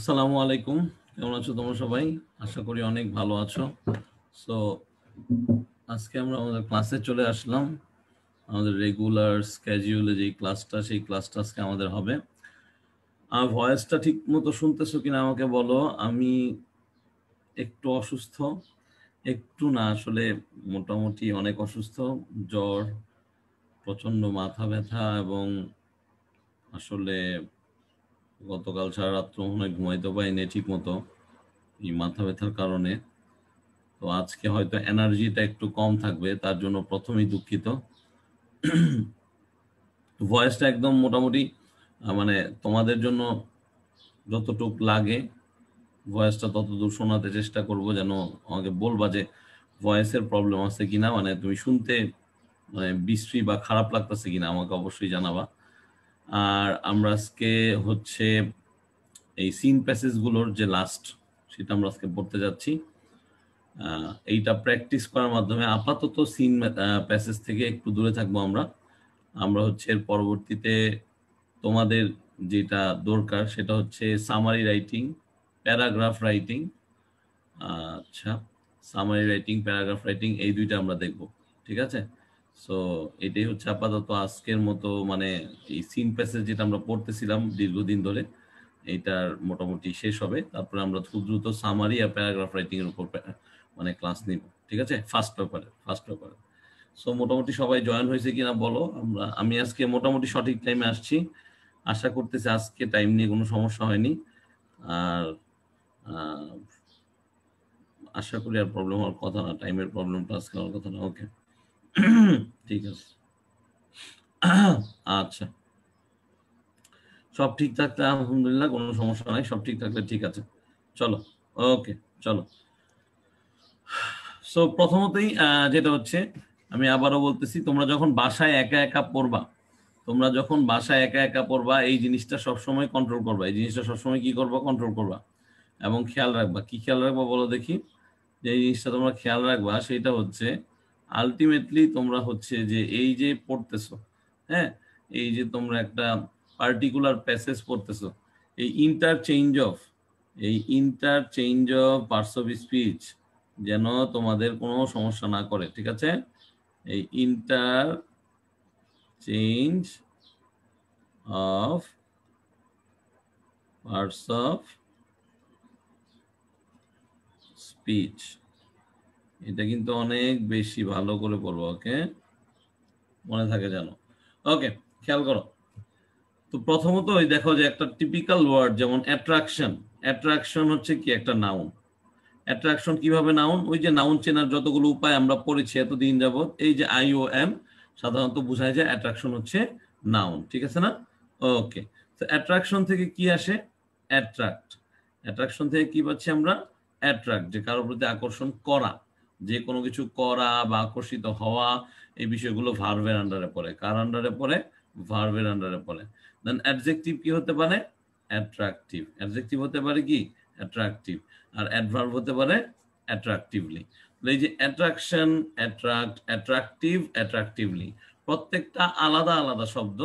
আসসালামু আলাইকুম কেমন আছো তোমরা সবাই আশা করি অনেক ভালো আছো সো আজকে আমরা আমাদের ক্লাসে চলে আসলাম আমাদের রেগুলার স্ক্যাজুয়ালে যে ক্লাসটা সেই ক্লাসটা আজকে আমাদের হবে আর ভয়েসটা ঠিক মতো শুনতেছো কিনা আমাকে বলো আমি একটু অসুস্থ একটু না আসলে মোটামুটি অনেক অসুস্থ জ্বর প্রচণ্ড মাথা ব্যথা এবং আসলে গতকাল সারা রাত্র মনে ঘুমাইতে পারিনি ঠিক মতো এই মাথা ব্যথার কারণে তো আজকে হয়তো এনার্জিটা একটু কম থাকবে তার জন্য প্রথমেই দুঃখিত ভয়েসটা একদম মোটামুটি মানে তোমাদের জন্য যতটুক লাগে ভয়েসটা ততদূর শোনাতে চেষ্টা করব যেন আমাকে বলবা যে ভয়েসের প্রবলেম আছে কিনা মানে তুমি শুনতে মানে বিশ্রী বা খারাপ লাগতেছে কিনা আমাকে অবশ্যই জানাবা আর আমরা আজকে হচ্ছে এই সিন গুলোর যে লাস্ট সেটা আমরা আজকে পড়তে যাচ্ছি এইটা প্র্যাকটিস করার মাধ্যমে আপাতত সিন প্যাসেজ থেকে একটু দূরে থাকবো আমরা আমরা হচ্ছে পরবর্তীতে তোমাদের যেটা দরকার সেটা হচ্ছে সামারি রাইটিং প্যারাগ্রাফ রাইটিং আচ্ছা সামারি রাইটিং প্যারাগ্রাফ রাইটিং এই দুইটা আমরা দেখব ঠিক আছে সো এটাই হচ্ছে আপাতত আজকের মতো মানে এই সিন প্যাসেজ যেটা আমরা পড়তেছিলাম দীর্ঘদিন ধরে এটার মোটামুটি শেষ হবে তারপরে আমরা খুব দ্রুত সামারি আর প্যারাগ্রাফ রাইটিং এর উপর মানে ক্লাস নিব ঠিক আছে ফার্স্ট পেপারে ফার্স্ট পেপারে সো মোটামুটি সবাই জয়েন হয়েছে কিনা বলো আমরা আমি আজকে মোটামুটি সঠিক টাইমে আসছি আশা করতেছি আজকে টাইম নিয়ে কোনো সমস্যা হয়নি আর আশা করি আর প্রবলেম হওয়ার কথা না টাইমের প্রবলেমটা আজকে হওয়ার কথা না ওকে ঠিক আছে আচ্ছা সব ঠিক থাকলে আলহামদুলিল্লাহ কোনো সমস্যা নাই সব ঠিক থাকলে ঠিক আছে চলো ওকে চলো সো প্রথমতেই যেটা হচ্ছে আমি আবারও বলতেছি তোমরা যখন বাসায় একা একা পড়বা তোমরা যখন বাসায় একা একা পড়বা এই জিনিসটা সবসময় কন্ট্রোল করবা এই জিনিসটা সবসময় কি করবা কন্ট্রোল করবা এবং খেয়াল রাখবা কি খেয়াল রাখবা বলো দেখি যে জিনিসটা তোমরা খেয়াল রাখবা সেটা হচ্ছে আলটিমেটলি তোমরা হচ্ছে যে এই যে পড়তেছো হ্যাঁ এই যে তোমরা একটা পার্টিকুলার প্যাসেজ পড়তেছো এই ইন্টারচেঞ্জ অফ এই interchange of parts of speech যেন তোমাদের কোনো সমস্যা না করে ঠিক আছে এই interchange of parts of speech এটা কিন্তু অনেক বেশি ভালো করে পড়বো ওকে মনে থাকে যেন ওকে খেয়াল করো তো প্রথমত ওই দেখো যে একটা টিপিক্যাল ওয়ার্ড যেমন অ্যাট্রাকশন অ্যাট্রাকশন হচ্ছে কি একটা নাউন অ্যাট্রাকশন কিভাবে নাউন ওই যে নাউন চেনার যতগুলো উপায় আমরা পড়েছি এতদিন যাবৎ এই যে আই ও এম সাধারণত বোঝায় যে অ্যাট্রাকশন হচ্ছে নাউন ঠিক আছে না ওকে তো অ্যাট্রাকশন থেকে কি আসে অ্যাট্রাক্ট অ্যাট্রাকশন থেকে কি পাচ্ছি আমরা অ্যাট্রাক্ট যে কারোর প্রতি আকর্ষণ করা যে কোনো কিছু করা বা আকর্ষিত হওয়া এই বিষয়গুলো ভার্ভের আন্ডারে পড়ে কার আন্ডারে পড়ে ভার্ভের আন্ডারে পড়ে দেন অ্যাডজেক্টিভ কি হতে পারে অ্যাট্রাকটিভ অ্যাডজেক্টিভ হতে পারে কি অ্যাট্রাকটিভ আর অ্যাডভার্ভ হতে পারে অ্যাট্রাকটিভলি এই যে অ্যাট্রাকশন অ্যাট্রাক্ট অ্যাট্রাকটিভ অ্যাট্রাকটিভলি প্রত্যেকটা আলাদা আলাদা শব্দ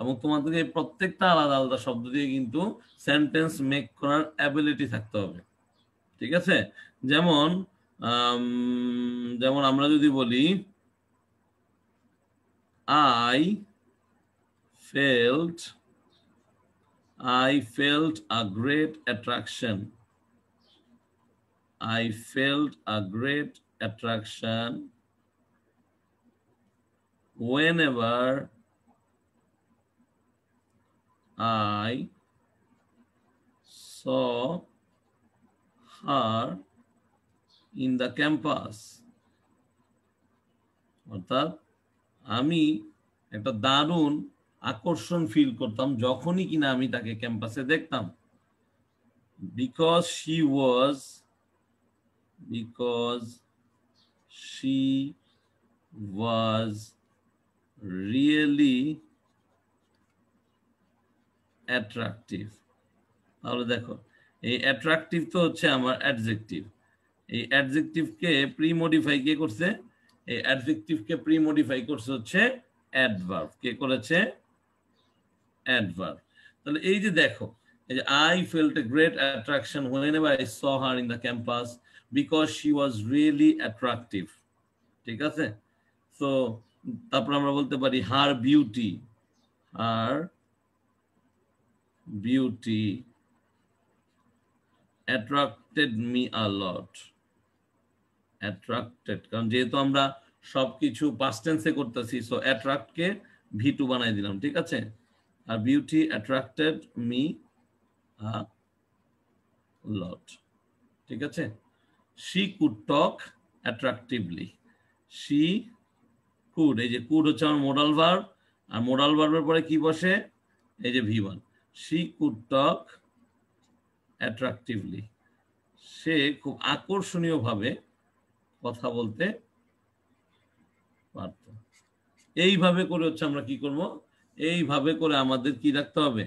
এবং তোমাদেরকে এই প্রত্যেকটা আলাদা আলাদা শব্দ দিয়ে কিন্তু সেন্টেন্স মেক করার অ্যাবিলিটি থাকতে হবে ঠিক আছে যেমন যেমন আমরা যদি বলি I felt I felt a great attraction I felt a great attraction whenever I saw her in the campus অর্থাৎ আমি একটা দারুণ আকর্ষণ ফিল করতাম যখনই কিনা আমি তাকে ক্যাম্পাসে দেখতাম because she was because she was really attractive তাহলে দেখো এই অ্যাট্রাকটিভ তো হচ্ছে আমার অ্যাডজেক্টিভ এই অ্যাডজেক্টিভকে প্রি মডিফাই কে করছে এই অ্যাডজেক্টিভকে প্রি মডিফাই করছে হচ্ছে অ্যাডভার্ব কে করেছে অ্যাডভার্ব তাহলে এই যে দেখো এই যে I felt a great attraction whenever I saw her in the campus because she was really attractive ঠিক আছে সো তারপর আমরা বলতে পারি her beauty her beauty attracted me a lot attracted কারণ যেহেতু আমরা সবকিছু পাস্ট টেন্সে করতেছি সো অ্যাট্রাক্টকে ভি টু বানাই দিলাম ঠিক আছে আর বিউটি অ্যাট্রাক্টেড মি লট ঠিক আছে she could talk attractively she could এই যে কুড হচ্ছে আমার মোডাল ভার আর মোডাল ভার্বের পরে কি বসে এই যে V one she could talk attractively সে খুব আকর্ষণীয়ভাবে ভাবে কথা বলতে পারত এইভাবে করে হচ্ছে আমরা কি করব এইভাবে করে আমাদের কি রাখতে হবে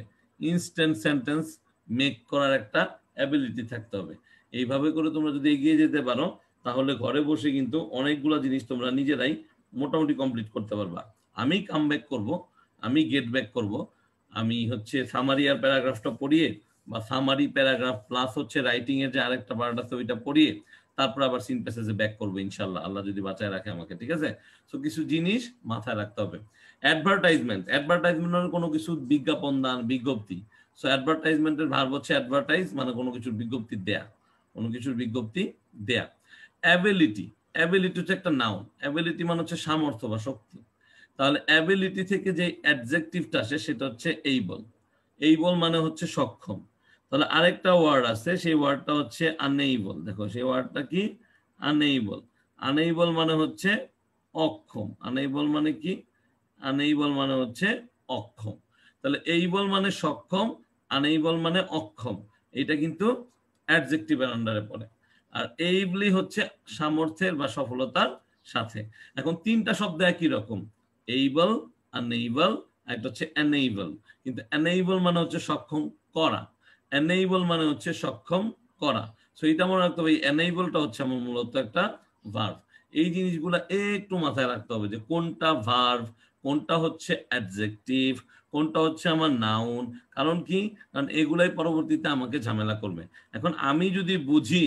ইনস্ট্যান্ট সেন্টেন্স মেক করার একটা অ্যাবিলিটি থাকতে হবে এইভাবে করে তোমরা যদি এগিয়ে যেতে পারো তাহলে ঘরে বসে কিন্তু অনেকগুলো জিনিস তোমরা নিজেরাই মোটামুটি কমপ্লিট করতে পারবা আমি কাম ব্যাক করবো আমি গেট ব্যাক করবো আমি হচ্ছে সামারি আর প্যারাগ্রাফটা পড়িয়ে বা সামারি প্যারাগ্রাফ প্লাস হচ্ছে রাইটিংয়ের যে আরেকটা পার্ট আছে ওইটা পড়িয়ে তারপর আবার সিন প্যাসেজে ব্যাক করবো ইনশাল্লাহ আল্লাহ যদি বাঁচায় রাখে আমাকে ঠিক আছে তো কিছু জিনিস মাথায় রাখতে হবে অ্যাডভার্টাইজমেন্ট অ্যাডভার্টাইজমেন্ট মানে কোনো কিছু বিজ্ঞাপন দান বিজ্ঞপ্তি সো অ্যাডভার্টাইজমেন্টের ভার হচ্ছে অ্যাডভার্টাইজ মানে কোনো কিছুর বিজ্ঞপ্তি দেয়া কোনো কিছুর বিজ্ঞপ্তি দেয়া অ্যাবিলিটি অ্যাবিলিটি হচ্ছে একটা নাউন অ্যাবিলিটি মানে হচ্ছে সামর্থ্য বা শক্তি তাহলে অ্যাবিলিটি থেকে যে অ্যাডজেক্টিভটা আসে সেটা হচ্ছে এইবল এইবল মানে হচ্ছে সক্ষম তাহলে আরেকটা ওয়ার্ড আছে সেই ওয়ার্ডটা হচ্ছে আনেইবল দেখো সেই ওয়ার্ডটা কি আনেইবল আনেইবল মানে হচ্ছে অক্ষম আনেইবল মানে কি আনেইবল মানে হচ্ছে অক্ষম তাহলে এইবল মানে সক্ষম আনেইবল মানে অক্ষম এটা কিন্তু অ্যাডজেক্টিভের আন্ডারে পড়ে আর এইবলি হচ্ছে সামর্থ্যের বা সফলতার সাথে এখন তিনটা শব্দ একই রকম এইবল আনেইবল একটা হচ্ছে অ্যানেইবল কিন্তু অ্যানেইবল মানে হচ্ছে সক্ষম করা এনেইবল মানে হচ্ছে সক্ষম করা সো এটা মনে রাখতে হবে এনেইবলটা হচ্ছে আমার মূলত একটা ভার্ভ এই জিনিসগুলো একটু মাথায় রাখতে হবে যে কোনটা ভার্ভ কোনটা হচ্ছে অ্যাডজেক্টিভ কোনটা হচ্ছে আমার নাউন কারণ কি কারণ এগুলাই পরবর্তীতে আমাকে ঝামেলা করবে এখন আমি যদি বুঝি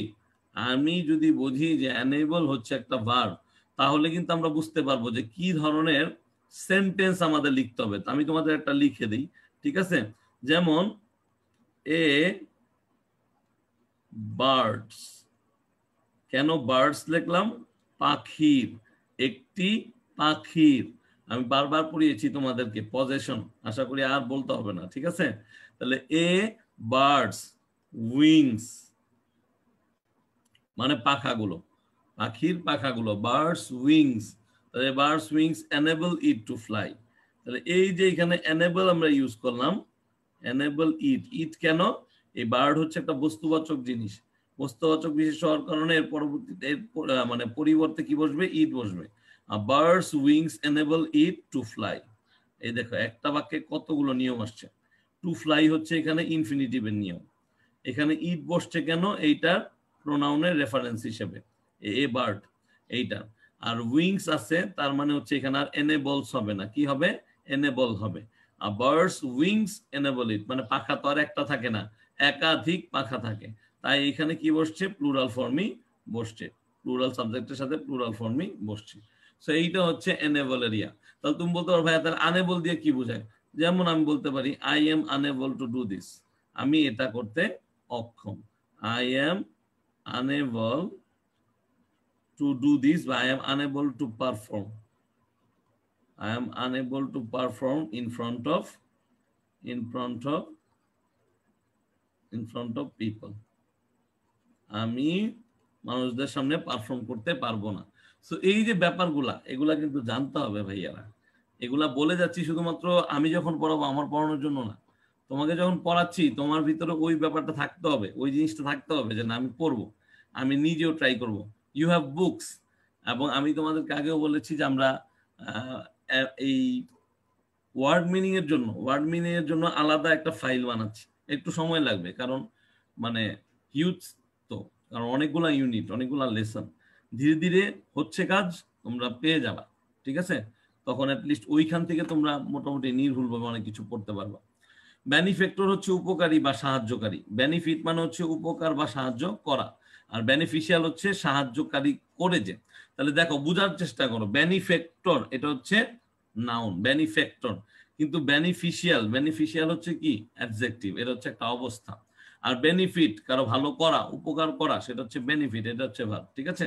আমি যদি বুঝি যে অ্যানেবল হচ্ছে একটা ভার্ভ তাহলে কিন্তু আমরা বুঝতে পারবো যে কি ধরনের সেন্টেন্স আমাদের লিখতে হবে আমি তোমাদের একটা লিখে দিই ঠিক আছে যেমন এ বার্ডস কেন বার্ডস লিখলাম পাখির একটি পাখির আমি বারবার পড়িয়েছি তোমাদেরকে পজেশন আশা করি আর বলতে হবে না ঠিক আছে তাহলে এ বার্ডস উইংস মানে পাখাগুলো পাখির পাখাগুলো বার্ডস উইংস তাহলে birds wings enable it to fly তাহলে এই যে এখানে এনেবল আমরা ইউজ করলাম এনেবল ইট ইট কেন এই বার্ড হচ্ছে একটা বস্তুবাচক জিনিস বস্তুবাচক বিশেষ হওয়ার কারণে এর পরবর্তীতে মানে পরিবর্তে কি বসবে ইট বসবে birds wings enable it to fly এই দেখো একটা বাক্যে কতগুলো নিয়ম আসছে টু ফ্লাই হচ্ছে এখানে ইনফিনিটিভের নিয়ম এখানে ইট বসছে কেন এইটা প্রোনাউনের রেফারেন্স হিসেবে এ বার্ড এইটা আর উইংস আছে তার মানে হচ্ছে এখানে আর এনেবলস হবে না কি হবে এনেবল হবে বার্ডস উইংস এনেবল মানে পাখা তো আর একটা থাকে না একাধিক পাখা থাকে তাই এখানে কি বসছে প্লুরাল ফর্মই বসছে প্লুরাল সাবজেক্টের সাথে প্লুরাল ফর্মই বসছে সো এইটা হচ্ছে এনেবল এরিয়া তাহলে তুমি বলতে পারো ভাইয়া তাহলে আনেবল দিয়ে কি বোঝায় যেমন আমি বলতে পারি I am unable to do this আমি এটা করতে অক্ষম I am unable to do this বা I am unable to perform I am unable to perform in front of, in front of, in front of people. আমি মানুষদের সামনে perform করতে পারবো না তো এই যে ব্যাপারগুলা এগুলা কিন্তু জানতে হবে ভাইয়ারা এগুলা বলে যাচ্ছি শুধুমাত্র আমি যখন পড়াবো আমার পড়ানোর জন্য না তোমাকে যখন পড়াচ্ছি তোমার ভিতরে ওই ব্যাপারটা থাকতে হবে ওই জিনিসটা থাকতে হবে যে না আমি পড়বো আমি নিজেও ট্রাই করব ইউ হ্যাভ বুকস এবং আমি তোমাদেরকে আগেও বলেছি যে আমরা এই ওয়ার্ড মিনিং এর জন্য ওয়ার্ড মিনিং এর জন্য আলাদা একটা ফাইল বানাচ্ছি একটু সময় লাগবে কারণ মানে হিউজ তো কারণ অনেকগুলা ইউনিট অনেকগুলা লেসন ধীরে ধীরে হচ্ছে কাজ তোমরা পেয়ে যাবা ঠিক আছে তখন অ্যাটলিস্ট ওইখান থেকে তোমরা মোটামুটি নির্ভুলভাবে অনেক কিছু পড়তে পারবা বেনিফেক্টর হচ্ছে উপকারী বা সাহায্যকারী বেনিফিট মানে হচ্ছে উপকার বা সাহায্য করা আর বেনিফিশিয়াল হচ্ছে সাহায্যকারী করে যে তাহলে দেখো বুঝার চেষ্টা করো বেনিফেক্টর এটা হচ্ছে নাউন বেনিফেক্টর কিন্তু বেনিফিশিয়াল বেনিফিশিয়াল হচ্ছে কি অ্যাডজেক্টিভ এটা হচ্ছে একটা অবস্থা আর বেনিফিট কারো ভালো করা উপকার করা সেটা হচ্ছে বেনিফিট এটা হচ্ছে ভাব ঠিক আছে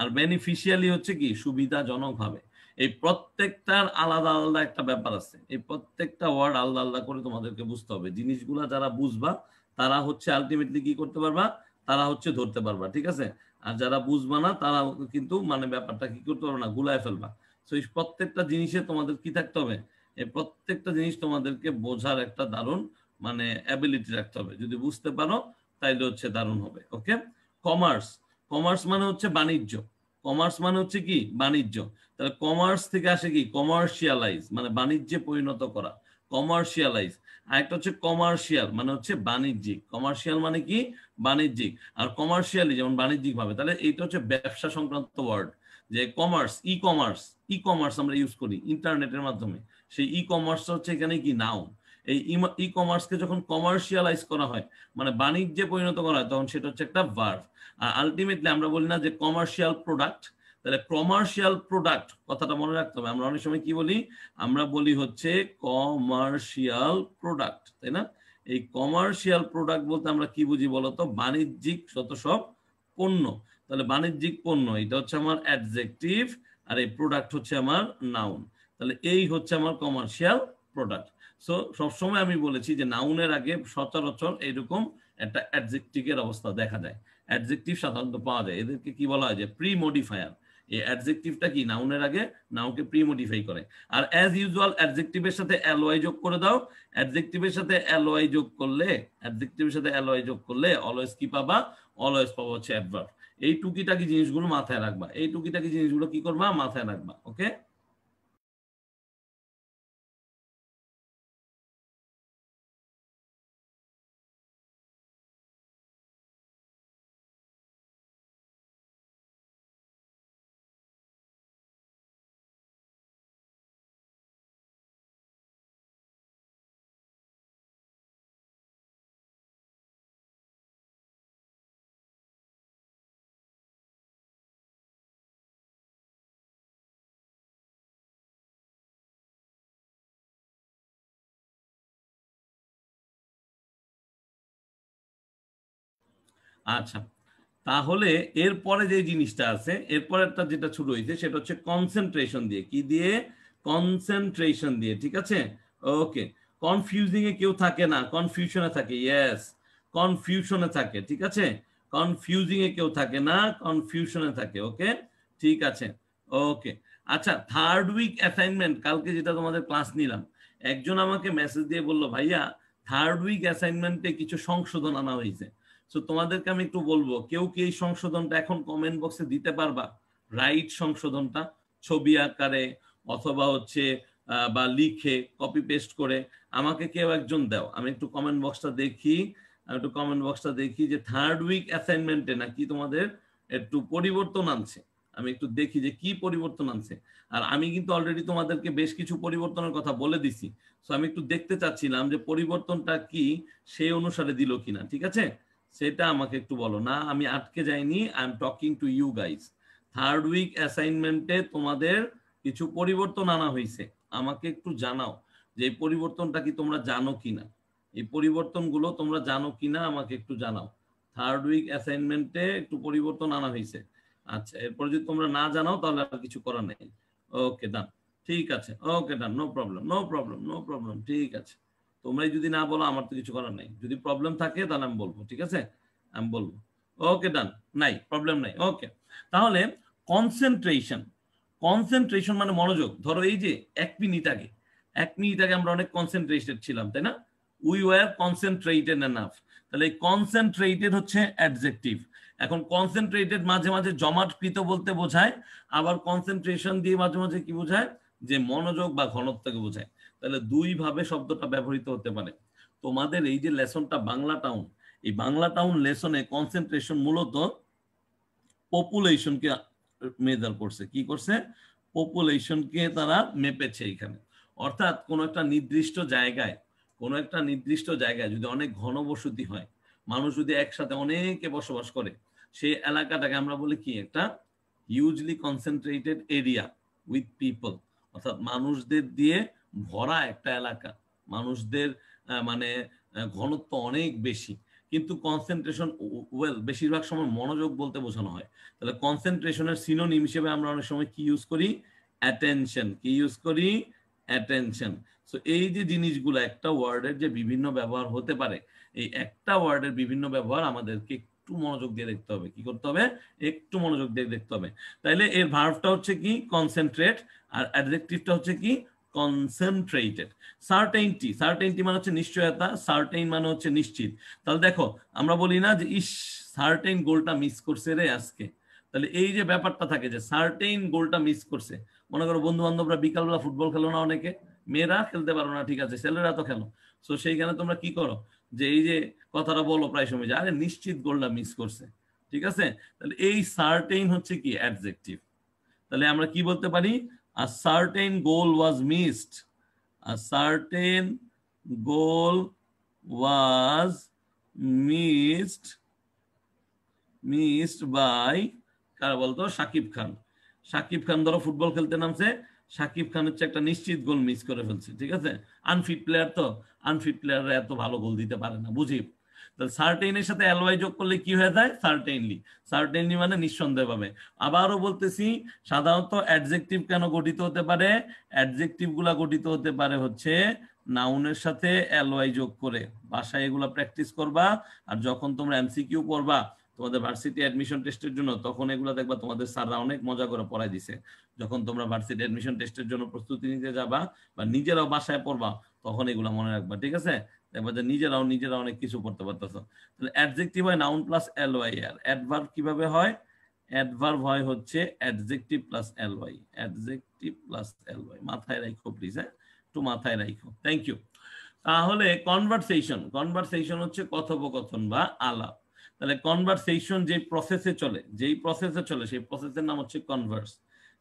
আর বেনিফিশিয়ালি হচ্ছে কি সুবিধাজনকভাবে এই প্রত্যেকটার আলাদা আলাদা একটা ব্যাপার আছে এই প্রত্যেকটা ওয়ার্ড আলাদা আলাদা করে তোমাদেরকে বুঝতে হবে জিনিসগুলা যারা বুঝবা তারা হচ্ছে আলটিমেটলি কি করতে পারবা তারা হচ্ছে ধরতে পারবা ঠিক আছে আর যারা বুঝবা না তারা কিন্তু মানে ব্যাপারটা কি করতে পারবে না গুলায় ফেলবা সো এই প্রত্যেকটা জিনিসে তোমাদের কি থাকতে হবে এই প্রত্যেকটা জিনিস তোমাদেরকে বোঝার একটা দারুণ মানে অ্যাবিলিটি রাখতে হবে যদি বুঝতে পারো তাইলে হচ্ছে দারুণ হবে ওকে কমার্স কমার্স মানে হচ্ছে বাণিজ্য কমার্স মানে হচ্ছে কি বাণিজ্য তাহলে কমার্স থেকে আসে কি কমার্শিয়ালাইজ মানে বাণিজ্যে পরিণত করা কমার্শিয়ালাইজ আরেকটা হচ্ছে কমার্শিয়াল মানে হচ্ছে বাণিজ্যিক কমার্শিয়াল মানে কি বাণিজ্যিক আর কমার্শিয়ালি যেমন বাণিজ্যিক ভাবে তাহলে এইটা হচ্ছে ব্যবসা সংক্রান্ত ওয়ার্ড যে commerce e commerce e commerce আমরা ইউজ করি ইন্টারনেটের মাধ্যমে সেই ই কমার্স হচ্ছে এখানে কি নাউন এই ই কমার্সকে যখন কমার্শিয়ালাইজ করা হয় মানে বাণিজ্যে পরিণত করা হয় তখন সেটা হচ্ছে একটা ভার্ভ আর আলটিমেটলি আমরা বলি না যে কমার্শিয়াল প্রোডাক্ট তাহলে কমার্শিয়াল প্রোডাক্ট কথাটা মনে রাখতে হবে আমরা অনেক সময় কি বলি আমরা বলি হচ্ছে কমার্শিয়াল প্রোডাক্ট তাই না এই কমার্শিয়াল প্রোডাক্ট বলতে আমরা কি বুঝি বলতো বাণিজ্যিক যত সব পণ্য তাহলে বাণিজ্যিক পণ্য এটা হচ্ছে আমার অ্যাডজেক্টিভ আর এই প্রোডাক্ট হচ্ছে আমার নাউন তাহলে এই হচ্ছে আমার কমার্শিয়াল প্রোডাক্ট সো সবসময় আমি বলেছি যে নাউনের আগে সচরাচর এইরকম একটা অ্যাডজেক্টিভের অবস্থা দেখা যায় অ্যাডজেক্টিভ সাধারণত পাওয়া যায় এদেরকে কি বলা হয় যে প্রি মডিফায়ার এই অ্যাডজেক্টিভটা কি নাউনের আগে নাউকে প্রি মডিফাই করে আর অ্যাজ ইউজুয়াল অ্যাডজেক্টিভের সাথে ওয়াই যোগ করে দাও অ্যাডজেক্টিভের সাথে ওয়াই যোগ করলে অ্যাডজেক্টিভের সাথে ওয়াই যোগ করলে অলওয়েজ কি পাবা অলওয়েজ পাবা হচ্ছে অ্যাডভার্ব এই টুকিটাকি জিনিসগুলো মাথায় রাখবা এই টুকিটাকি জিনিসগুলো কি করবা মাথায় রাখবা ওকে আচ্ছা তাহলে এরপরে যে জিনিসটা আছে একটা যেটা শুরু হয়েছে সেটা হচ্ছে কনসেন্ট্রেশন দিয়ে কি দিয়ে কনসেন্ট্রেশন দিয়ে ঠিক আছে ওকে কনফিউজিং এ কেউ থাকে না কনফিউশনে থাকে ইয়েস কনফিউশনে থাকে ঠিক আছে কনফিউজিং এ কেউ থাকে না কনফিউশনে থাকে ওকে ঠিক আছে ওকে আচ্ছা থার্ড উইক অ্যাসাইনমেন্ট কালকে যেটা তোমাদের ক্লাস নিলাম একজন আমাকে মেসেজ দিয়ে বললো ভাইয়া থার্ড উইক অ্যাসাইনমেন্টে কিছু সংশোধন আনা হয়েছে সো তোমাদেরকে আমি একটু বলবো কেউ কি এই সংশোধনটা এখন কমেন্ট বক্সে দিতে পারবা রাইট সংশোধনটা ছবি আকারে অথবা হচ্ছে বা লিখে কপি পেস্ট করে আমাকে কেউ একজন দাও আমি একটু কমেন্ট বক্সটা দেখি আমি একটু কমেন্ট বক্সটা দেখি যে থার্ড উইক অ্যাসাইনমেন্টে নাকি তোমাদের একটু পরিবর্তন আনছে আমি একটু দেখি যে কি পরিবর্তন আনছে আর আমি কিন্তু অলরেডি তোমাদেরকে বেশ কিছু পরিবর্তনের কথা বলে দিছি সো আমি একটু দেখতে চাচ্ছিলাম যে পরিবর্তনটা কি সেই অনুসারে দিল কিনা ঠিক আছে সেটা আমাকে একটু বলো না আমি আটকে যাইনি I am talking to you guys third week অ্যাসাইনমেন্টে তোমাদের কিছু পরিবর্তন আনা হয়েছে আমাকে একটু জানাও যে এই পরিবর্তনটা কি তোমরা জানো কিনা এই পরিবর্তনগুলো তোমরা জানো কিনা আমাকে একটু জানাও থার্ড উইক অ্যাসাইনমেন্টে একটু পরিবর্তন আনা হয়েছে আচ্ছা এরপর যদি তোমরা না জানাও তাহলে আর কিছু করার নেই ওকে ডান ঠিক আছে okay done no problem no problem no problem ঠিক আছে তোমরাই যদি না বলো আমার তো কিছু করার নাই যদি প্রবলেম থাকে তাহলে আমি বলবো ঠিক আছে আমি বলবো ওকে ডান নাই প্রবলেম নাই ওকে তাহলে কনসেন্ট্রেশন কনসেন্ট্রেশন মানে মনোযোগ ধরো এই যে এক মিনিট আগে এক মিনিট আগে আমরা অনেক কনসেন্ট্রেটেড ছিলাম তাই না উই ওয়ার কনসেন্ট্রেটেড এনাফ তাহলে কনসেন্ট্রেটেড হচ্ছে অ্যাডজেক্টিভ এখন কনসেন্ট্রেটেড মাঝে মাঝে জমাটকৃত বলতে বোঝায় আবার কনসেন্ট্রেশন দিয়ে মাঝে মাঝে কি বোঝায় যে মনোযোগ বা ঘনত্বকে বোঝায় তাহলে দুইভাবে শব্দটা ব্যবহৃত হতে পারে তোমাদের এই যে লেসনটা বাংলা টাউন এই বাংলা টাউন লেসনে কনসেন্ট্রেশন মূলত পপুলেশনকে মেজার করছে কি করছে পপুলেশনকে তারা মেপেছে এখানে অর্থাৎ কোনো একটা নির্দিষ্ট জায়গায় কোনো একটা নির্দিষ্ট জায়গায় যদি অনেক ঘনবসতি হয় মানুষ যদি একসাথে অনেকে বসবাস করে সেই এলাকাটাকে আমরা বলি কি একটা usually concentrated area with people অর্থাৎ মানুষদের দিয়ে ভরা একটা এলাকা মানুষদের মানে ঘনত্ব অনেক বেশি কিন্তু কনসেন্ট্রেশন ওয়েল বেশিরভাগ সময় মনোযোগ বলতে বোঝানো হয় তাহলে কনসেন্ট্রেশনের সিনোনিম হিসেবে আমরা অনেক সময় কি ইউজ করি অ্যাটেনশন কি ইউজ করি অ্যাটেনশন সো এই যে জিনিসগুলো একটা ওয়ার্ডের যে বিভিন্ন ব্যবহার হতে পারে এই একটা ওয়ার্ডের বিভিন্ন ব্যবহার আমাদেরকে একটু মনোযোগ দিয়ে দেখতে হবে কি করতে হবে একটু মনোযোগ দিয়ে দেখতে হবে তাইলে এর ভার্ভটা হচ্ছে কি কনসেন্ট্রেট আর অ্যাডজেক্টিভটা হচ্ছে কি কনসেন্ট্রেটেড সার্টেনটি সার্টেনটি মানে হচ্ছে নিশ্চয়তা সার্টেন মানে হচ্ছে নিশ্চিত তাহলে দেখো আমরা বলি না যে ইস সার্টেন গোলটা মিস করছে রে আজকে তাহলে এই যে ব্যাপারটা থাকে যে সার্টেন গোলটা মিস করছে মনে করো বন্ধু বান্ধবরা বিকালবেলা ফুটবল খেলো না অনেকে মেয়েরা খেলতে পারো না ঠিক আছে ছেলেরা তো খেলো সো সেইখানে তোমরা কি করো যে এই যে কথাটা বলো প্রায় সময় যে আরে নিশ্চিত গোলটা মিস করছে ঠিক আছে তাহলে এই সার্টেন হচ্ছে কি অ্যাডজেক্টিভ তাহলে আমরা কি বলতে পারি a certain goal was missed. A certain goal was missed missed by কারা বলতো সাকিব খান সাকিব খান ধরো ফুটবল খেলতে নামছে সাকিব খান হচ্ছে একটা নিশ্চিত গোল মিস করে ফেলছে ঠিক আছে আনফিট প্লেয়ার তো আনফিট প্লেয়াররা এত ভালো গোল দিতে পারে না বুঝি সার্টেইনের সাথে অ্যালওয়াই যোগ করলে কি হয়ে যায় মানে নিঃসন্দেহ পাবে আবারও বলতেছি সাধারণত অ্যাডজেক্টিভ কেন গঠিত হতে পারে অ্যাডজেক্টিভ গুলা গঠিত হতে পারে হচ্ছে নাউনের সাথে অ্যালওয়াই যোগ করে বাসায় এগুলা প্র্যাকটিস করবা আর যখন তোমরা এমসিকিউ করবা তোমাদের ভার্সিটি অ্যাডমিশন টেস্টের জন্য তখন এগুলা দেখবা তোমাদের স্যাররা অনেক মজা করে পড়াই দিছে যখন তোমরা ভার্সিটি অ্যাডমিশন টেস্টের জন্য প্রস্তুতি নিতে যাবা বা নিজেরাও বাসায় পড়বা তখন এগুলা মনে রাখবা ঠিক আছে দেখবা নিজেরাও নিজেরা অনেক কিছু করতে পারতেছ তাহলে অ্যাডজেক্টিভ হয় নাউন প্লাস এল আর অ্যাডভার্ব কিভাবে হয় অ্যাডভার্ব হয় হচ্ছে অ্যাডজেক্টিভ প্লাস অ্যাডজেক্টিভ প্লাস মাথায় রাখো প্লিজ হ্যাঁ একটু মাথায় রাখো থ্যাংক ইউ তাহলে কনভারসেশন কনভারসেশন হচ্ছে কথোপকথন বা আলাপ তাহলে কনভারসেশন যে প্রসেসে চলে যেই প্রসেসে চলে সেই প্রসেসের নাম হচ্ছে কনভার্স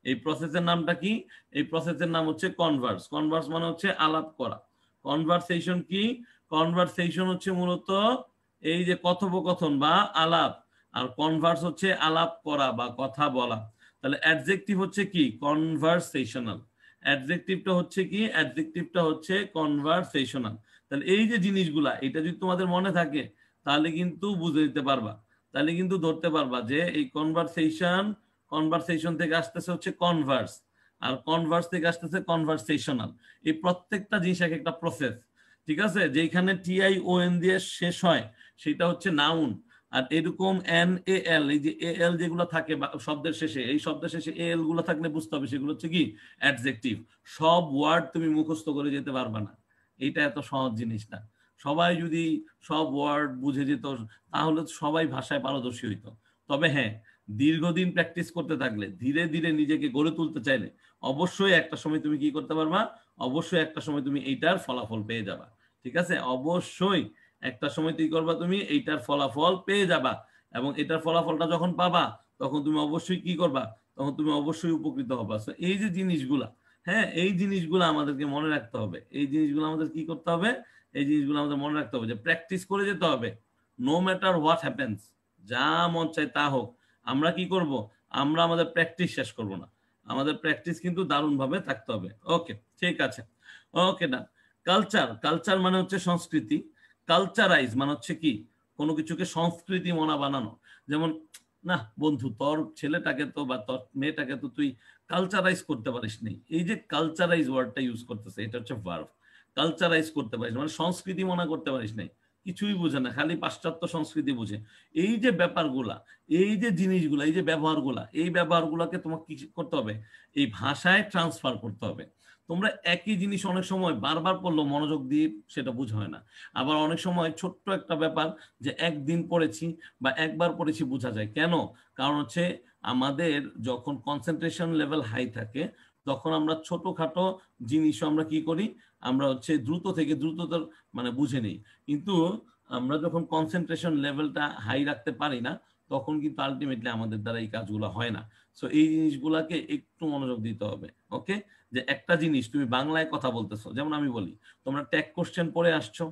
এই প্রসেসের নামটা কি এই প্রসেসের নাম হচ্ছে কনভার্স কনভার্স মানে হচ্ছে আলাপ করা কনভারসেশন কি কনভার্সেশন হচ্ছে মূলত এই যে কথোপকথন বা আলাপ আর কনভার্স হচ্ছে আলাপ করা বা কথা বলা তাহলে অ্যাডজেক্টিভ হচ্ছে কি কনভার্সেশনাল অ্যাডজেক্টিভটা হচ্ছে কি অ্যাডজেক্টিভটা হচ্ছে কনভার্সেশনাল তাহলে এই যে জিনিসগুলা এটা যদি তোমাদের মনে থাকে তাহলে কিন্তু বুঝে দিতে পারবা তাহলে কিন্তু ধরতে পারবা যে এই কনভার্সেশন কনভার্সেশন থেকে আসতেছে হচ্ছে কনভার্স আর কনভার্স থেকে আসতেছে কনভার্সেশনাল এই প্রত্যেকটা জিনিস এক একটা প্রসেস ঠিক আছে যেখানে টিআই ও এন দিয়ে শেষ হয় সেটা হচ্ছে নাউন আর এরকম এন এ এল এই যে এ এল যেগুলো থাকে শব্দের শেষে এই শব্দের শেষে এ এল গুলো থাকলে বুঝতে হবে সেগুলো হচ্ছে কি অ্যাডজেক্টিভ সব ওয়ার্ড তুমি মুখস্থ করে যেতে পারবে না এটা এত সহজ জিনিস না সবাই যদি সব ওয়ার্ড বুঝে যেত তাহলে সবাই ভাষায় পারদর্শী হইতো তবে হ্যাঁ দীর্ঘদিন প্র্যাকটিস করতে থাকলে ধীরে ধীরে নিজেকে গড়ে তুলতে চাইলে অবশ্যই একটা সময় তুমি কি করতে পারবা অবশ্যই একটা সময় তুমি এইটার ফলাফল পেয়ে যাবা ঠিক আছে অবশ্যই একটা সময় কি করবা তুমি এইটার ফলাফল পেয়ে যাবা এবং এটার ফলাফলটা যখন পাবা তখন তুমি অবশ্যই কি করবা তখন তুমি অবশ্যই উপকৃত হবা এই যে জিনিসগুলা হ্যাঁ এই জিনিসগুলো আমাদেরকে মনে রাখতে হবে এই জিনিসগুলো আমাদের কি করতে হবে এই জিনিসগুলো আমাদের মনে রাখতে হবে যে প্র্যাকটিস করে যেতে হবে নো ম্যাটার হোয়াট হ্যাপেন্স যা মন চাই তা হোক আমরা কি করব আমরা আমাদের প্র্যাকটিস শেষ করব না আমাদের প্র্যাকটিস কিন্তু দারুণভাবে থাকতে হবে ওকে ঠিক আছে ওকে না কালচার কালচার মানে হচ্ছে সংস্কৃতি কালচারাইজ মানে হচ্ছে কি কোনো কিছুকে সংস্কৃতি মনা বানানো যেমন না বন্ধু তোর ছেলেটাকে তো বা তোর মেয়েটাকে তো তুই কালচারাইজ করতে পারিস নি এই যে কালচারাইজ ওয়ার্ডটা ইউজ করতেছে এটা হচ্ছে ভার্ভ কালচারাইজ করতে পারিস মানে সংস্কৃতি মনা করতে পারিস নাই কিছুই বুঝে না খালি পাশ্চাত্য সংস্কৃতি বুঝে এই যে ব্যাপারগুলা এই যে জিনিসগুলা এই যে ব্যবহারগুলা এই ব্যবহারগুলাকে তোমাকে কি করতে হবে এই ভাষায় ট্রান্সফার করতে হবে তোমরা একই জিনিস অনেক সময় বারবার করলো মনোযোগ দিয়ে সেটা বোঝা হয় না আবার অনেক সময় ছোট্ট একটা ব্যাপার যে একদিন পড়েছি বা একবার পড়েছি বোঝা যায় কেন কারণ হচ্ছে আমাদের যখন কনসেন্ট্রেশন লেভেল হাই থাকে তখন আমরা ছোটখাটো জিনিসও আমরা কি করি আমরা হচ্ছে দ্রুত থেকে দ্রুততর মানে বুঝে নিই কিন্তু আমরা যখন কনসেন্ট্রেশন লেভেলটা হাই রাখতে পারি না তখন কিন্তু আলটিমেটলি আমাদের দ্বারা এই কাজগুলো হয় না সো এই জিনিসগুলাকে একটু মনোযোগ দিতে হবে ওকে যে একটা জিনিস তুমি বাংলায় কথা বলতেছো যেমন আমি বলি তোমরা ট্যাগ কোশ্চেন পড়ে আসছো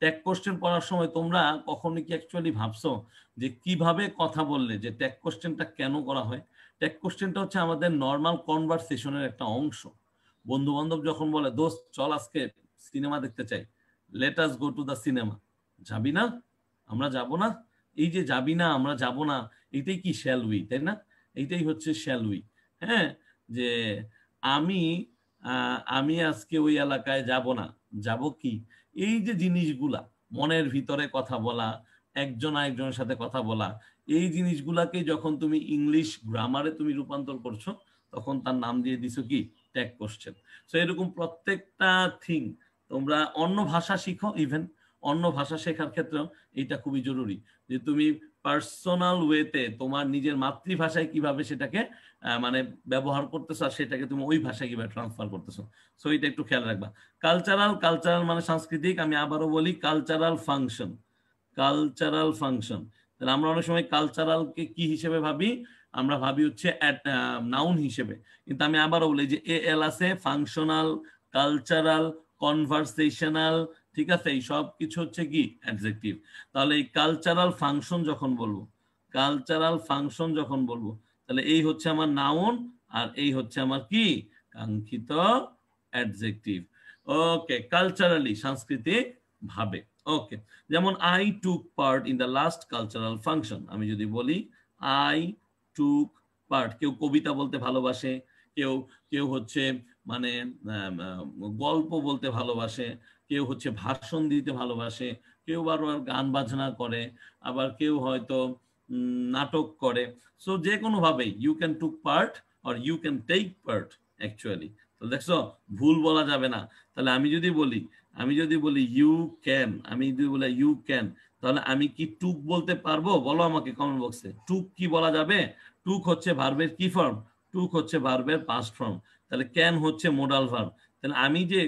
ট্যাগ কোশ্চেন পড়ার সময় তোমরা কখনো কি অ্যাকচুয়ালি ভাবছো যে কিভাবে কথা বললে যে ট্যাগ কোশ্চেনটা কেন করা হয় ট্যাগ কোশ্চেনটা হচ্ছে আমাদের নর্মাল কনভারসেশনের একটা অংশ বন্ধু বান্ধব যখন বলে দোস্ত চল আজকে সিনেমা দেখতে চাই let us go to the cinema যাবি না আমরা যাব না এই যে যাবি না আমরা যাব না এটাই কি শ্যাল উই তাই না এইটাই হচ্ছে শ্যাল উই হ্যাঁ যে আমি আমি আজকে ওই এলাকায় যাব না যাব কি এই যে জিনিসগুলা মনের ভিতরে কথা বলা একজন আরেকজনের সাথে কথা বলা এই জিনিসগুলাকে যখন তুমি ইংলিশ গ্রামারে তুমি রূপান্তর করছো তখন তার নাম দিয়ে দিছো কি ট্যাগ কোশ্চেন সো এরকম প্রত্যেকটা থিং তোমরা অন্য ভাষা শিখো ইভেন অন্য ভাষা শেখার ক্ষেত্রেও এটা খুবই জরুরি যে তুমি পার্সোনাল ওয়েতে তোমার নিজের মাতৃভাষায় কিভাবে সেটাকে মানে ব্যবহার করতেছো আর সেটাকে তুমি ওই ভাষায় কিভাবে ট্রান্সফার করতেছো সো এটা একটু খেয়াল রাখবা কালচারাল কালচারাল মানে সাংস্কৃতিক আমি আবারও বলি কালচারাল ফাংশন কালচারাল ফাংশন তাহলে আমরা অনেক সময় কালচারালকে কি হিসেবে ভাবি আমরা ভাবি হচ্ছে নাউন হিসেবে কিন্তু আমি আবারও বলি যে এ এল আছে ফাংশনাল কালচারাল কনভারসেশনাল ঠিক আছে এই সব কিছু হচ্ছে কি অ্যাডজেক্টিভ তাহলে এই কালচারাল ফাংশন যখন বলবো কালচারাল ফাংশন যখন বলবো তাহলে এই হচ্ছে আমার নাউন আর এই হচ্ছে আমার কি কাঙ্ক্ষিত অ্যাডজেক্টিভ ওকে কালচারালি সাংস্কৃতিক ভাবে ওকে যেমন I took part in the last cultural function আমি যদি বলি আই টুক পার্ট কেউ কবিতা বলতে ভালোবাসে কেউ কেউ হচ্ছে মানে গল্প বলতে ভালোবাসে কেউ হচ্ছে ভাষণ দিতে ভালোবাসে কেউ আবার গান বাজনা করে আবার কেউ হয়তো নাটক করে সো যে কোনোভাবেই you can took part or you can take part actually তো দেখছো ভুল বলা যাবে না তাহলে আমি যদি বলি আমি যদি বলি ইউ ক্যান আমি যদি বলি ইউ ক্যান তাহলে আমি কি টুক বলতে পারবো বলো আমাকে কমেন্ট বক্সে টুক কি বলা যাবে টুক হচ্ছে ভার্বের কি ফর্ম টুক হচ্ছে ভার্বের পাস্ট ফর্ম তাহলে ক্যান হচ্ছে মোডাল ফর্ম তাহলে আমি যে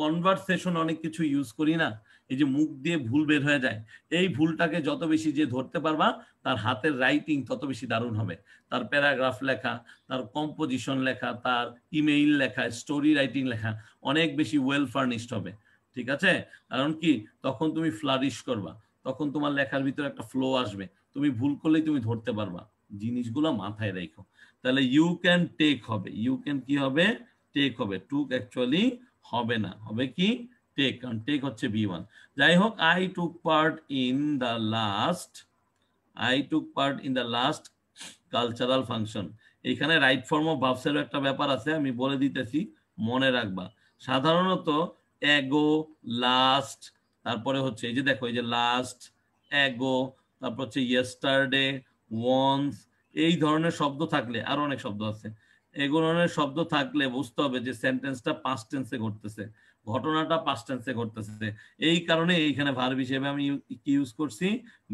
কনভারসেশন অনেক কিছু ইউজ করি না এই যে মুখ দিয়ে ভুল বের হয়ে যায় এই ভুলটাকে যত বেশি যে ধরতে পারবা তার হাতের রাইটিং তত বেশি দারুণ হবে তার প্যারাগ্রাফ লেখা তার কম্পোজিশন লেখা তার ইমেইল লেখা স্টোরি রাইটিং লেখা অনেক বেশি ওয়েল ফার্নিশড হবে ঠিক আছে কারণ কি তখন তুমি ফ্লারিশ করবা তখন তোমার লেখার ভিতরে একটা ফ্লো আসবে তুমি ভুল করলেই তুমি ধরতে পারবা জিনিসগুলো মাথায় রেখো তাহলে ইউ ক্যান টেক হবে ইউ ক্যান কি হবে টেক হবে টুক অ্যাকচুয়ালি হবে না হবে কি টেক কারণ টেক হচ্ছে বি ওয়ান যাই হোক I took part in the last I took part in the last cultural function এখানে রাইট ফর্ম অফ ভাবসেরও একটা ব্যাপার আছে আমি বলে দিতেছি মনে রাখবা সাধারণত এগো লাস্ট তারপরে হচ্ছে এই যে দেখো এই যে লাস্ট এগো তারপর হচ্ছে ইয়েস্টারডে ওয়ান্স এই ধরনের শব্দ থাকলে আরো অনেক শব্দ আছে এগুলোর শব্দ থাকলে বুঝতে হবে যে সেন্টেন্সটা পাস্ট টেন্সে ঘটতেছে ঘটনাটা পাস্ট টেন্সে ঘটতেছে এই কারণে এইখানে ভার্ব হিসেবে আমি কি ইউজ করছি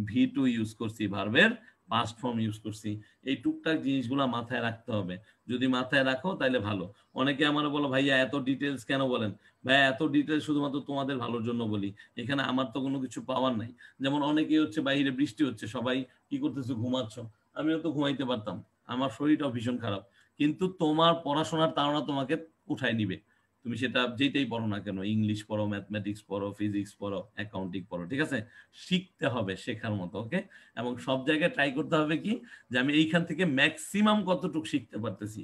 ভি টু ইউজ করছি ভার্বের পাস্ট ফর্ম ইউজ করছি এই টুকটাক জিনিসগুলো মাথায় রাখতে হবে যদি মাথায় রাখো তাহলে ভালো অনেকে আমার বলো ভাইয়া এত ডিটেলস কেন বলেন ভাইয়া এত ডিটেলস শুধুমাত্র তোমাদের ভালোর জন্য বলি এখানে আমার তো কোনো কিছু পাওয়ার নাই যেমন অনেকেই হচ্ছে বাইরে বৃষ্টি হচ্ছে সবাই কি করতেছে ঘুমাচ্ছ আমিও তো ঘুমাইতে পারতাম আমার শরীরটাও ভীষণ খারাপ কিন্তু তোমার পড়াশোনার তাড়না তোমাকে উঠায় নিবে তুমি সেটা যেটাই পড়ো না কেন ইংলিশ পড়ো ম্যাথমেটিক্স পড়ো ফিজিক্স পড়ো অ্যাকাউন্টিং পড়ো ঠিক আছে শিখতে হবে শেখার মতো ওকে এবং সব জায়গায় ট্রাই করতে হবে কি যে আমি এইখান থেকে ম্যাক্সিমাম কতটুকু শিখতে পারতেছি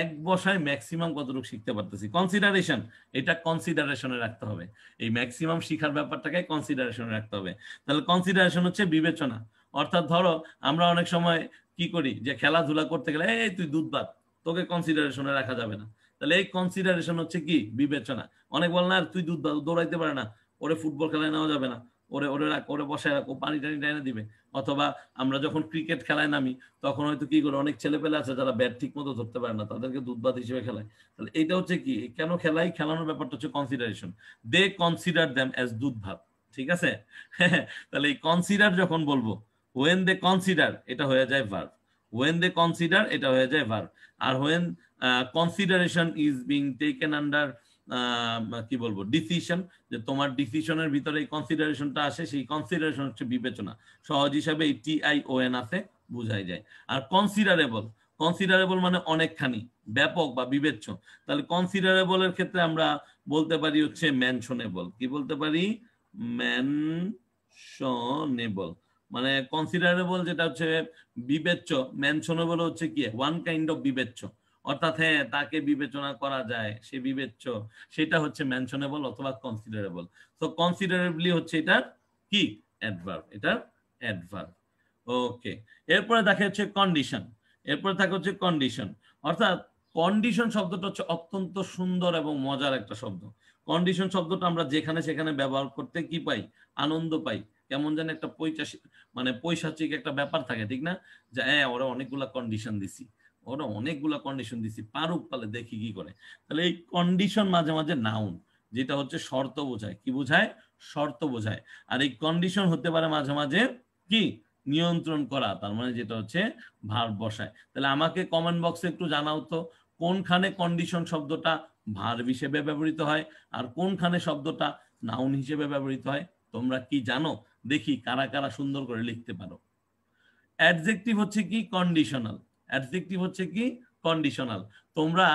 এক বসায় ম্যাক্সিমাম কতটুকু শিখতে পারতেছি কনসিডারেশন এটা কনসিডারেশনে রাখতে হবে এই ম্যাক্সিমাম শিখার ব্যাপারটাকে কনসিডারেশনে রাখতে হবে তাহলে কনসিডারেশন হচ্ছে বিবেচনা অর্থাৎ ধরো আমরা অনেক সময় কি করি যে খেলাধুলা করতে গেলে এই তুই দুধ তোকে কনসিডারেশনে রাখা যাবে না তাহলে এই কনসিডারেশন হচ্ছে কি বিবেচনা অনেক বল না তুই দুধ দৌড়াইতে পারে না ওরে ফুটবল খেলায় নেওয়া যাবে না ওরে ওরে রাখ ওরে বসায় রাখো পানি টানি টাইনে দিবে অথবা আমরা যখন ক্রিকেট খেলায় নামি তখন হয়তো কি করে অনেক ছেলে পেলে আছে যারা ব্যাট ঠিক মতো ধরতে পারে না তাদেরকে দুধবাদ হিসেবে খেলায় তাহলে এটা হচ্ছে কি কেন খেলাই খেলানোর ব্যাপারটা হচ্ছে consideration they consider them as দুধ ভাত ঠিক আছে তাহলে এই কনসিডার যখন বলবো ওয়েন দে কনসিডার এটা হয়ে যায় ভার্ভ ওয়েন দে কনসিডার এটা হয়ে যায় ভার আর when consideration is being taken under কি বলবো ডিসিশন যে তোমার ডিসিশনের ভিতরে এই কনসিডারেশনটা আসে সেই কনসিডারেশন হচ্ছে বিবেচনা সহজ হিসাবে এই টি আই ও এন আছে বোঝাই যায় আর কনসিডারেবল কনসিডারেবল মানে অনেকখানি ব্যাপক বা বিবেচ্য তাহলে কনসিডারেবল এর ক্ষেত্রে আমরা বলতে পারি হচ্ছে ম্যানশনেবল কি বলতে পারি ম্যানশনেবল মানে কনসিডারেবল যেটা হচ্ছে বিবেচ্য মেনশনেবল হচ্ছে কি ওয়ান কাইন্ড অফ বিবেচ্য অর্থাৎ হ্যাঁ তাকে বিবেচনা করা যায় সে বিবেচ্য সেটা হচ্ছে মেনশনেবল অথবা কনসিডারেবল তো কনসিডারেবলি হচ্ছে এটা কি অ্যাডভার্ব এটা অ্যাডভার্ব ওকে এরপরে দেখা হচ্ছে কন্ডিশন এরপরে থাকে হচ্ছে কন্ডিশন অর্থাৎ কন্ডিশন শব্দটা হচ্ছে অত্যন্ত সুন্দর এবং মজার একটা শব্দ কন্ডিশন শব্দটা আমরা যেখানে সেখানে ব্যবহার করতে কি পাই আনন্দ পাই কেমন যেন একটা পৈচাশি মানে পৈশাচিক একটা ব্যাপার থাকে ঠিক না যে হ্যাঁ ওরা অনেকগুলা কন্ডিশন দিছি ওরা অনেকগুলা কন্ডিশন দিছি পারুক পালে দেখি কি করে তাহলে এই কন্ডিশন মাঝে মাঝে নাউন যেটা হচ্ছে শর্ত বোঝায় কি বোঝায় শর্ত বোঝায় আর এই কন্ডিশন হতে পারে মাঝে মাঝে কি নিয়ন্ত্রণ করা তার মানে যেটা হচ্ছে ভার বসায় তাহলে আমাকে কমেন্ট বক্সে একটু জানাও তো কোনখানে কন্ডিশন শব্দটা ভার হিসেবে ব্যবহৃত হয় আর কোনখানে শব্দটা নাউন হিসেবে ব্যবহৃত হয় তোমরা কি জানো দেখি কারা কারা সুন্দর করে লিখতে পারো অ্যাডজেক্টিভ হচ্ছে কি কন্ডিশনাল অ্যাডজেক্টিভ হচ্ছে কি কন্ডিশনাল তোমরা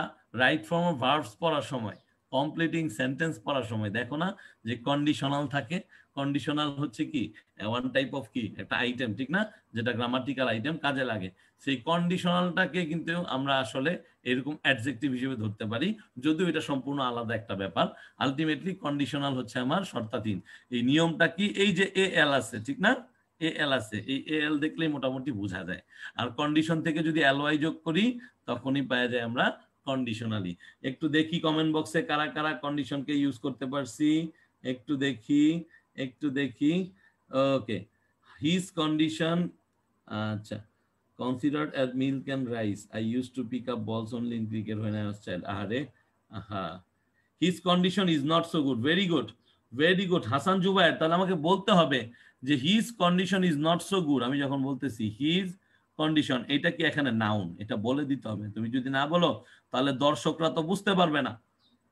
রাইট ফর্ম ভার্বস পড়ার সময় কমপ্লিটিং সেন্টেন্স পড়ার সময় দেখো না যে কন্ডিশনাল থাকে কন্ডিশনাল হচ্ছে কি ওয়ান টাইপ অফ কি একটা আইটেম ঠিক না যেটা গ্রামাটিক্যাল আইটেম কাজে লাগে সেই কন্ডিশনালটাকে কিন্তু আমরা আসলে এরকম অ্যাডজেক্টিভ হিসেবে ধরতে পারি যদিও এটা সম্পূর্ণ আলাদা একটা ব্যাপার আলটিমেটলি কন্ডিশনাল হচ্ছে আমার শর্তাধীন এই নিয়মটা কি এই যে এ এল আছে ঠিক না এ এল আছে এই এ এল দেখলেই মোটামুটি বোঝা যায় আর কন্ডিশন থেকে যদি এল ওয়াই যোগ করি তখনই পাওয়া যায় আমরা কন্ডিশনালি একটু দেখি কমেন্ট বক্সে কারা কারা কন্ডিশনকে ইউজ করতে পারছি একটু দেখি একটু দেখি ওকে হিজ কন্ডিশন আচ্ছা considered as milk and rice I use to pick up balls only in cricket হয়ে নেওয়ার চাইল্ড আহারে আহা his condition is not so good very good very good Hasan Zubai তাহলে আমাকে বলতে হবে যে his condition is not so good আমি যখন বলতেছি হিজ কন্ডিশন এটা কি এখানে নাউন এটা বলে দিতে হবে তুমি যদি না বলো তাহলে দর্শকরা তো বুঝতে পারবে না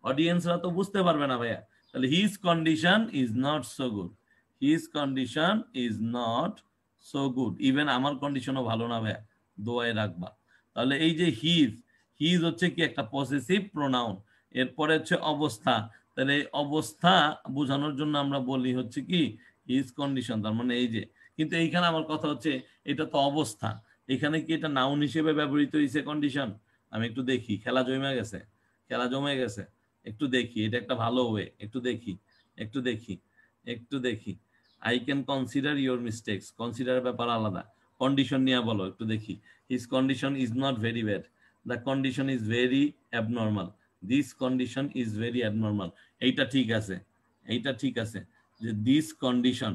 অডিয়েন্সরা তো বুঝতে পারবে না ভাইয়া তাহলে his condition is not so good his condition is not so good even আমার কন্ডিশনও ভালো না ভাই দোয়ায় রাখবা তাহলে এই যে হিজ হিজ হচ্ছে কি একটা পসেসিভ প্রোনাউন এরপরে হচ্ছে অবস্থা তাহলে এই অবস্থা বোঝানোর জন্য আমরা বলি হচ্ছে কি হিজ কন্ডিশন তার মানে এই যে কিন্তু এইখানে আমার কথা হচ্ছে এটা তো অবস্থা এখানে কি এটা নাউন হিসেবে ব্যবহৃত হয়েছে কন্ডিশন আমি একটু দেখি খেলা জমে গেছে খেলা জমে গেছে একটু দেখি এটা একটা ভালো ওয়ে একটু দেখি একটু দেখি একটু দেখি I can consider your mistakes consider ব্যাপার আলাদা কন্ডিশন নিয়ে বলো একটু দেখি his condition is not very bad the condition is very abnormal this condition is very abnormal এইটা ঠিক আছে এইটা ঠিক আছে যে this condition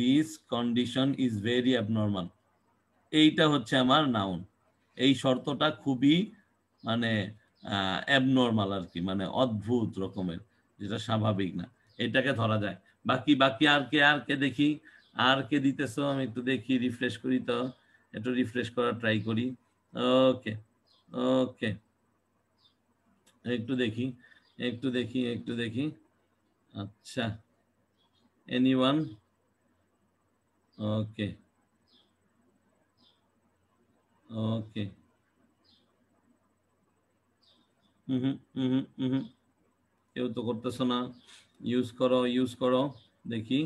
this condition is very abnormal এইটা হচ্ছে আমার নাউন এই শর্তটা খুবই মানে অ্যাবনর্মাল আর কি মানে অদ্ভুত রকমের যেটা স্বাভাবিক না এটাকে ধরা যায় বাকি বাকি আর কে আর কে দেখি আর কে দিতেছ আমি একটু দেখি রিফ্রেশ করি তো একটু রিফ্রেশ করার ট্রাই করি ওকে ওকে একটু দেখি একটু দেখি একটু দেখি আচ্ছা এনিওয়ান ওকে ওকে কেউ তো করতেছো না ইউজ করো ইউজ করো দেখি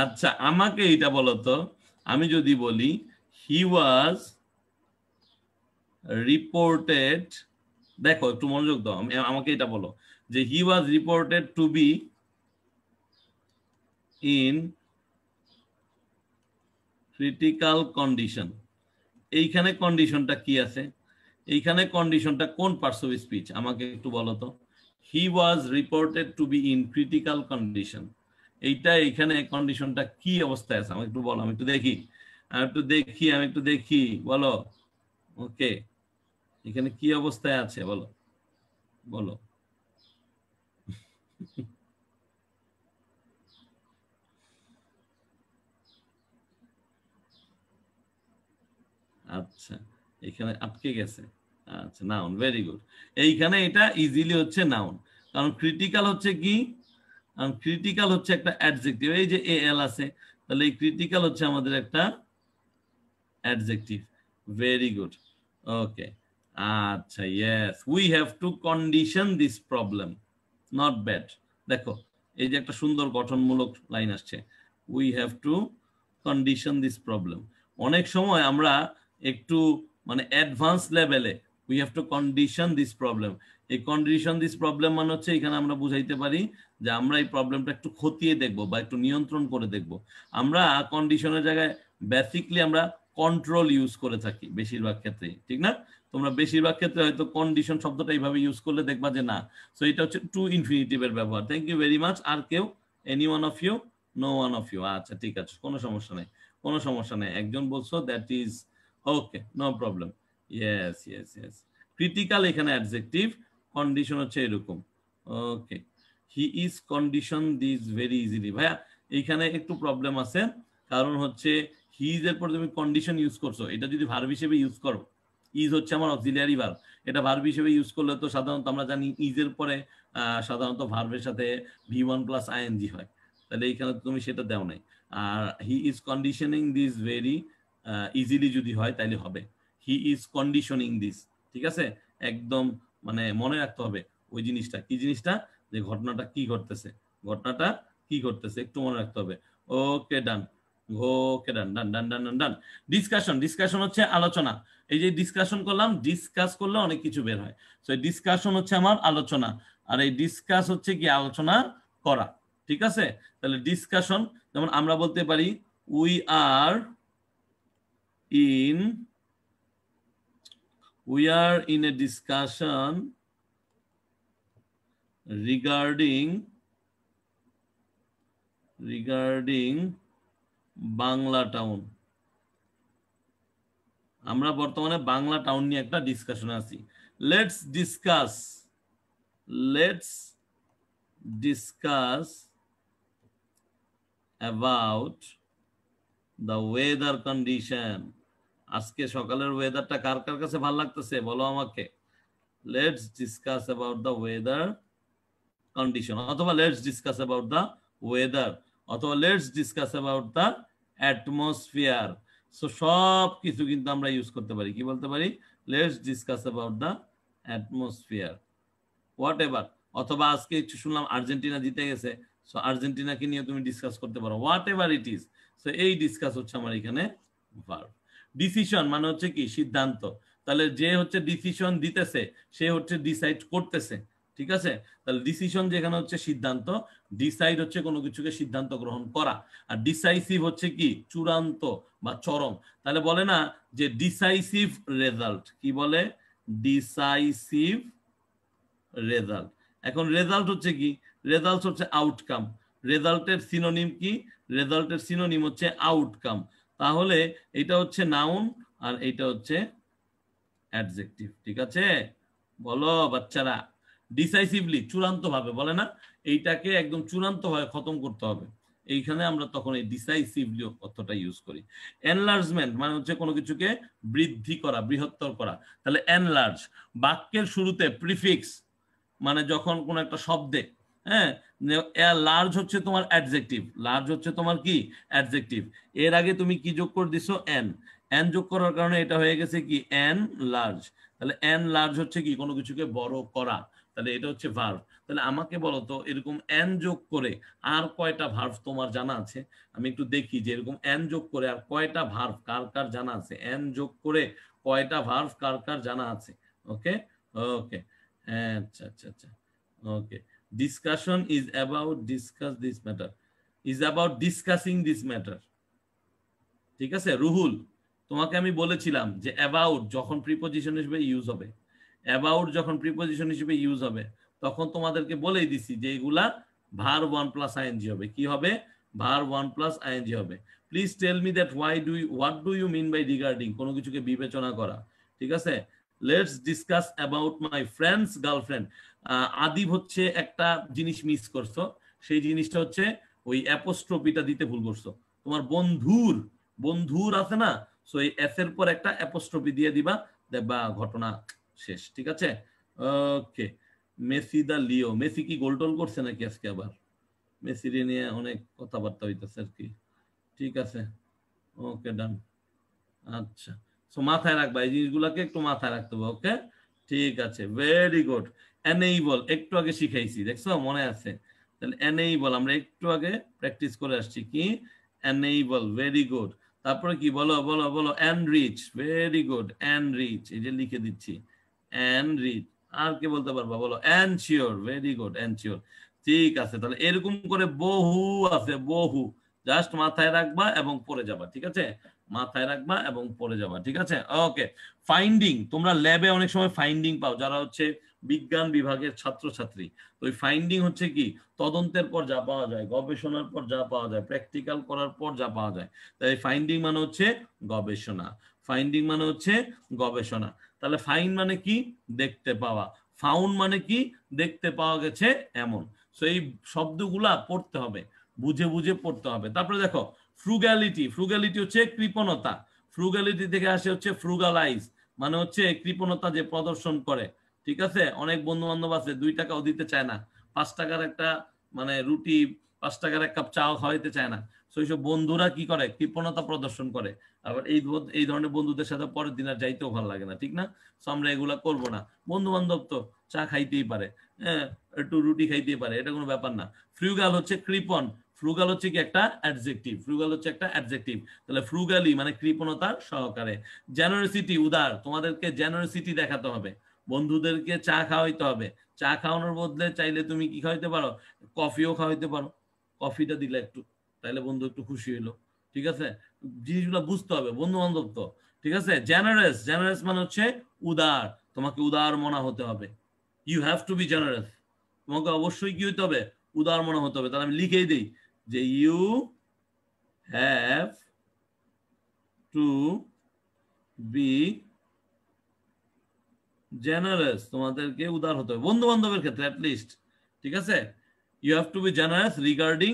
আচ্ছা আমাকে এটা বলতো আমি যদি বলি হি ওয়াজ রিপোর্টেড দেখো একটু মনোযোগ দাও আমাকে এটা বলো যে he was reported to be in critical condition এইখানে কন্ডিশনটা কি আছে এইখানে কন্ডিশনটা কোন পার্টস অফ স্পিচ আমাকে একটু বলো তো he was reported to be in critical condition এইটা এইখানে কন্ডিশনটা কি অবস্থায় আছে আমাকে একটু বলো আমি একটু দেখি আমি একটু দেখি আমি একটু দেখি বলো ওকে এখানে কি অবস্থায় আছে বলো বলো আচ্ছা এখানে আটকে গেছে আচ্ছা নাউন ভেরি গুড এইখানে এটা ইজিলি হচ্ছে নাউন কারণ ক্রিটিক্যাল হচ্ছে কি কারণ ক্রিটিক্যাল হচ্ছে একটা অ্যাডজেক্টিভ এই যে এ এল আছে তাহলে এই ক্রিটিক্যাল হচ্ছে আমাদের একটা অ্যাডজেক্টিভ ভেরি গুড ওকে আচ্ছা yes we have to condition this problem not bad দেখো এই যে একটা সুন্দর গঠনমূলক লাইন আসছে we have to condition this problem অনেক সময় আমরা একটু মানে অ্যাডভান্স লেভেলে we have to condition this problem এই কন্ডিশন দিস প্রবলেম মানে হচ্ছে এখানে আমরা বুঝাইতে পারি যে আমরা এই প্রবলেমটা একটু খতিয়ে দেখব বা একটু নিয়ন্ত্রণ করে দেখব আমরা কন্ডিশনের জায়গায় বেসিকলি আমরা কন্ট্রোল ইউজ করে থাকি বেশিরভাগ ক্ষেত্রে ঠিক না তোমরা বেশিরভাগ ক্ষেত্রে হয়তো কন্ডিশন শব্দটা এইভাবে ইউজ করলে দেখবা যে না সো এটা হচ্ছে টু ইনফিনিটিভের ব্যবহার থ্যাংক ইউ ভেরি মাচ আর কেউ any one of you no one of you আচ্ছা ঠিক আছে কোনো সমস্যা নেই কোনো সমস্যা নেই একজন বলছো that is okay no problem yes yes yes critical এখানে অ্যাডজেক্টিভ কন্ডিশন হচ্ছে এরকম okay he is condition this very easily ভাইয়া এইখানে একটু প্রবলেম আছে কারণ হচ্ছে হি ইজ এর পর তুমি কন্ডিশন ইউজ করছো এটা যদি ভার্ব হিসেবে ইউজ করো ইজ হচ্ছে আমার অক্সিলিয়ারি ভার্ব এটা ভার্ব হিসেবে ইউজ করলে তো সাধারণত আমরা জানি ইজের পরে সাধারণত ভার্বের সাথে ভি ওয়ান প্লাস আইএনজি হয় তাহলে এইখানে তুমি সেটা দেও নাই আর he is conditioning this very easily যদি হয় তাইলে হবে হি ইজ কন্ডিশনিং দিস ঠিক আছে একদম মানে মনে রাখতে হবে ওই জিনিসটা কি জিনিসটা যে ঘটনাটা কি ঘটতেছে ঘটনাটা কি ঘটতেছে একটু মনে রাখতে হবে ওকে ডান ওকে ডান ডান ডান ডান ডান ডান ডিসকাশন ডিসকাশন হচ্ছে আলোচনা এই যে ডিসকাশন করলাম ডিসকাস করলে অনেক কিছু বের হয় সো ডিসকাশন হচ্ছে আমার আলোচনা আর এই ডিসকাস হচ্ছে কি আলোচনা করা ঠিক আছে তাহলে ডিসকাশন যেমন আমরা বলতে পারি we are in we are in a discussion regarding regarding Bangla town আমরা বর্তমানে বাংলা টাউন নিয়ে একটা ডিসকাশন আছি let's discuss let's discuss about the weather condition আজকে সকালের ওয়েদারটা কার কার কাছে ভালো লাগতেছে বলো আমাকে let's discuss about the weather condition অথবা let's discuss about the weather অথবা let's discuss about the atmosphere so সব কিছু কিন্তু আমরা ইউজ করতে পারি কি বলতে পারি let's discuss about the atmosphere whatever অথবা আজকে একটু শুনলাম আর্জেন্টিনা জিতে গেছে সো আর্জেন্টিনাকে নিয়ে তুমি ডিসকাস করতে পারো whatever it is so এই ডিসকাস হচ্ছে আমার এখানে ভার্ব ডিসিশন মানে হচ্ছে কি সিদ্ধান্ত তাহলে যে হচ্ছে ডিসিশন দিতেছে সে হচ্ছে ডিসাইড করতেছে ঠিক আছে তাহলে ডিসিশন যেখানে হচ্ছে সিদ্ধান্ত ডিসাইড হচ্ছে কোনো কিছুকে সিদ্ধান্ত গ্রহণ করা আর ডিসাইসিভ হচ্ছে কি চূড়ান্ত বা চরম তাহলে বলে না যে ডিসাইসিভ রেজাল্ট কি বলে ডিসাইসিভ রেজাল্ট এখন রেজাল্ট হচ্ছে কি রেজাল্ট হচ্ছে আউটকাম রেজাল্টের সিনোনিম কি রেজাল্টের সিনোনিম হচ্ছে আউটকাম তাহলে এটা হচ্ছে নাউন আর এটা হচ্ছে অ্যাডজেক্টিভ ঠিক আছে বলো বাচ্চারা ডিসাইসিভলি চূড়ান্ত ভাবে বলে না এইটাকে একদম চূড়ান্ত ভাবে খতম করতে হবে এইখানে আমরা তখন এই ডিসাইসিভলি অর্থটা ইউজ করি এনলার্জমেন্ট মানে হচ্ছে কোনো কিছুকে বৃদ্ধি করা বৃহত্তর করা তাহলে এনলার্জ বাক্যের শুরুতে প্রিফিক্স মানে যখন কোনো একটা শব্দে হ্যাঁ লার্জ হচ্ছে তোমার অ্যাডজেক্টিভ লার্জ হচ্ছে তোমার কি অ্যাডজেক্টিভ এর আগে তুমি কি যোগ করে দিছো এন এন যোগ করার কারণে এটা হয়ে গেছে কি এন লার্জ তাহলে এন লার্জ হচ্ছে কি কোনো কিছুকে বড় করা তাহলে এটা হচ্ছে ভার্ভ তাহলে আমাকে বলো তো এরকম এন যোগ করে আর কয়টা ভার্ভ তোমার জানা আছে আমি একটু দেখি যে এরকম এন যোগ করে আর কয়টা ভার্ভ কার কার জানা আছে এন যোগ করে কয়টা ভার্ভ কার কার জানা আছে ওকে ওকে হ্যাঁ আচ্ছা আচ্ছা আচ্ছা ওকে discussion is about discuss this matter is about discussing this matter ঠিক আছে রুহুল তোমাকে আমি বলেছিলাম যে অ্যাবাউট যখন প্রিপোজিশন হিসেবে ইউজ হবে অ্যাবাউট যখন প্রিপোজিশন হিসেবে ইউজ হবে তখন তোমাদেরকে বলেই দিছি যে এগুলা ভার ওয়ান প্লাস আইএনজি হবে কি হবে ভার ওয়ান প্লাস আইএনজি হবে please tell me that why do you what do you mean by regarding কোনো কিছুকে বিবেচনা করা ঠিক আছে let's discuss about my friends girlfriend Adib হচ্ছে একটা জিনিস মিস করছো সেই জিনিসটা হচ্ছে ওই অ্যাপোস্ট্রপিটা দিতে ভুল করছো তোমার বন্ধুর বন্ধুর আছে না সো এই এস এর পর একটা অ্যাপোস্ট্রপি দিয়ে দিবা দেখবা ঘটনা শেষ ঠিক আছে ওকে মেসি দা লিও মেসি কি গোল টোল করছে নাকি আজকে আবার মেসি নিয়ে অনেক কথাবার্তা হইতেছে আর কি ঠিক আছে ওকে ডান আচ্ছা সো মাথায় রাখবা এই জিনিসগুলোকে একটু মাথায় রাখতে হবে ওকে ঠিক আছে ভেরি গুড এনেইবল একটু আগে শিখাইছি দেখছো মনে আছে তাহলে এনেইবল আমরা একটু আগে প্র্যাকটিস করে আসছি কি এনেইবল ভেরি গুড তারপরে কি বলো বলো বলো রিচ ভেরি গুড রিচ এই যে লিখে দিচ্ছি রিচ আর কি বলতে পারবা বলো এনশিওর ভেরি গুড শিওর ঠিক আছে তাহলে এরকম করে বহু আছে বহু জাস্ট মাথায় রাখবা এবং পড়ে যাবা ঠিক আছে মাথায় রাখবা এবং পড়ে যাবা ঠিক আছে ওকে ফাইন্ডিং তোমরা ল্যাবে অনেক সময় ফাইন্ডিং পাও যারা হচ্ছে বিজ্ঞান বিভাগের ছাত্রছাত্রী তো ওই ফাইন্ডিং হচ্ছে কি তদন্তের পর যা পাওয়া যায় গবেষণার পর যা পাওয়া যায় প্র্যাকটিক্যাল করার পর যা পাওয়া যায় তাই ফাইন্ডিং মানে হচ্ছে গবেষণা ফাইন্ডিং মানে হচ্ছে গবেষণা তাহলে ফাইন মানে কি দেখতে পাওয়া ফাউন্ড মানে কি দেখতে পাওয়া গেছে এমন সো এই শব্দগুলা পড়তে হবে বুঝে বুঝে পড়তে হবে তারপরে দেখো ফ্রুগ্যালিটি ফ্রুগ্যালিটি হচ্ছে কৃপণতা ফ্রুগ্যালিটি থেকে আসে হচ্ছে ফ্রুগালাইজ মানে হচ্ছে কৃপণতা যে প্রদর্শন করে ঠিক আছে অনেক বন্ধু বান্ধব আছে দুই টাকাও দিতে চায় না পাঁচ টাকার একটা মানে রুটি পাঁচ টাকার এক কাপ চা খাওয়াইতে চায় না সেইসব বন্ধুরা কি করে কৃপণতা প্রদর্শন করে আবার এই এই ধরনের বন্ধুদের সাথে পরের দিন আর যাইতেও ভালো লাগে না ঠিক না তো আমরা এগুলা করবো না বন্ধু বান্ধব তো চা খাইতেই পারে হ্যাঁ একটু রুটি খাইতেই পারে এটা কোনো ব্যাপার না ফ্রুগাল হচ্ছে কৃপন ফ্রুগাল হচ্ছে কি একটা অ্যাডজেক্টিভ ফ্রুগাল হচ্ছে একটা অ্যাডজেক্টিভ তাহলে ফ্রুগালি মানে কৃপণতার সহকারে জেনারেসিটি উদার তোমাদেরকে জেনারেসিটি দেখাতে হবে বন্ধুদেরকে চা খাওয়াইতে হবে চা খাওয়ানোর বদলে চাইলে তুমি কি খাওয়াইতে পারো কফিও খাওয়াইতে পারো কফিটা দিলে একটু তাইলে বন্ধু একটু খুশি হইলো ঠিক আছে জিনিসগুলো বুঝতে হবে বন্ধু বান্ধব তো ঠিক আছে জেনারেস জেনারেস মানে হচ্ছে উদার তোমাকে উদার মনা হতে হবে you have to be generous তোমাকে অবশ্যই কি হইতে হবে উদার মনা হতে হবে তাহলে আমি লিখেই দিই যে you have to be generous তোমাদেরকে উদার হতে হবে বন্ধু বান্ধবের ক্ষেত্রে ঠিক আছে you have to be generous regarding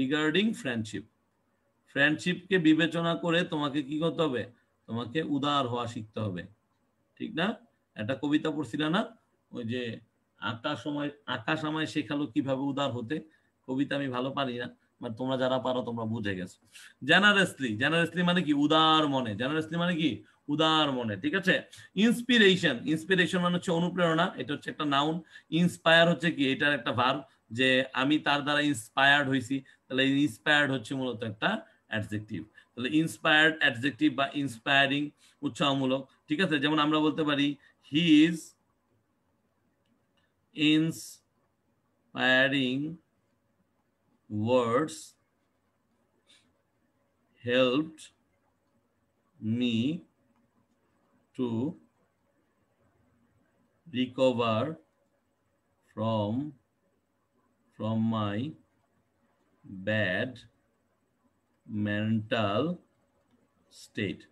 regarding friendship ফ্রেন্ডশিপকে বিবেচনা করে তোমাকে কি করতে হবে তোমাকে উদার হওয়া শিখতে হবে ঠিক না একটা কবিতা পড়ছিলা না ওই যে আকাশ সময় আকাশ আমায় শেখালো কিভাবে উদার হতে কবিতা আমি ভালো পারি না মানে তোমরা যারা পারো তোমরা বুঝে গেছো জেনারেসলি জেনারেসলি মানে কি উদার মনে জেনারেসলি মানে কি উদার মনে ঠিক আছে ইন্সপিরেশন ইন্সপিরেশন মানে হচ্ছে অনুপ্রেরণা এটা হচ্ছে একটা নাউন ইন্সপায়ার হচ্ছে কি এটার একটা ভার যে আমি তার দ্বারা ইন্সপায়ার্ড হয়েছি তাহলে ইন্সপায়ার্ড হচ্ছে মূলত একটা অ্যাডজেক্টিভ তাহলে ইন্সপায়ার্ড অ্যাডজেক্টিভ বা ইন্সপায়ারিং উৎসাহমূলক ঠিক আছে যেমন আমরা বলতে পারি he is inspiring words helped me to recover from from my bad mental state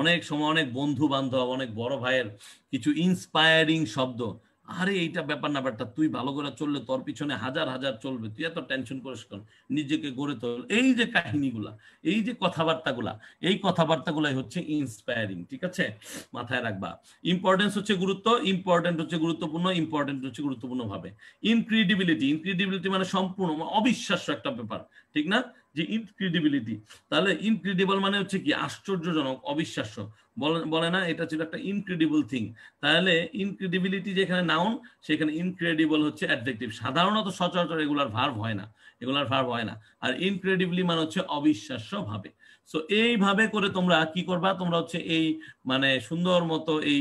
অনেক সময় অনেক বন্ধু বান্ধব অনেক বড় ভাইয়ের কিছু ইন্সপায়ারিং শব্দ আরে এইটা ব্যাপার না ব্যাপারটা তুই ভালো করে চললে তোর পিছনে হাজার হাজার চলবে তুই এত টেনশন করিস কেন নিজেকে গড়ে তোল এই যে কাহিনীগুলা এই যে কথাবার্তা গুলা এই কথাবার্তা গুলাই হচ্ছে ইন্সপায়ারিং ঠিক আছে মাথায় রাখবা ইম্পর্টেন্স হচ্ছে গুরুত্ব ইম্পর্টেন্ট হচ্ছে গুরুত্বপূর্ণ ইম্পর্টেন্ট হচ্ছে গুরুত্বপূর্ণ ভাবে ইনক্রেডিবিলিটি ইনক্রেডিবিলিটি মানে সম্পূর্ণ অবিশ্বাস্য একটা ব্যাপার ঠিক না যে ইনক্রেডিবিলিটি তাহলে ইনক্রেডিবল মানে হচ্ছে কি আশ্চর্যজনক অবিশ্বাস্য বলে না এটা ছিল একটা ইনক্রেডিবল থিং তাহলে ইনক্রেডিবিলিটি যেখানে নাউন সেখানে ইনক্রেডিবল হচ্ছে অ্যাডজেক্টিভ সাধারণত সচরাচর এগুলার ভার্ভ হয় না এগুলার ভার্ভ হয় না আর ইনক্রেডিবলি মানে হচ্ছে অবিশ্বাস্য ভাবে সো এইভাবে করে তোমরা কি করবা তোমরা হচ্ছে এই মানে সুন্দর মতো এই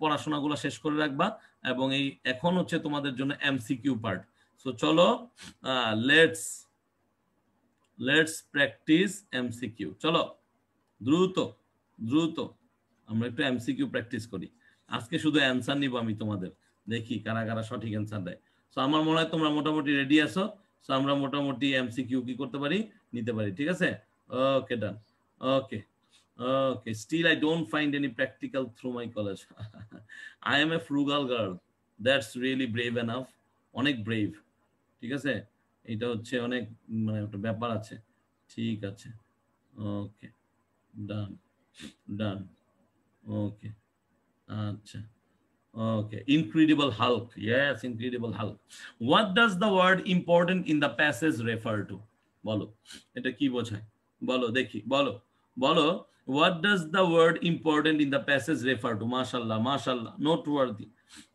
পড়াশোনাগুলো শেষ করে রাখবা এবং এই এখন হচ্ছে তোমাদের জন্য এমসিকিউ পার্ট সো চলো লেটস লেটস প্র্যাকটিস এমসিকিউ চলো দ্রুত দ্রুত আমরা একটু এমসিকিউ প্র্যাকটিস করি আজকে শুধু অ্যান্সার নিব আমি তোমাদের দেখি কারা কারা সঠিক অ্যান্সার দেয় সো আমার মনে হয় তোমরা মোটামুটি রেডি আছো সো আমরা মোটামুটি এমসিকিউ কি করতে পারি নিতে পারি ঠিক আছে okay done okay okay still I don't find any practical through my college I am a frugal girl that's really brave enough অনেক ব্রেভ ঠিক আছে এটা হচ্ছে অনেক মানে একটা ব্যাপার আছে ঠিক আছে ওকে ডান ডান ওকে আচ্ছা okay incredible Hulk yes incredible Hulk what does the word important in the passage refer to বলো এটা কি বোঝায় বলো দেখি বলো বলো what does the word important in the passage refer to মাশাল্লাহ মাশাল্লাহ নোট ওয়ার্দি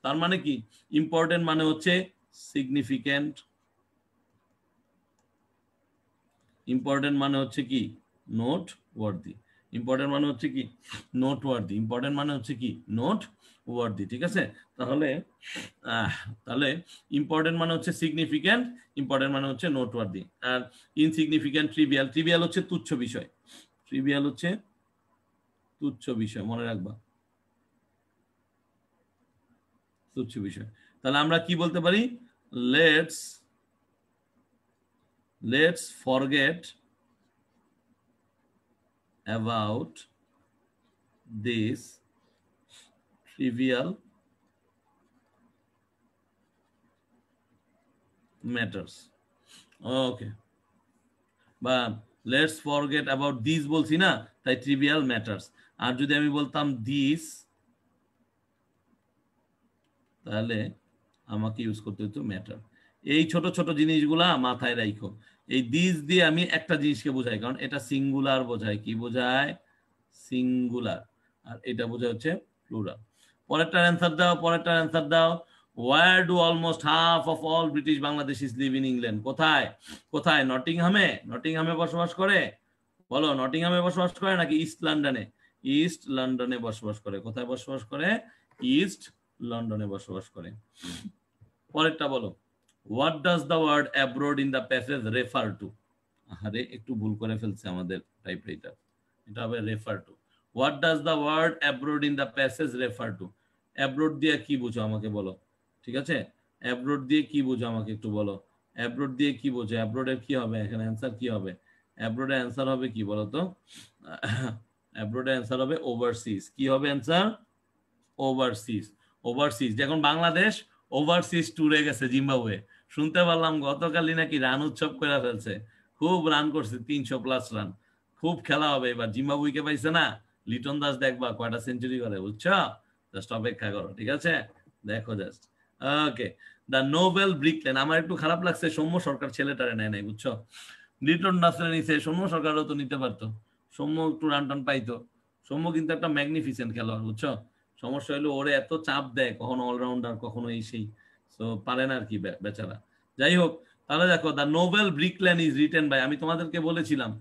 তার মানে কি ইম্পর্টেন্ট মানে হচ্ছে সিগনিফিক্যান্ট ইম্পর্টেন্ট মানে হচ্ছে কি নোট ওয়ার্দি ইম্পর্টেন্ট মানে হচ্ছে কি নোট ওয়ার্দি ইম্পর্টেন্ট মানে হচ্ছে কি নোট ওয়ার্দি ঠিক আছে তাহলে তাহলে ইম্পর্টেন্ট মানে হচ্ছে সিগনিফিক্যান্ট ইম্পর্টেন্ট মানে হচ্ছে নোট ওয়ার্দি আর ইনসিগনিফিক্যান্ট ট্রিভিয়াল ট্রিভিয়াল হচ্ছে তুচ্ছ বিষয় ট্রিভিয়াল হচ্ছে তুচ্ছ বিষয় মনে রাখবা তুচ্ছ বিষয় তাহলে আমরা কি বলতে পারি let's let's forget about this trivial matters okay বা লেটস ফরগেট অ্যাবাউট দিস বলছি না তাই ট্রিভিয়াল ম্যাটার্স আর যদি আমি বলতাম দিস তাহলে আমাকে ইউজ করতে হতো ম্যাটার এই ছোট ছোট জিনিসগুলা মাথায় রাখো এই দিস দিয়ে আমি একটা জিনিসকে বোঝাই কারণ এটা সিঙ্গুলার বোঝায় কি বোঝায় সিঙ্গুলার আর এটা বোঝা হচ্ছে প্লুরাল পরেরটার অ্যান্সার দাও পরেরটার অ্যান্সার দাও where do almost half of all British Bangladeshis live in England কোথায় কোথায় নটিংহামে নটিংহামে বসবাস করে বলো নটিংহামে বসবাস করে নাকি ইস্ট লন্ডনে ইস্ট লন্ডনে বসবাস করে কোথায় বসবাস করে ইস্ট লন্ডনে বসবাস করে পরেরটা বলো what does the word abroad in the passage refer to আরে একটু ভুল করে ফেলছে আমাদের টাইপ রাইটার এটা হবে refer to what does the word abroad in the passage refer to abroad দিয়ে কি বোঝো আমাকে বলো ঠিক আছে অ্যাব্রোড দিয়ে কি বোঝো আমাকে একটু বলো অ্যাব্রোড দিয়ে কি বোঝো অ্যাব্রোডের কি হবে এখানে অ্যান্সার কি হবে অ্যাব্রোডের অ্যান্সার হবে কি বলো তো অ্যাব্রোডের অ্যান্সার হবে ওভারসিজ কি হবে অ্যান্সার ওভারসিজ ওভারসিজ এখন বাংলাদেশ ওভারসিজ ট্যুরে গেছে জিম্বাবুয়ে শুনতে পারলাম গতকালই নাকি রান উৎসব করে ফেলছে খুব রান করছে তিনশো প্লাস রান খুব খেলা হবে এবার জিম্বাবুইকে পাইছে না লিটন দাস দেখবা কয়টা সেঞ্চুরি করে বুঝছো জাস্ট অপেক্ষা করো ঠিক আছে দেখো just okay the novel Brick Lane আমার একটু খারাপ লাগছে সৌম্য সরকার ছেলেটারে নেয় নাই বুঝছো লিটন দাসরা নিছে সৌম্য সরকারও তো নিতে পারতো সৌম্য একটু রান টান পাইতো সৌম্য কিন্তু একটা ম্যাগনিফিসেন্ট খেলোয়াড় বুঝছো সমস্যা হলো ওরে এত চাপ দেয় কখনো অলরাউন্ডার কখনো এই সেই তো পারে না আর কি বেচারা যাই হোক তাহলে দেখো the novel Brick Lane is written by আমি তোমাদেরকে বলেছিলাম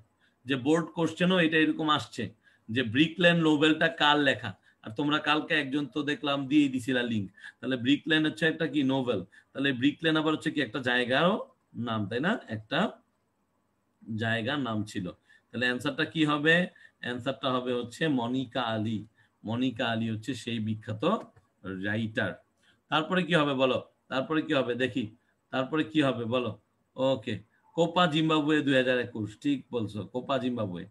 যে বোর্ড কোশ্চেনও এটা এরকম আসছে যে ব্রিকল্যান নোবেলটা কার লেখা আর তোমরা কালকে একজন তো দেখলাম দিয়ে দিছিলা লিঙ্ক তাহলে ব্রিকল্যান হচ্ছে একটা কি নোভেল তাহলে ব্রিকল্যান আবার হচ্ছে কি একটা জায়গারও নাম তাই না একটা জায়গার নাম ছিল তাহলে অ্যান্সারটা কি হবে অ্যান্সারটা হবে হচ্ছে মনিকা আলী মনিকা আলী হচ্ছে সেই বিখ্যাত রাইটার তারপরে কি হবে বলো তারপরে কি হবে দেখি তারপরে কি হবে বলো ওকে কোপা জিম্বাবুয়ে দুই হাজার একুশ ঠিক বলছো কোপা Zimbabwe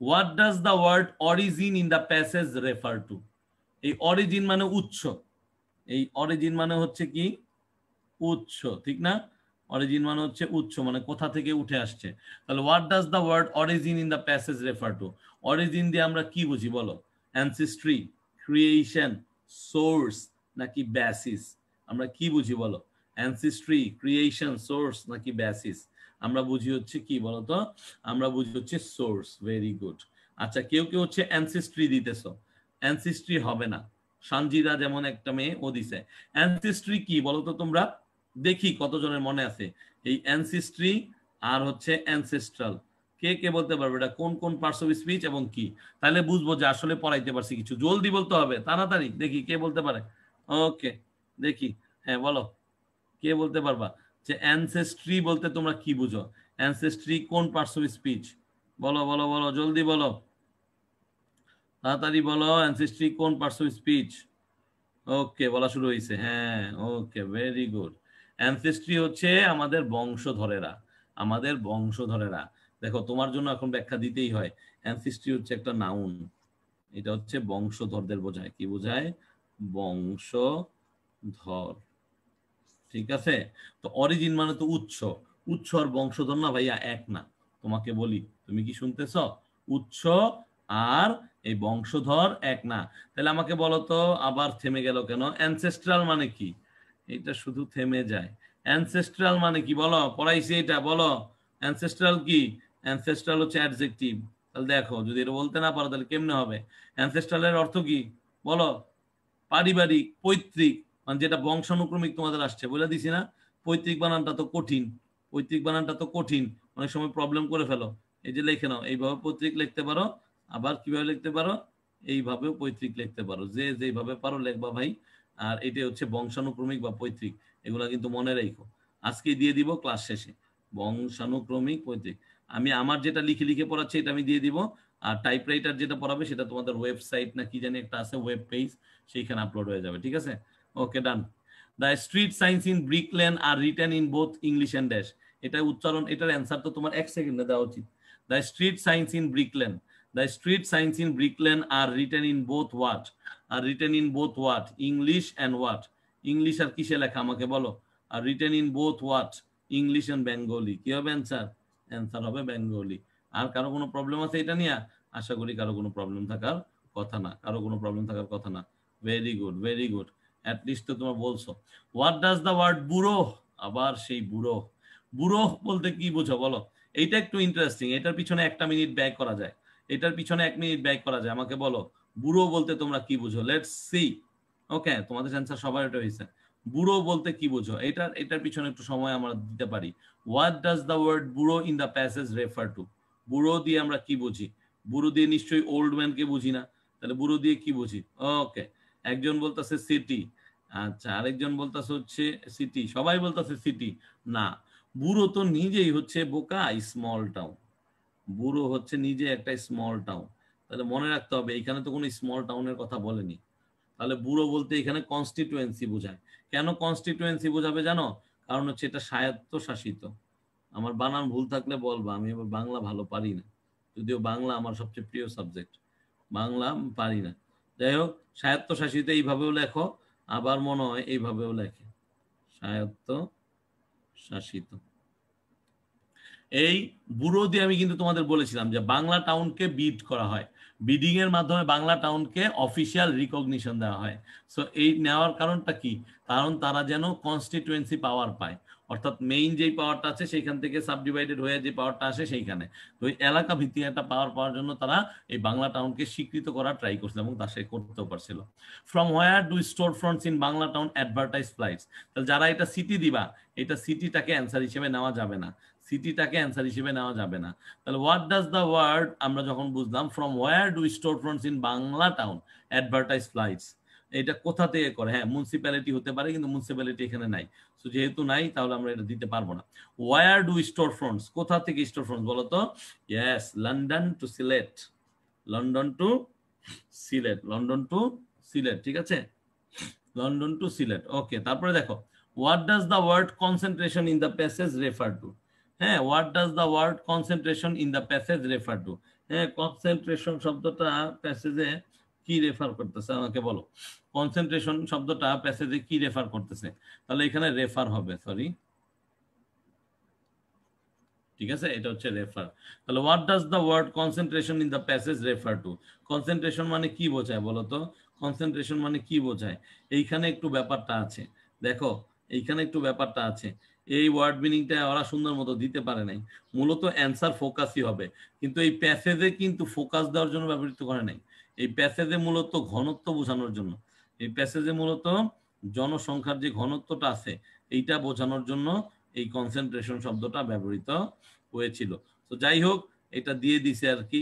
what does the word origin in the passage refer to এই অরিজিন মানে উৎস এই অরিজিন মানে হচ্ছে কি উৎস ঠিক না অরিজিন মানে হচ্ছে উৎস মানে কোথা থেকে উঠে আসছে তাহলে what does the word origin in the passage refer to origin দিয়ে আমরা কি বুঝি বলো অ্যানসিস্ট্রি ক্রিয়েশন সোর্স নাকি ব্যাসিস আমরা কি বুঝি বলো অ্যানসিস্ট্রি ক্রিয়েশন সোর্স নাকি ব্যাসিস আমরা বুঝি হচ্ছে কি বলতো আমরা বুঝি হচ্ছে সোর্স ভেরি গুড আচ্ছা কেউ কেউ হচ্ছে অ্যানসিস্ট্রি দিতেছ অ্যানসিস্ট্রি হবে না সানজিরা যেমন একটা মেয়ে ও দিছে অ্যানসিস্ট্রি কি বলতো তোমরা দেখি কতজনের মনে আছে এই অ্যানসিস্ট্রি আর হচ্ছে অ্যানসেস্ট্রাল কে কে বলতে পারবে এটা কোন কোন পার্টস অফ স্পিচ এবং কি তাহলে বুঝবো যে আসলে পড়াইতে পারছি কিছু জলদি বলতে হবে তাড়াতাড়ি দেখি কে বলতে পারে ওকে দেখি হ্যাঁ বলো কে বলতে পারবা যে অ্যানসেস্ট্রি বলতে তোমরা কি বুঝো অ্যানসেস্ট্রি কোন পার্টস অফ স্পিচ বলো বলো বলো জলদি বলো তাড়াতাড়ি বলো অ্যানসেস্ট্রি কোন পার্টস অফ স্পিচ ওকে বলা শুরু হয়েছে হ্যাঁ ওকে ভেরি গুড অ্যানসেস্ট্রি হচ্ছে আমাদের বংশধরেরা আমাদের বংশধরেরা দেখো তোমার জন্য এখন ব্যাখ্যা দিতেই হয় অ্যানসেস্ট্রি হচ্ছে একটা নাউন এটা হচ্ছে বংশধরদের বোঝায় কি বোঝায় বংশ ধর ঠিক আছে তো অরিজিন মানে তো উৎস উৎস আর বংশধর না ভাইয়া এক না তোমাকে বলি তুমি কি শুনতেছ উৎস আর এই বংশধর এক না তাহলে আমাকে বলো তো আবার থেমে গেল কেন অ্যানসেস্ট্রাল মানে কি এটা শুধু থেমে যায় অ্যানসেস্ট্রাল মানে কি বলো পড়াইছি এটা বলো অ্যানসেস্ট্রাল কি অ্যানসেস্ট্রাল হচ্ছে অ্যাডজেক্টিভ তাহলে দেখো যদি এটা বলতে না পারো তাহলে কেমনে হবে অ্যানসেস্ট্রালের অর্থ কি বলো পারিবারিক পৈতৃক মানে যেটা বংশানুক্রমিক তোমাদের আসছে বলে দিছি না পৈতৃক বানানটা তো কঠিন পৈতৃক বানানটা তো কঠিন অনেক সময় প্রবলেম করে ফেলো এই যে লেখে নাও এইভাবে পৈতৃক লিখতে পারো আবার কিভাবে লিখতে পারো এইভাবেও পৈতৃক লিখতে পারো যে যেভাবে পারো লেখবা ভাই আর এটা হচ্ছে বংশানুক্রমিক বা পৈতৃক এগুলা কিন্তু মনে রেখো আজকে দিয়ে দিব ক্লাস শেষে বংশানুক্রমিক পৈতৃক আমি আমার যেটা লিখে লিখে পড়াচ্ছি এটা আমি দিয়ে দিব আর টাইপরাইটার যেটা পড়াবে সেটা তোমাদের ওয়েবসাইট না কি জানি একটা আছে ওয়েব পেজ সেইখানে আপলোড হয়ে যাবে ঠিক আছে okay done the street signs in Brick Lane are written in both English and dash এটা উচ্চারণ এটার অ্যান্সার তো তোমার এক সেকেন্ডে দেওয়া উচিত the street signs in Brick Lane the street signs in Brick Lane are written in both what are written in both what English and what English আর কিসে লেখা আমাকে বলো are written in both what English and Bengali কি হবে answer answer হবে বেঙ্গলি আর কারো কোনো প্রবলেম আছে এটা নিয়ে আশা করি কারো কোনো প্রবলেম থাকার কথা না কারো কোনো প্রবলেম থাকার কথা না very good very good at least তো তোমরা বলছো হোয়াট ডাজ দ্য ওয়ার্ড বুড়ো আবার সেই বুড়ো বুড়ো বলতে কি বোঝো বলো এইটা একটু ইন্টারেস্টিং এটার পিছনে একটা মিনিট ব্যয় করা যায় এটার পিছনে এক মিনিট ব্যয় করা যায় আমাকে বলো বুড়ো বলতে তোমরা কি বুঝো লেটস সি ওকে তোমাদের অ্যান্সার সবার এটা হয়েছে বুড়ো বলতে কি বোঝো এটার এটার পিছনে একটু সময় আমরা দিতে পারি what does the word borough in the passage refer to borough দিয়ে আমরা কি বুঝি বুড়ো দিয়ে নিশ্চয়ই ওল্ড ম্যানকে বুঝি না তাহলে বুড়ো দিয়ে কি বুঝি ওকে একজন বলতেছে সিটি আচ্ছা আরেকজন বলতেছে হচ্ছে সিটি সবাই বলতেছে সিটি না বুড়ো তো নিজেই হচ্ছে বোকা স্মল টাউন বুড়ো হচ্ছে নিজে একটা স্মল টাউন তাহলে মনে রাখতে হবে এখানে তো কোনো স্মল টাউনের কথা বলেনি তাহলে বুড়ো বলতে এখানে কনস্টিটুয়েন্সি বোঝায় কেন কনস্টিটুয়েন্সি বোঝাবে জানো কারণ হচ্ছে এটা স্বায়ত্তশাসিত আমার বানান ভুল থাকলে বলবা আমি এবার বাংলা ভালো পারি না যদিও বাংলা আমার সবচেয়ে প্রিয় সাবজেক্ট বাংলা পারি না যাই হোক স্বায়ত্তশাসিত এইভাবেও লেখো আবার মনে হয় এইভাবেও লেখে স্বায়ত্ত শাসিত এই ব্যুরো দিয়ে আমি কিন্তু তোমাদের বলেছিলাম যে বাংলা টাউনকে বিড করা হয় বিডিং এর মাধ্যমে বাংলা টাউনকে অফিসিয়াল রিকগনিশন দেওয়া হয় সো এই নেওয়ার কারণটা কি কারণ তারা যেন কনস্টিটুয়েন্সি পাওয়ার পায় অর্থাৎ মেইন যেই পাওয়ারটা আছে সেইখান থেকে সাবডিভাইডেড হয়ে যে পাওয়ারটা আসে সেইখানে তো ওই এলাকা ভিত্তিক একটা পাওয়ার পাওয়ার জন্য তারা এই বাংলা টাউনকে স্বীকৃত করার ট্রাই করছিল এবং তা সে করতেও পারছিল from where do storefronts in Banglatown advertise flights তাহলে যারা এটা সিটি দিবা এটা সিটিটাকে অ্যান্সার হিসেবে নেওয়া যাবে না সিটিটাকে অ্যান্সার হিসেবে নেওয়া যাবে না তাহলে হোয়াট ডাজ দ্য ওয়ার্ড আমরা যখন বুঝলাম from where do storefronts in Banglatown advertise flights এটা কোথা থেকে করে হ্যাঁ মিউনিসিপ্যালিটি হতে পারে কিন্তু মিউনিসিপ্যালিটি এখানে নাই তো যেহেতু নাই তাহলে আমরা এটা দিতে পারবো না ওয়ার ডু স্টোর ফ্রন্টস কোথা থেকে স্টোর ফ্রন্টস বলো তো yes London to Sylhet London to Sylhet London to Sylhet ঠিক আছে লন্ডন টু সিলেট ওকে তারপরে দেখো what does the word concentration in the passage refer to হ্যাঁ what does the word concentration in the passage refer to হ্যাঁ concentration শব্দটা প্যাসেজে কি refer করতেছে আমাকে বলো কনসেন্ট্রেশন শব্দটা প্যাসেজে কি রেফার করতেছে তাহলে এখানে রেফার হবে সরি ঠিক আছে এটা হচ্ছে রেফার তাহলে what does the word concentration in the passage refer to concentration মানে কি বোঝায় বলো তো কনসেন্ট্রেশন মানে কি বোঝায় এইখানে একটু ব্যাপারটা আছে দেখো এইখানে একটু ব্যাপারটা আছে এই ওয়ার্ড মিনিংটা ওরা সুন্দর মতো দিতে পারে নাই মূলত অ্যান্সার ফোকাসই হবে কিন্তু এই প্যাসেজে কিন্তু ফোকাস দেওয়ার জন্য ব্যবহৃত করে নাই এই প্যাসেজে মূলত ঘনত্ব বোঝানোর জন্য এই প্যাসেজে মূলত জনসংখ্যার যে ঘনত্বটা আছে এইটা বোঝানোর জন্য এই কনসেন্ট্রেশন শব্দটা ব্যবহৃত হয়েছিল তো যাই হোক এটা দিয়ে দিছে আর কি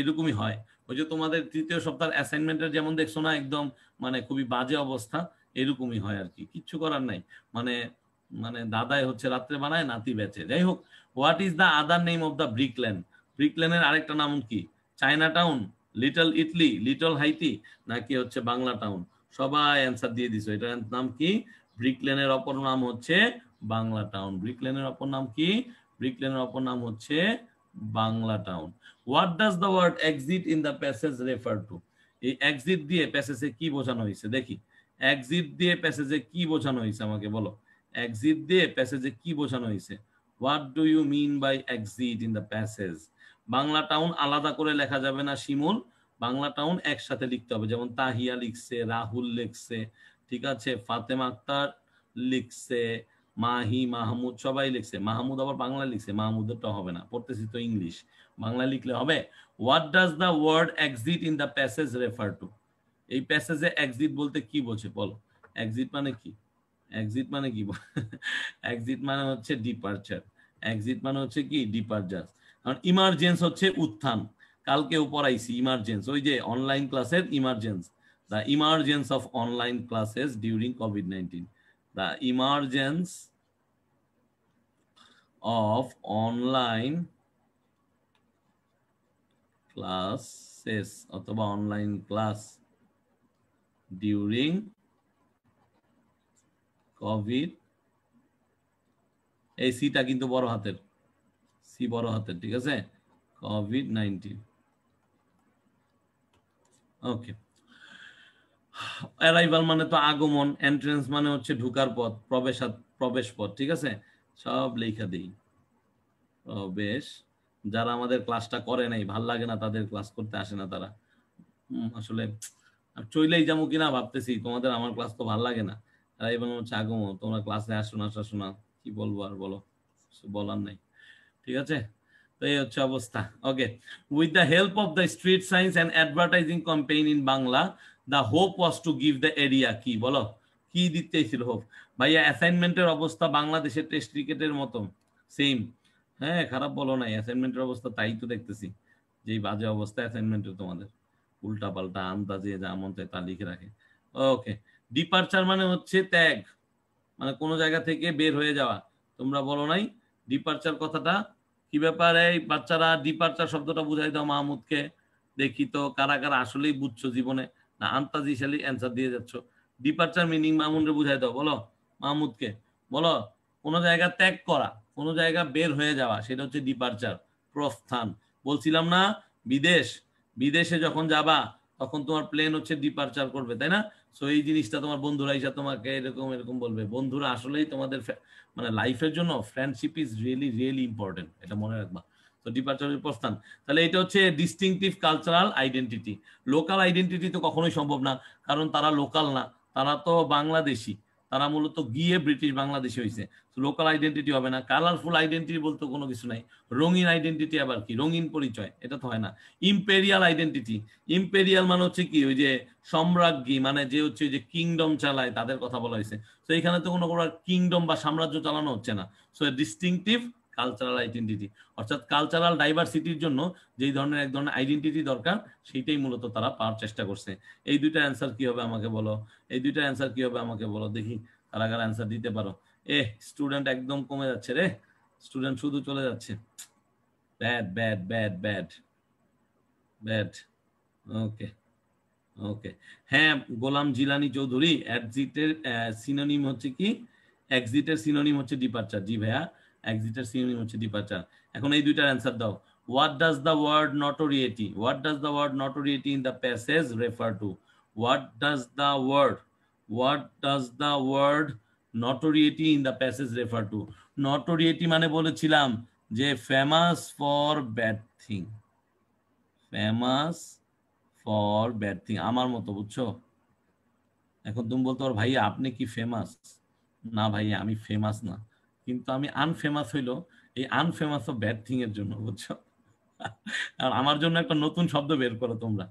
এরকমই হয় ওই যে তোমাদের তৃতীয় সপ্তাহের অ্যাসাইনমেন্টের যেমন দেখছো না একদম মানে খুবই বাজে অবস্থা এরকমই হয় আর কি কিচ্ছু করার নাই মানে মানে দাদাই হচ্ছে রাত্রে বানায় নাতি বেচে যাই হোক what is the other name of the Brick Lane ব্রিকল্যান্ডের আরেকটা নাম কি Chinatown little Italy little Haiti নাকি হচ্ছে বাংলা টাউন সবাই অ্যান্সার দিয়ে দিছো এটার নাম কি ব্রিকলেনের অপর নাম হচ্ছে বাংলা টাউন ব্রিকলেনের অপর নাম কি ব্রিকলেনের অপর নাম হচ্ছে Banglatown what does the word exit in the passage refer to এই এক্সিট দিয়ে প্যাসেজে কি বোঝানো হয়েছে দেখি এক্সিট দিয়ে প্যাসেজে কি বোঝানো হয়েছে আমাকে বলো এক্সিট দিয়ে প্যাসেজে কি বোঝানো হয়েছে what do you mean by exit in the passage Banglatown আলাদা করে লেখা যাবে না শিমুল বাংলা টাউন একসাথে লিখতে হবে যেমন তাহিয়া লিখছে রাহুল লিখছে ঠিক আছে ফাতেমা আক্তার লিখছে মাহি মাহমুদ সবাই লিখছে মাহমুদ আবার বাংলা লিখছে তো হবে না পড়তেছি তো ইংলিশ বাংলা লিখলে হবে what does the word exit in the passage refer to এই প্যাসেজে এক্সিট বলতে কি বোঝে বলো এক্সিট মানে কি এক্সিট মানে কি এক্সিট মানে হচ্ছে ডিপার্চার এক্সিট মানে হচ্ছে কি ডিপার্চার কারণ ইমার্জেন্স হচ্ছে উত্থান কালকেও পড়াইছি ইমার্জেন্স ওই যে অনলাইন ক্লাসের emergence the emergence of online classes during Covid nineteen the emergence of online classes অথবা অনলাইন ক্লাস ডিউরিং কোভিড এই সিটা কিন্তু বড় হাতের সি বড় হাতের ঠিক আছে কোভিড নাইনটিন ওকে অ্যারাইভাল মানে তো আগমন এন্ট্রেন্স মানে হচ্ছে ঢুকার পথ প্রবেশ প্রবেশ পথ ঠিক আছে সব লেখা দিই প্রবেশ যারা আমাদের ক্লাসটা করে নাই ভাল লাগে না তাদের ক্লাস করতে আসে না তারা আসলে চইলেই যাবো কিনা ভাবতেছি তোমাদের আমার ক্লাস তো ভাল লাগে না অ্যারাইভাল মানে হচ্ছে আগমন তোমরা ক্লাসে আসো না আসো না কি বলবো আর বলো বলার নাই ঠিক আছে তো এই হচ্ছে অবস্থা okay with the help of the street signs and advertising campaign in Bangla the hope was to give the area কি বলো কি দিতে ছিল হোপ ভাইয়া অ্যাসাইনমেন্টের অবস্থা বাংলাদেশের টেস্ট ক্রিকেটের মতো সেম হ্যাঁ খারাপ বলো নাই অ্যাসাইনমেন্টের অবস্থা তাই তো দেখতেছি যেই বাজে অবস্থা অ্যাসাইনমেন্টের তোমাদের উল্টা পাল্টা আন্দাজে যা মন চায় তা লিখে রাখে ওকে ডিপার্চার মানে হচ্ছে ত্যাগ মানে কোনো জায়গা থেকে বের হয়ে যাওয়া তোমরা বলো নাই ডিপার্চার কথাটা কি ব্যাপারে এই বাচ্চারা ডিপার্চার শব্দটা বুঝাই দাও মাহমুদকে দেখি তো কারা কারা আসলেই বুঝছো জীবনে না আন্তাজিশালি অ্যান্সার দিয়ে যাচ্ছ ডিপার্চার মিনিং মাহমুদরে বুঝাই দাও বলো মাহমুদকে বলো কোনো জায়গা ত্যাগ করা কোনো জায়গা বের হয়ে যাওয়া সেটা হচ্ছে ডিপার্চার প্রস্থান বলছিলাম না বিদেশ বিদেশে যখন যাবা তখন তোমার প্লেন হচ্ছে ডিপার্চার করবে তাই না সো এই জিনিসটা তোমার বন্ধুরা এসে তোমাকে এরকম এরকম বলবে বন্ধুরা আসলেই তোমাদের মানে লাইফের জন্য friendship is really really important এটা মনে রাখবা তো ডিপার্চারের প্রস্থান তাহলে এটা হচ্ছে distinctive cultural identity local identity তো কখনোই সম্ভব না কারণ তারা লোকাল না তারা তো বাংলাদেশি তারা মূলত গিয়ে ব্রিটিশ বাংলাদেশি হয়েছে লোকাল আইডেন্টিটি হবে না কালারফুল আইডেন্টিটি বলতে কোনো কিছু নাই রঙিন আইডেন্টিটি আবার কি রঙিন পরিচয় এটা তো হয় না ইম্পেরিয়াল আইডেন্টিটি ইম্পেরিয়াল মানে হচ্ছে কি ওই যে সম্রাজ্ঞী মানে যে হচ্ছে যে কিংডম চালায় তাদের কথা বলা হয়েছে তো এখানে তো কোনো কিংডম বা সাম্রাজ্য চালানো হচ্ছে না সো ডিস্টিংটিভ কালচারাল আইডেন্টিটি অর্থাৎ কালচারাল ডাইভার্সিটির জন্য যেই ধরনের এক ধরনের আইডেন্টিটি দরকার সেইটাই মূলত তারা পাওয়ার চেষ্টা করছে এই দুইটা অ্যান্সার কি হবে আমাকে বলো এই দুইটা অ্যান্সার কি হবে আমাকে বলো দেখি কারাগার কারা অ্যান্সার দিতে পারো এ স্টুডেন্ট একদম কমে যাচ্ছে রে স্টুডেন্ট শুধু চলে যাচ্ছে bad bad bad bad bad okay okay হ্যাঁ গোলাম জিলানি চৌধুরী অ্যাডজিটের সিনোনিম হচ্ছে কি এক্সিটের সিনোনিম হচ্ছে ডিপার্চার জি ভাইয়া এক্সিটের সিনোনিম হচ্ছে দ্বিপাচার এখন এই দুইটার অ্যান্সার দাও what does the word notoriety what does the word notoriety in the passage refer to what does the word what does the word notoriety in the passage refer to notoriety মানে বলেছিলাম যে famous for bad thing famous for bad thing আমার মতো বুঝছো এখন তুমি বলতো পারো ভাইয়া আপনি কি ফেমাস না ভাইয়া আমি ফেমাস না কিন্তু আমি আনফেমাস হইলো এই আনফেমাস অফ ব্যাড থিং এর জন্য বুঝছো আর আমার জন্য একটা নতুন শব্দ বের করো তোমরা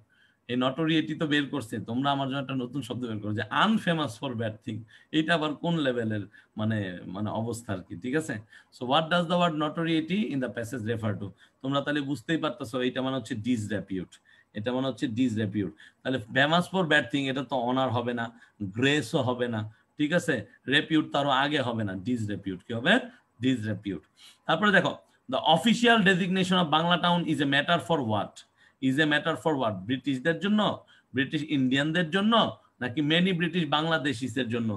এই নটোরিয়েটি তো বের করছে তোমরা আমার জন্য একটা নতুন শব্দ বের করো যে আনফেমাস ফর ব্যাড থিং এইটা আবার কোন লেভেলের মানে মানে অবস্থা আর কি ঠিক আছে so what does the word notoriety in the passage refer to তোমরা তাহলে বুঝতেই পারতেছো মানে এটা মানে হচ্ছে ডিস র্যাপিউট এটা মানে হচ্ছে ডিস তাহলে ফেমাস ফর ব্যাড থিং এটা তো অনার হবে না গ্রেসও হবে না ঠিক আছে রেপিউট তারও আগে হবে না রেপিউট কি হবে রেপিউট তারপরে দেখো the official designation of Bangla Banglatown is a matter for what is a matter for what ব্রিটিশদের জন্য ব্রিটিশ ইন্ডিয়ানদের জন্য নাকি মেনি ব্রিটিশ বাংলাদেশিসের জন্য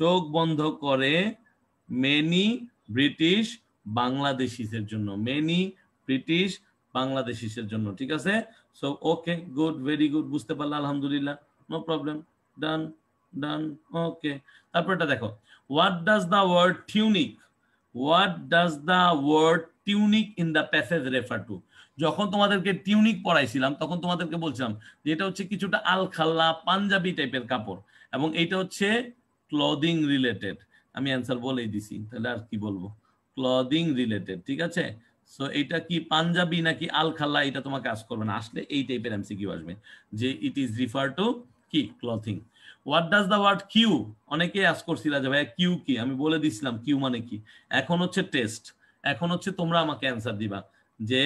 চোখ বন্ধ করে মেনি ব্রিটিশ বাংলাদেশিসের জন্য মেনি ব্রিটিশ বাংলাদেশিসের জন্য ঠিক আছে so okay good very good বুঝতে পারলাম আলহামদুলিল্লাহ নো প্রবলেম ডান ডান ওকে তারপরটা দেখো what does the word tunic what does the word tunic in the passage refer to যখন তোমাদেরকে টিউনিক পড়াইছিলাম তখন তোমাদেরকে বলছিলাম যে এটা হচ্ছে কিছুটা আলখাল্লা পাঞ্জাবি টাইপের কাপড় এবং এটা হচ্ছে ক্লদিং রিলেটেড আমি অ্যান্সার বলেই দিছি তাহলে আর কি বলবো ক্লদিং রিলেটেড ঠিক আছে সো এটা কি পাঞ্জাবি নাকি আলখাল্লা এটা তোমাকে কাজ করবে না আসলে এই টাইপের এমসিকিউ আসবে যে ইট ইজ রিফার টু কি clothing what does the word cue অনেকে আস করছিল যে ভাইয়া কিউ কি আমি বলে দিছিলাম কিউ মানে কি এখন হচ্ছে টেস্ট এখন হচ্ছে তোমরা আমাকে অ্যান্সার দিবা যে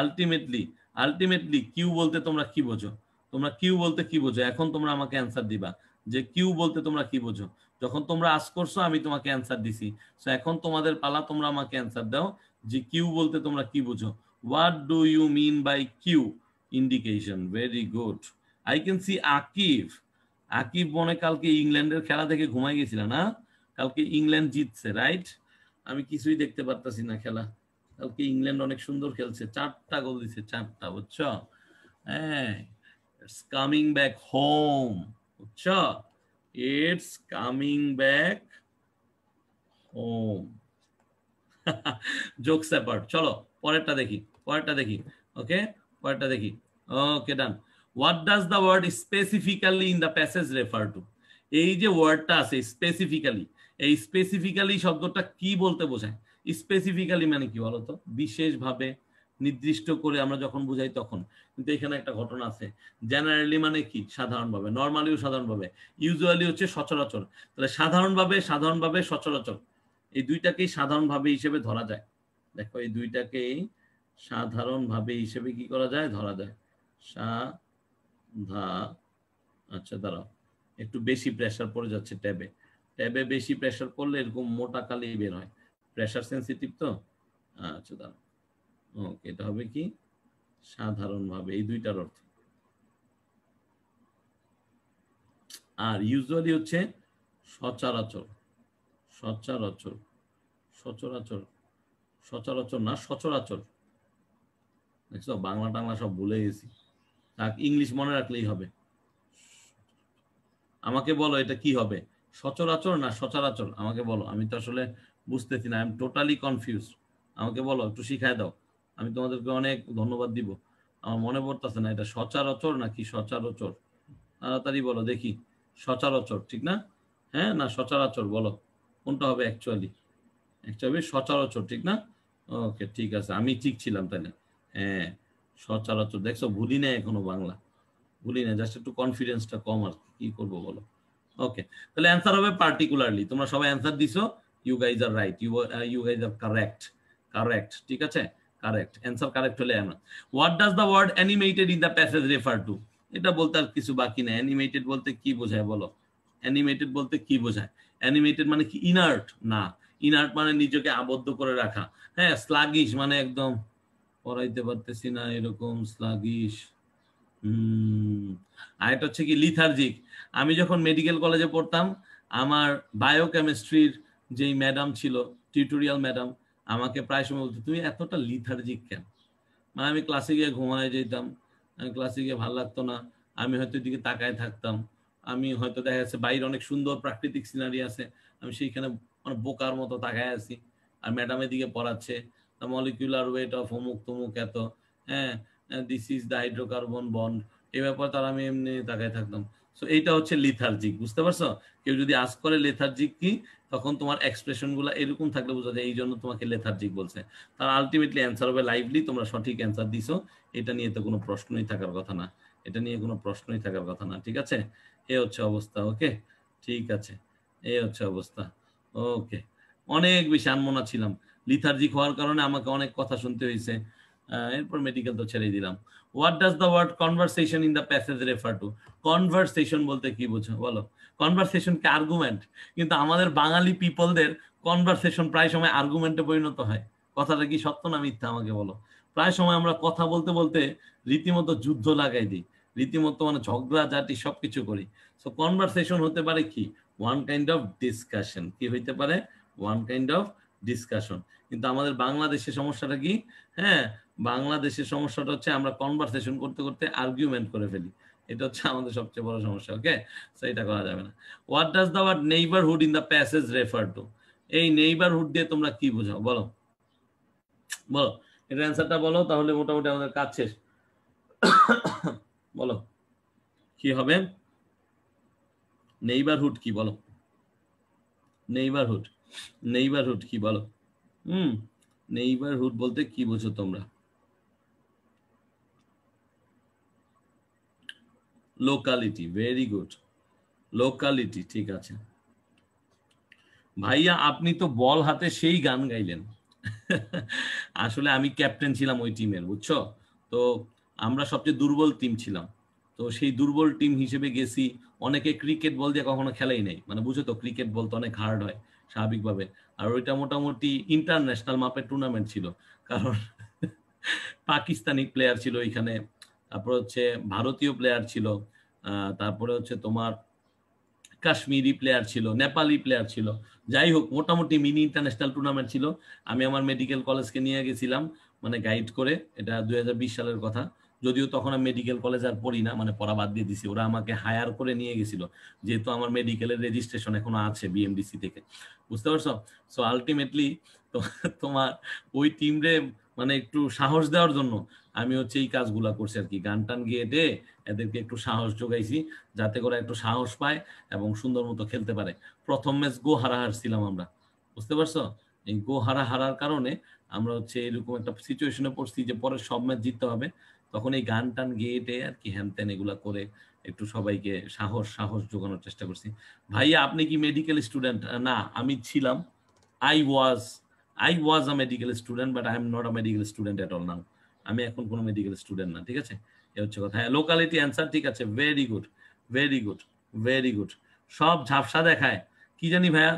আলটিমেটলি আলটিমেটলি কিউ বলতে তোমরা কি বোঝো তোমরা কিউ বলতে কি বোঝো এখন তোমরা আমাকে অ্যান্সার দিবা যে কিউ বলতে তোমরা কি বোঝো যখন তোমরা আস করছো আমি তোমাকে অ্যান্সার দিছি সো এখন তোমাদের পালা তোমরা আমাকে অ্যান্সার দাও যে কিউ বলতে তোমরা কি বোঝো what do you mean by cue indication very good I can see Akif Akib মনে কালকে ইংল্যান্ডের খেলা দেখে ঘুমাই গেছিল না কালকে ইংল্যান্ড জিতছে রাইট আমি কিছুই দেখতে পারতাছি না খেলা কালকে ইংল্যান্ড অনেক সুন্দর খেলছে চারটা গোল দিছে চারটা বুঝছ হ্যাঁ ইটস কামিং ব্যাক হোম বুঝছ ইটস কামিং ব্যাক হোম জোক স্যাপার চলো পরেরটা দেখি পরেরটা দেখি ওকে পরেরটা দেখি okay done what does the word specifically in the passage refer to এই যে ওয়ার্ডটা আছে স্পেসিফিক্যালি এই স্পেসিফিক্যালি শব্দটা কি বলতে বোঝায় স্পেসিফিক্যালি মানে কি বলতো বিশেষভাবে নির্দিষ্ট করে আমরা যখন বুঝাই তখন কিন্তু এখানে একটা ঘটনা আছে জেনারেলি মানে কি সাধারণভাবে নর্মালিও সাধারণভাবে ইউজুয়ালি হচ্ছে সচরাচর তাহলে সাধারণভাবে সাধারণভাবে সচরাচর এই দুইটাকেই সাধারণভাবে হিসেবে ধরা যায় দেখো এই দুইটাকেই সাধারণভাবে হিসেবে কি করা যায় ধরা যায় সা ধা আচ্ছা দাঁড়াও একটু বেশি প্রেশার পড়ে যাচ্ছে ট্যাবে ট্যাবে বেশি প্রেশার পড়লে এরকম মোটা কালি বের হয় প্রেশার সেন্সিটিভ তো আচ্ছা দাঁড়াও ওকে এটা হবে কি সাধারণভাবে এই দুইটার অর্থ আর ইউজুয়ালি হচ্ছে সচরাচর সচরাচর সচরাচর সচরাচর না সচরাচর দেখছো বাংলা টাংলা সব ভুলে গেছি ইংলিশ মনে রাখলেই হবে আমাকে বলো এটা কি হবে সচরাচর না সচরাচর আমাকে বলো আমি তো আসলে বুঝতেছি না আই এম টোটালি কনফিউজ আমাকে বলো একটু শিখায় দাও আমি তোমাদেরকে অনেক ধন্যবাদ দিব আমার মনে পড়তেছে না এটা সচরাচর নাকি সচরাচর তাড়াতাড়ি বলো দেখি সচরাচর ঠিক না হ্যাঁ না সচরাচর বলো কোনটা হবে অ্যাকচুয়ালি অ্যাকচুয়ালি সচরাচর ঠিক না ওকে ঠিক আছে আমি ঠিক ছিলাম তাহলে হ্যাঁ সচরাচর দেখছো ভুলি না এখনো বাংলা ভুলি না জাস্ট একটু কনফিডেন্সটা কম আর কি করবো বলো ওকে তাহলে অ্যান্সার হবে পার্টিকুলারলি তোমরা সবাই অ্যান্সার দিছো you guys are right you you guys are correct correct ঠিক আছে কারেক্ট অ্যান্সার কারেক্ট হলে এমন what does the word animated in the passage refer to এটা বলতে আর কিছু বাকি না অ্যানিমেটেড বলতে কি বোঝায় বলো অ্যানিমেটেড বলতে কি বোঝায় অ্যানিমেটেড মানে কি ইনার্ট না ইনার্ট মানে নিজেকে আবদ্ধ করে রাখা হ্যাঁ স্লাগিশ মানে একদম পড়াইতে পারতেছি না এরকম স্লাগিস আরেকটা হচ্ছে কি লিথার্জিক আমি যখন মেডিকেল কলেজে পড়তাম আমার বায়োকেমিস্ট্রির যেই ম্যাডাম ছিল টিউটোরিয়াল ম্যাডাম আমাকে প্রায় সময় বলতো তুমি এতটা লিথার্জিক কেন মানে আমি ক্লাসে গিয়ে ঘুমায় যেতাম ক্লাসে গিয়ে ভালো লাগতো না আমি হয়তো এদিকে তাকায় থাকতাম আমি হয়তো দেখা যাচ্ছে বাইরে অনেক সুন্দর প্রাকৃতিক সিনারি আছে আমি সেইখানে মানে বোকার মতো তাকায় আছি আর ম্যাডাম এদিকে পড়াচ্ছে মলিকুলার ওয়েট অফ অমুক তমুক এত হ্যাঁ this is the hydrocarbon bond এই ব্যাপারে তারা আমি এমনি তাকায় থাকতাম সো এইটা হচ্ছে লিথার্জিক বুঝতে পারছো কেউ যদি আস করে লেথার্জিক কি তখন তোমার এক্সপ্রেশন গুলো এরকম থাকলে বোঝা যায় এই জন্য তোমাকে লেথার্জিক বলছে তার আলটিমেটলি অ্যান্সার হবে লাইভলি তোমরা সঠিক অ্যান্সার দিছো এটা নিয়ে তো কোনো প্রশ্নই থাকার কথা না এটা নিয়ে কোনো প্রশ্নই থাকার কথা না ঠিক আছে এ হচ্ছে অবস্থা ওকে ঠিক আছে এ হচ্ছে অবস্থা ওকে অনেক বেশি আনমনা ছিলাম লিথার্জিক হওয়ার কারণে আমাকে অনেক কথা শুনতে হয়েছে এরপর মেডিকেল তো ছেড়ে দিলাম what does the word conversation in the passage refer to conversation বলতে কি বোঝো বলো কনভারসেশন কে আর্গুমেন্ট কিন্তু আমাদের বাঙালি পিপলদের কনভারসেশন প্রায় সময় আর্গুমেন্টে পরিণত হয় কথাটা কি সত্য না মিথ্যা আমাকে বলো প্রায় সময় আমরা কথা বলতে বলতে রীতিমতো যুদ্ধ লাগাই দিই রীতিমতো মানে ঝগড়া জাতি সবকিছু করি সো কনভারসেশন হতে পারে কি ওয়ান কাইন্ড অফ ডিসকাশন কি হইতে পারে ওয়ান কাইন্ড অফ ডিসকাশন কিন্তু আমাদের বাংলাদেশের সমস্যাটা কি হ্যাঁ বাংলাদেশের সমস্যাটা হচ্ছে আমরা কনভারসেশন করতে করতে আর্গুমেন্ট করে ফেলি এটা হচ্ছে আমাদের সবচেয়ে বড় সমস্যা ওকে সো এটা করা যাবে না what does the word neighbourhood in the passage refer to এই নেইবারহুড দিয়ে তোমরা কি বোঝাও বলো বলো এর অ্যান্সারটা বলো তাহলে মোটামুটি আমাদের কাজ শেষ বলো কি হবে নেইবারহুড কি বলো নেইবারহুড নেইবারহুড কি বলো হুম নেইবারহুড বলতে কি বোঝো তোমরা লোকালিটি ভেরি গুড লোকালিটি ঠিক আছে ভাইয়া আপনি তো বল হাতে সেই গান গাইলেন আসলে আমি ক্যাপ্টেন ছিলাম ওই টিমের বুঝছো তো আমরা সবচেয়ে দুর্বল টিম ছিলাম তো সেই দুর্বল টিম হিসেবে গেছি অনেকে ক্রিকেট বল দিয়ে কখনো খেলাই নাই মানে বুঝো তো ক্রিকেট বল তো অনেক হার্ড হয় স্বাভাবিকভাবে আর ওইটা মোটামুটি ইন্টারন্যাশনাল মাপের টুর্নামেন্ট ছিল কারণ পাকিস্তানি প্লেয়ার ছিল এখানে তারপর হচ্ছে ভারতীয় প্লেয়ার ছিল তারপরে হচ্ছে তোমার কাশ্মীরি প্লেয়ার ছিল নেপালি প্লেয়ার ছিল যাই হোক মোটামুটি মিনি ইন্টারন্যাশনাল টুর্নামেন্ট ছিল আমি আমার মেডিকেল কলেজকে নিয়ে গেছিলাম মানে গাইড করে এটা দুই সালের কথা যদিও তখন আমি মেডিকেল কলেজ আর পড়ি না মানে পড়া বাদ দিয়ে দিছি ওরা আমাকে হায়ার করে নিয়ে গেছিল যেহেতু আমার মেডিকেলের রেজিস্ট্রেশন এখনো আছে বিএমডিসি থেকে বুঝতে পারছো সো আলটিমেটলি তোমার ওই টিমরে মানে একটু সাহস দেওয়ার জন্য আমি হচ্ছে এই কাজগুলো করছি আর কি গান টান গেয়ে এদেরকে একটু সাহস যোগাইছি যাতে করে একটু সাহস পায় এবং সুন্দর মতো খেলতে পারে প্রথম ম্যাচ গো হারা হারছিলাম আমরা বুঝতে পারছো এই গো হারা হারার কারণে আমরা হচ্ছে এরকম একটা সিচুয়েশনে পড়ছি যে পরে সব ম্যাচ জিততে হবে তখন এই গান টান গেয়ে আর কি হ্যান ত্যান এগুলা করে একটু সবাইকে সাহস সাহস যোগানোর চেষ্টা করছি ভাইয়া আপনি কি মেডিকেল স্টুডেন্ট না আমি ছিলাম I was I was a medical student but I am not a medical student at all now আমি এখন কোনো মেডিকেল স্টুডেন্ট না ঠিক আছে এ হচ্ছে কথা হ্যাঁ লোকালিটি অ্যান্সার ঠিক আছে very good very good very good সব ঝাপসা দেখায় কি জানি ভাইয়া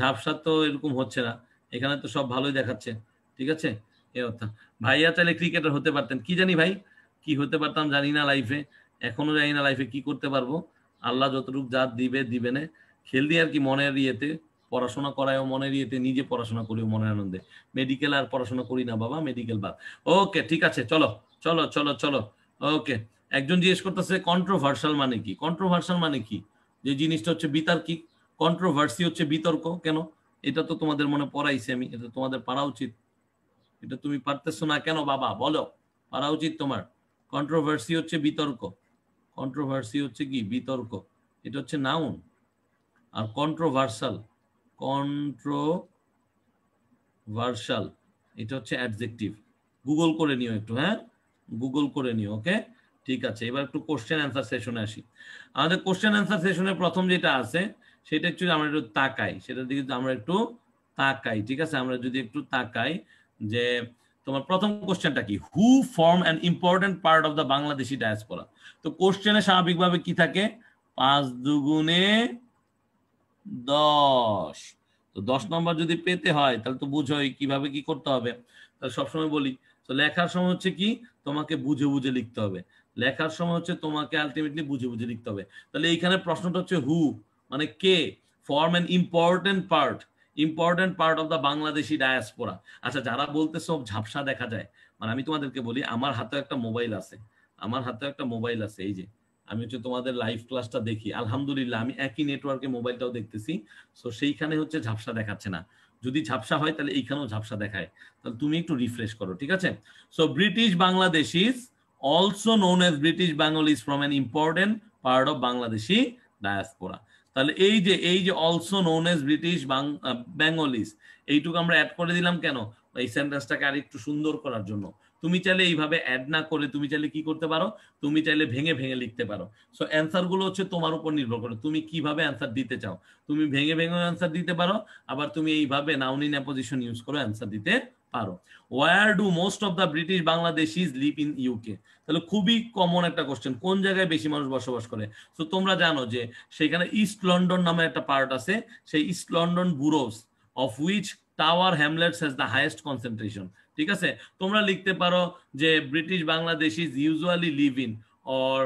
ঝাপসা তো এরকম হচ্ছে না এখানে তো সব ভালোই দেখাচ্ছে ঠিক আছে এ কথা ভাইয়া তাহলে ক্রিকেটার হতে পারতেন কি জানি ভাই কি হতে পারতাম জানি না লাইফে এখনো জানি না লাইফে কি করতে পারবো আল্লাহ যতটুক যা দিবে দিবে না খেলদি আর কি মনের ইয়েতে পড়াশোনা করায়ও মনের ইয়েতে নিজে পড়াশোনা করিও মনের আনন্দে মেডিকেল আর পড়াশোনা করি না বাবা মেডিকেল বাদ ওকে ঠিক আছে চলো চলো চলো চলো ওকে একজন জিজ্ঞেস করতেছে কন্ট্রোভার্সাল মানে কি কন্ট্রোভার্সাল মানে কি যে জিনিসটা হচ্ছে বিতার্কিক কন্ট্রোভার্সি হচ্ছে বিতর্ক কেন এটা তো তোমাদের মনে পড়াইছি আমি এটা তোমাদের পারা উচিত এটা তুমি পারতেছো না কেন বাবা বলো পারা উচিত তোমার কন্ট্রোভার্সি হচ্ছে বিতর্ক কন্ট্রোভার্সি হচ্ছে কি বিতর্ক এটা হচ্ছে নাউন আর কন্ট্রোভার্সাল কন্ট্রোভার্সাল এটা হচ্ছে অ্যাডজেক্টিভ গুগল করে নিও একটু হ্যাঁ গুগল করে নিও ওকে ঠিক আছে এবার একটু কোশ্চেন অ্যান্সার সেশনে আসি আমাদের কোশ্চেন অ্যান্সার সেশনে প্রথম যেটা আছে সেটা একটু আমরা একটু তাকাই সেটার দিকে আমরা একটু তাকাই ঠিক আছে আমরা যদি একটু তাকাই যে তোমার প্রথম কোশ্চেনটা কি who form an important part of the Bangladeshi diaspora তো কোশ্চেনে স্বাভাবিকভাবে কি থাকে পাঁচ দুগুণে দশ তো দশ নম্বর যদি পেতে হয় তাহলে তো বুঝোই কিভাবে কি করতে হবে তাহলে সবসময় বলি তো লেখার সময় হচ্ছে কি তোমাকে বুঝে বুঝে লিখতে হবে লেখার সময় হচ্ছে তোমাকে আলটিমেটলি বুঝে বুঝে লিখতে হবে তাহলে এইখানে প্রশ্নটা হচ্ছে হু মানে কে form an important part important part of the Bangladeshi diaspora আচ্ছা যারা বলতে সব ঝাপসা দেখা যায় মানে আমি তোমাদেরকে বলি আমার হাতে একটা মোবাইল আছে আমার হাতে একটা মোবাইল আছে এই যে আমি হচ্ছে তোমাদের লাইভ ক্লাসটা দেখি আলহামদুলিল্লাহ আমি একই নেটওয়ার্কে মোবাইলটাও দেখতেছি সো সেইখানে হচ্ছে ঝাপসা দেখাচ্ছে না যদি ঝাপসা হয় তাহলে এইখানেও ঝাপসা দেখায় তাহলে তুমি একটু রিফ্রেশ করো ঠিক আছে so British Bangladesh also known as British British is from an important part of Bangladeshi diaspora তাহলে এই যে এই যে also known as British Bengalis এইটুকু আমরা অ্যাড করে দিলাম কেন এই সেন্টেন্সটাকে আর একটু সুন্দর করার জন্য তুমি চাইলে এইভাবে অ্যাড না করে তুমি চাইলে কি করতে পারো তুমি চাইলে ভেঙে ভেঙে লিখতে পারো সো অ্যান্সার গুলো হচ্ছে তোমার উপর নির্ভর করে তুমি কিভাবে অ্যান্সার দিতে চাও তুমি ভেঙে ভেঙে অ্যান্সার দিতে পারো আবার তুমি এইভাবে নাউনি ন্যাপোজিশন ইউজ করো অ্যান্সার দিতে পারো where do most of the British Bangladeshis live in UK তাহলে খুবই কমন একটা কোশ্চেন কোন জায়গায় বেশি মানুষ বসবাস করে তো তোমরা জানো যে সেখানে ইস্ট লন্ডন নামে একটা পার্ট আছে সেই East London boroughs of which Tower Hamlets has the highest concentration ঠিক আছে তোমরা লিখতে পারো যে British is usually live in or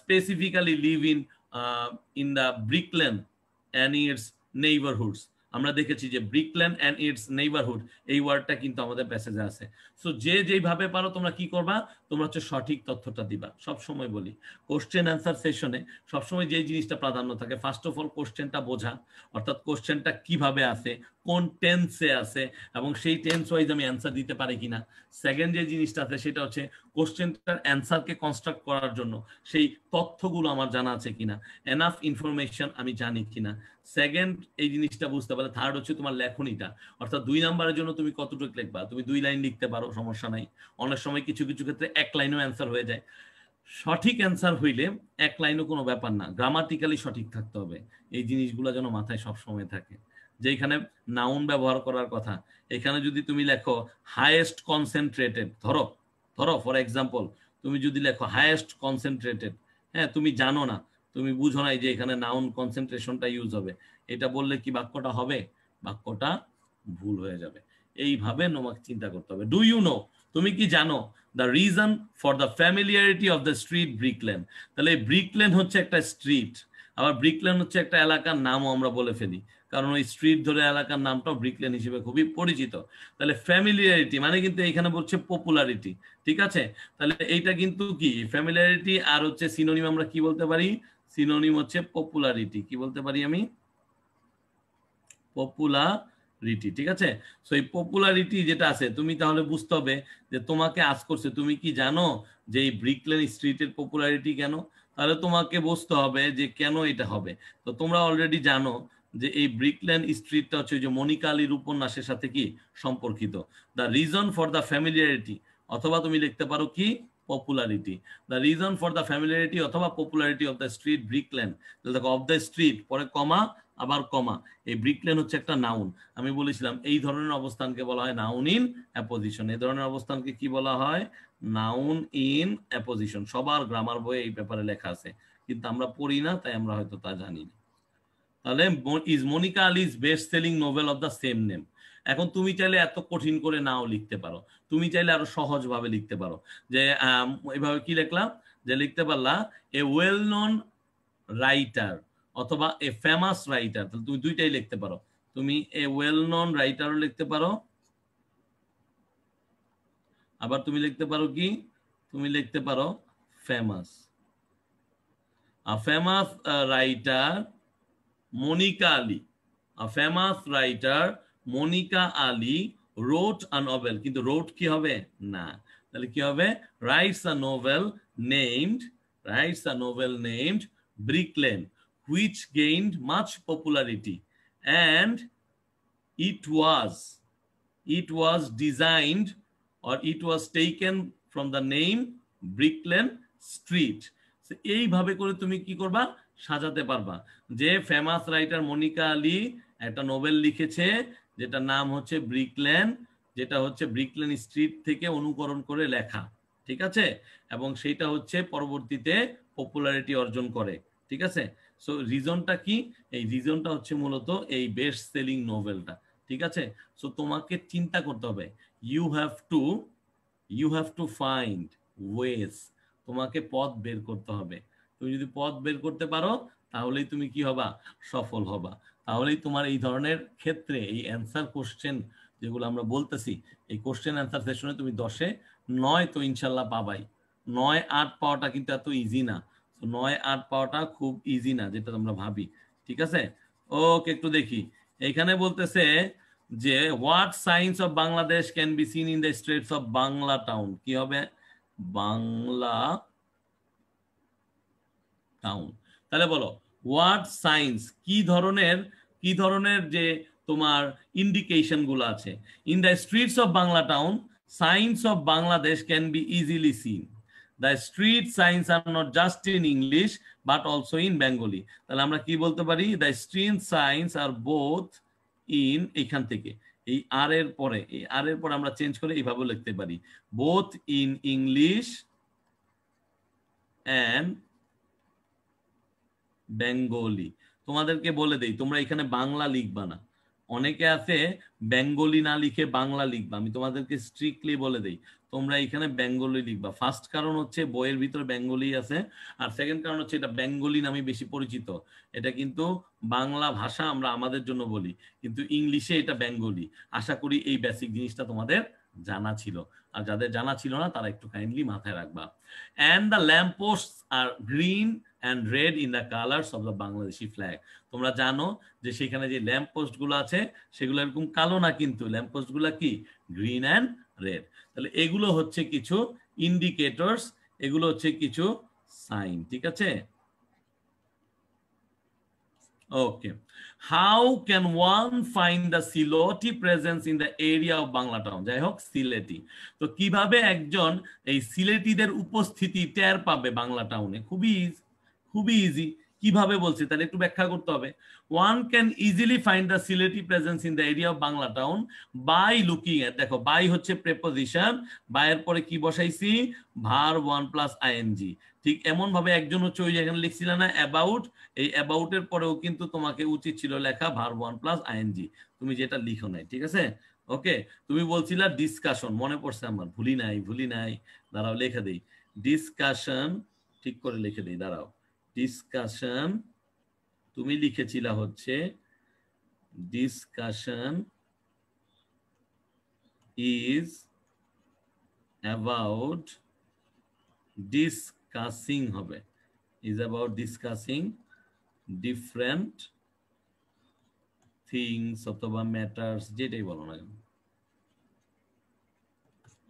specifically live in in the Brick Lane and its neighbourhoods আমরা দেখেছি যে ব্রিকল্যান্ড অ্যান্ড ইটস নেইবারহুড এই ওয়ার্ডটা কিন্তু আমাদের প্যাসেজে আছে সো যে যেইভাবে পারো তোমরা কি করবা তোমরা হচ্ছে সঠিক তথ্যটা দিবা সব সময় বলি কোশ্চেন অ্যান্সার সেশনে সবসময় যে জিনিসটা প্রাধান্য থাকে ফার্স্ট অফ অল কোশ্চেনটা বোঝা অর্থাৎ কোশ্চেনটা কিভাবে আছে কোন টেন্সে আছে এবং সেই টেন্স ওয়াইজ আমি অ্যান্সার দিতে পারি কিনা সেকেন্ড যে জিনিসটা আছে সেটা হচ্ছে কোশ্চেনটার অ্যান্সারকে কনস্ট্রাক্ট করার জন্য সেই তথ্যগুলো আমার জানা আছে কিনা এনাফ ইনফরমেশন আমি জানি কিনা সেকেন্ড এই জিনিসটা বুঝতে পারলে থার্ড হচ্ছে তোমার লেখনিটা অর্থাৎ দুই নাম্বারের জন্য তুমি কতটুকু লিখবা তুমি দুই লাইন লিখতে পারো সমস্যা নাই অনেক সময় কিছু কিছু ক্ষেত্রে এক লাইনও অ্যান্সার হয়ে যায় সঠিক অ্যান্সার হইলে এক লাইনও কোনো ব্যাপার না গ্রামাটিক্যালি সঠিক থাকতে হবে এই জিনিসগুলো যেন মাথায় সব সময় থাকে যেখানে নাউন ব্যবহার করার কথা এখানে যদি তুমি লেখো হায়েস্ট কনসেন্ট্রেটেড ধরো ধরো ফর এক্সাম্পল তুমি যদি লেখো হায়েস্ট কনসেন্ট্রেটেড হ্যাঁ তুমি জানো না তুমি বুঝো নাই যে এখানে নাউন কনসেন্ট্রেশনটা ইউজ হবে এটা বললে কি বাক্যটা হবে বাক্যটা ভুল হয়ে যাবে এইভাবে তোমাকে চিন্তা করতে হবে ডু ইউ নো তুমি কি জানো the reason for the familiarity of the street Brick Lane তাহলে এই ব্রিকলেন হচ্ছে একটা স্ট্রিট আবার ব্রিকলেন হচ্ছে একটা এলাকার নামও আমরা বলে ফেলি কারণ ওই স্ট্রিট ধরে এলাকার নামটাও ব্রিকলেন হিসেবে খুবই পরিচিত তাহলে ফ্যামিলিয়ারিটি মানে কিন্তু এখানে বলছে পপুলারিটি ঠিক আছে তাহলে এইটা কিন্তু কি ফ্যামিলিয়ারিটি আর হচ্ছে সিনোনিম আমরা কি বলতে পারি সিনোনিম হচ্ছে পপুলারিটি কি বলতে পারি আমি পপুলার পপুলারিটি ঠিক আছে সো এই পপুলারিটি যেটা আছে তুমি তাহলে বুঝতে হবে যে তোমাকে আজ করছে তুমি কি জানো যে এই ব্রিকলেন স্ট্রিটের পপুলারিটি কেন তাহলে তোমাকে বুঝতে হবে যে কেন এটা হবে তো তোমরা অলরেডি জানো যে এই ব্রিকল্যান্ড স্ট্রিটটা হচ্ছে যে মণিকালীর উপন্যাসের সাথে কি সম্পর্কিত the reason for the familiarity অথবা তুমি লিখতে পারো কি popularity the reason for the familiarity অথবা popularity of the street Brick Lane দেখো অফ দ্য স্ট্রিট পরে কমা আবার কমা এই ব্রিকলেন হচ্ছে একটা নাউন আমি বলেছিলাম এই ধরনের অবস্থানকে বলা হয় নাউন ইন অ্যাপোজিশন এই ধরনের অবস্থানকে কি বলা হয় নাউন ইন অ্যাপোজিশন সবার গ্রামার বইয়ে এই ব্যাপারে লেখা আছে কিন্তু আমরা পড়ি না তাই আমরা হয়তো তা জানি না তাহলে is Monica is best selling novel of the same name এখন তুমি চাইলে এত কঠিন করে নাও লিখতে পারো তুমি চাইলে আরো সহজভাবে লিখতে পারো যে এভাবে কি লিখলাম যে লিখতে পারলা এ ওয়েল নন রাইটার অথবা এ ফেমাস রাইটার তাহলে তুমি দুইটাই লিখতে পারো তুমি এ ওয়েল নন রাইটারও লিখতে পারো আবার তুমি লিখতে পারো কি তুমি লিখতে পারো famous a famous writer Monica Ali a famous writer Monica Ali wrote a novel কিন্তু রোট কি হবে না তাহলে কি হবে writes a novel named writes a novel named Brick Lane which gained much popularity and it was it was designed or it was taken from the name Brickland Street. So, এইভাবে করে তুমি কি করবা সাজাতে পারবা যে ফেমাস রাইটার মনিকা আলী একটা Nobel লিখেছে যেটা নাম হচ্ছে ব্রিকল্যান্ড যেটা হচ্ছে ব্রিকল্যান্ড স্ট্রিট থেকে অনুকরণ করে লেখা ঠিক আছে এবং সেইটা হচ্ছে পরবর্তীতে পপুলারিটি অর্জন করে ঠিক আছে সো রিজনটা কি এই রিজনটা হচ্ছে মূলত এই বেস্ট সেলিং নোভেলটা ঠিক আছে সো তোমাকে চিন্তা করতে হবে you have to you have to find ways তোমাকে পথ বের করতে হবে তুমি যদি পথ বের করতে পারো তাহলেই তুমি কি হবা সফল হবা তাহলেই তোমার এই ধরনের ক্ষেত্রে এই অ্যান্সার কোশ্চেন যেগুলো আমরা বলতেছি এই কোশ্চেন অ্যান্সার সেশনে তুমি দশে নয় তো ইনশাল্লাহ পাবাই নয় আট পাওয়াটা কিন্তু এত ইজি না নয় আট পাওয়াটা খুব ইজি না যেটা আমরা ভাবি ঠিক আছে ওকে একটু দেখি এখানে বলতেছে যে what signs of Bangladesh can be seen in the streets of Bangla town কি হবে বাংলা টাউন তাহলে বলো হোয়াট সাইন্স কি ধরনের কি ধরনের যে তোমার ইন্ডিকেশন গুলো আছে in the streets of Bangla town signs of Bangladesh can be easily seen the street signs are not just in English but also in Bengali তাহলে আমরা কি বলতে পারি the street signs are both in এখান থেকে এই আর এর পরে এই আর এর পরে আমরা চেঞ্জ করে এইভাবে লিখতে পারি both in English and Bengali তোমাদেরকে বলে দেই তোমরা এখানে বাংলা লিখবা না অনেকে আছে বেঙ্গলি না লিখে বাংলা লিখবা আমি তোমাদেরকে স্ট্রিক্টলি বলে দিই তোমরা এখানে বেঙ্গলি লিখবা ফার্স্ট কারণ হচ্ছে বইয়ের ভিতরে বেঙ্গলি আছে আর সেকেন্ড কারণ হচ্ছে এটা বেঙ্গলি নামে বেশি পরিচিত এটা কিন্তু বাংলা ভাষা আমরা আমাদের জন্য বলি কিন্তু ইংলিশে এটা বেঙ্গলি আশা করি এই বেসিক জিনিসটা তোমাদের জানা ছিল আর যাদের জানা ছিল না তারা একটু কাইন্ডলি মাথায় রাখবা and the lamp post are green and red in the colours of the Bangladeshi flag তোমরা জানো যে সেখানে যে ল্যাম্প পোস্ট গুলো আছে সেগুলো এরকম কালো না কিন্তু ল্যাম্প পোস্ট গুলা কি গ্রিন অ্যান্ড রেড তাহলে এগুলো হচ্ছে কিছু ইন্ডিকেটরস এগুলো হচ্ছে কিছু সাইন ঠিক আছে okay how can one find the Syloti presence in the area of Bangla town যাই হোক সিলেটি তো কিভাবে একজন এই সিলেটিদের উপস্থিতি টের পাবে বাংলা টাউনে খুবই খুবই ইজি কিভাবে বলছি তাহলে একটু ব্যাখ্যা করতে হবে one can easily find the Sylheti presence in the area of Bangla town by looking at দেখো বাই হচ্ছে প্রেপোজিশন বাইয়ের পরে কি বসাইছি ভার ওয়ান প্লাস আইএনজি ঠিক এমন ভাবে একজন হচ্ছে ওই যেখানে লিখছিল না অ্যাবাউট এই অ্যাবাউটের পরেও কিন্তু তোমাকে উচিত ছিল লেখা ভার ওয়ান প্লাস আইএনজি তুমি যেটা লিখো নাই ঠিক আছে ওকে তুমি বলছিলা ডিসকাশন মনে পড়ছে আমার ভুলি নাই ভুলি নাই দাঁড়াও লেখা দেই ডিসকাশন ঠিক করে লিখে দেই দাঁড়াও ডিসকাশন তুমি লিখেছিলা হচ্ছে ডিসকাশন ইজ অ্যাবাউট ডিসকাসিং হবে is about discussing different things অথবা ম্যাটার্স যেটাই বলো না কেন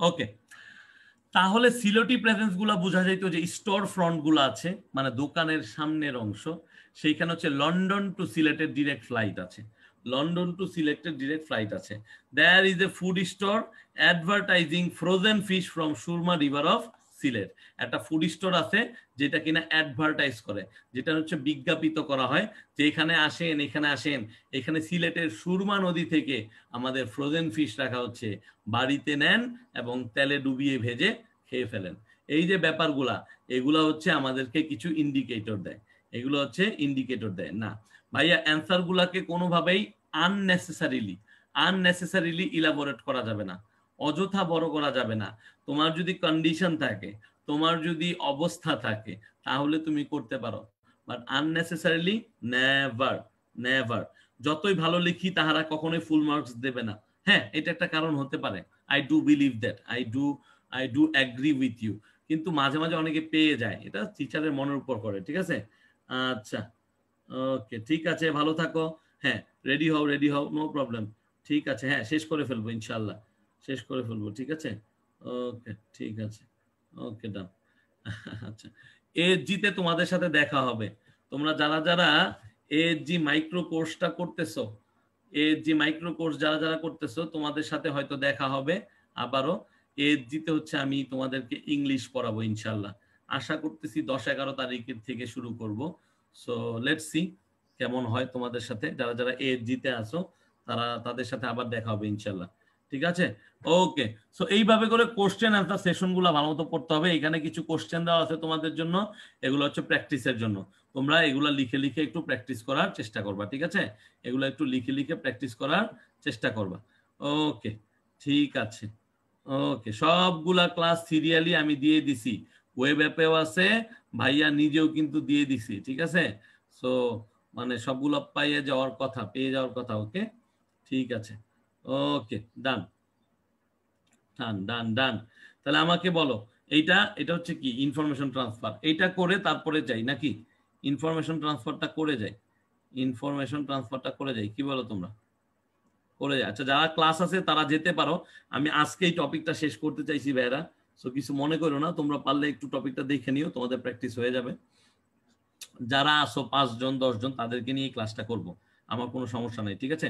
ওকে তাহলে সিলোটি প্রেজেন্স গুলা বোঝা যাইতো যে স্টোর ফ্রন্ট গুলো আছে মানে দোকানের সামনের অংশ সেইখানে হচ্ছে লন্ডন টু সিলেটের ডিরেক্ট ফ্লাইট আছে London to selected direct flight আছে there is a food store advertising frozen fish from Surma river of Sylhet একটা ফুড স্টোর আছে যেটা কিনা অ্যাডভার্টাইজ করে যেটা হচ্ছে বিজ্ঞাপিত করা হয় যে এখানে আসেন এখানে আসেন এখানে সিলেটের সুরমা নদী থেকে আমাদের ফ্রোজেন ফিশ রাখা হচ্ছে বাড়িতে নেন এবং তেলে ডুবিয়ে ভেজে খেয়ে ফেলেন এই যে ব্যাপারগুলা এগুলা হচ্ছে আমাদেরকে কিছু ইন্ডিকেটর দেয় এগুলো হচ্ছে ইন্ডিকেটর দেয় না ভাইয়া অ্যান্সারগুলাকে কোনোভাবেই আননেসেসারিলি আননেসেসারিলি ইলাবোরেট করা যাবে না অযথা বড় করা যাবে না তোমার যদি কন্ডিশন থাকে তোমার যদি অবস্থা থাকে তাহলে তুমি করতে পারো বাট আননেসেসারিলি নেভার নেভার যতই ভালো লিখি তাহারা কখনোই ফুল মার্কস দেবে না হ্যাঁ এটা একটা কারণ হতে পারে I do believe that I do I do agree with you কিন্তু মাঝে মাঝে অনেকে পেয়ে যায় এটা টিচারের মনের উপর করে ঠিক আছে আচ্ছা ওকে ঠিক আছে ভালো থাকো হ্যাঁ রেডি হও রেডি হও নো প্রবলেম ঠিক আছে হ্যাঁ শেষ করে ফেলবো ইনশাল্লাহ শেষ করে ফেলবো ঠিক আছে ওকে ঠিক আছে ওকে ডান আচ্ছা জিতে তোমাদের সাথে দেখা হবে তোমরা যারা যারা এজি মাইক্রো কোর্সটা করতেছো জি মাইক্রো কোর্স যারা যারা করতেছো তোমাদের সাথে হয়তো দেখা হবে আবারও এ জিতে হচ্ছে আমি তোমাদেরকে ইংলিশ পড়াবো ইনশাল্লাহ আশা করতেছি দশ এগারো তারিখের থেকে শুরু করব সো লেট সি কেমন হয় তোমাদের সাথে যারা যারা এ জিতে আসো তারা তাদের সাথে আবার দেখা হবে ইনশাল্লাহ ঠিক আছে ওকে সো এইভাবে করে কোশ্চেন অ্যান্সার সেশনগুলো ভালো মতো করতে হবে এখানে কিছু কোশ্চেন দেওয়া আছে তোমাদের জন্য এগুলো হচ্ছে প্র্যাকটিসের জন্য তোমরা এগুলো লিখে লিখে একটু প্র্যাকটিস করার চেষ্টা করবা ঠিক আছে এগুলো একটু লিখে লিখে প্র্যাকটিস করার চেষ্টা করবা ওকে ঠিক আছে ওকে সবগুলা ক্লাস সিরিয়ালি আমি দিয়ে দিছি ওয়েব অ্যাপেও আছে ভাইয়া নিজেও কিন্তু দিয়ে দিছি ঠিক আছে সো মানে সবগুলো পাইয়ে যাওয়ার কথা পেয়ে যাওয়ার কথা ওকে ঠিক আছে ওকে ডান ডান ডান ডান তাহলে আমাকে বলো এইটা এটা হচ্ছে কি ইনফরমেশন ট্রান্সফার এইটা করে তারপরে যাই নাকি ইনফরমেশন ট্রান্সফারটা করে যাই ইনফরমেশন ট্রান্সফারটা করে যাই কি বলো তোমরা করে যাই আচ্ছা যারা ক্লাস আছে তারা যেতে পারো আমি আজকে এই টপিকটা শেষ করতে চাইছি ভাইরা সো কিছু মনে করো না তোমরা পারলে একটু টপিকটা দেখে নিও তোমাদের প্র্যাকটিস হয়ে যাবে যারা আসো পাঁচজন দশজন তাদেরকে নিয়ে ক্লাসটা করবো আমার কোনো সমস্যা নাই ঠিক আছে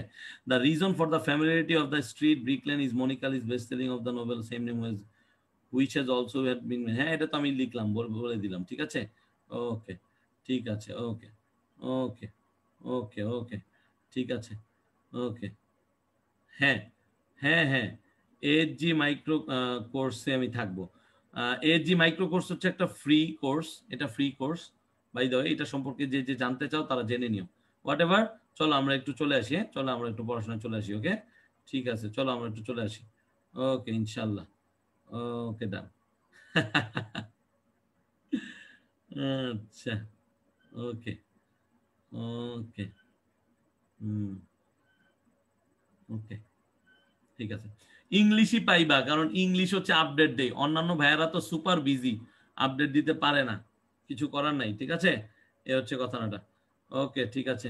the reason for the familiarity of the street Brick Lane is Monica Ali is best selling of the novel same name was which has also had been হ্যাঁ এটা তো আমি লিখলাম বলে দিলাম ঠিক আছে ওকে ঠিক আছে ওকে ওকে ওকে ওকে ঠিক আছে ওকে হ্যাঁ হ্যাঁ হ্যাঁ এইট জি মাইক্রো কোর্সে আমি থাকবো এইট জি মাইক্রো কোর্স হচ্ছে একটা ফ্রি কোর্স এটা ফ্রি কোর্স বাই দ্য এটা সম্পর্কে যে যে জানতে চাও তারা জেনে নিও হোয়াট এভার চলো আমরা একটু চলে আসি হ্যাঁ? চলো আমরা একটু পড়াশোনা চলে আসি ওকে ঠিক আছে চলো আমরা একটু চলে আসি ওকে ইনশাল্লাহ ওকে ডান আচ্ছা ওকে ওকে হুম ওকে ঠিক আছে ইংলিশই পাইবা কারণ ইংলিশ হচ্ছে আপডেট দেয় অন্যান্য ভাইয়েরা তো সুপার বিজি আপডেট দিতে পারে না কিছু করার নাই ঠিক আছে এ হচ্ছে কথাটা ওকে ঠিক আছে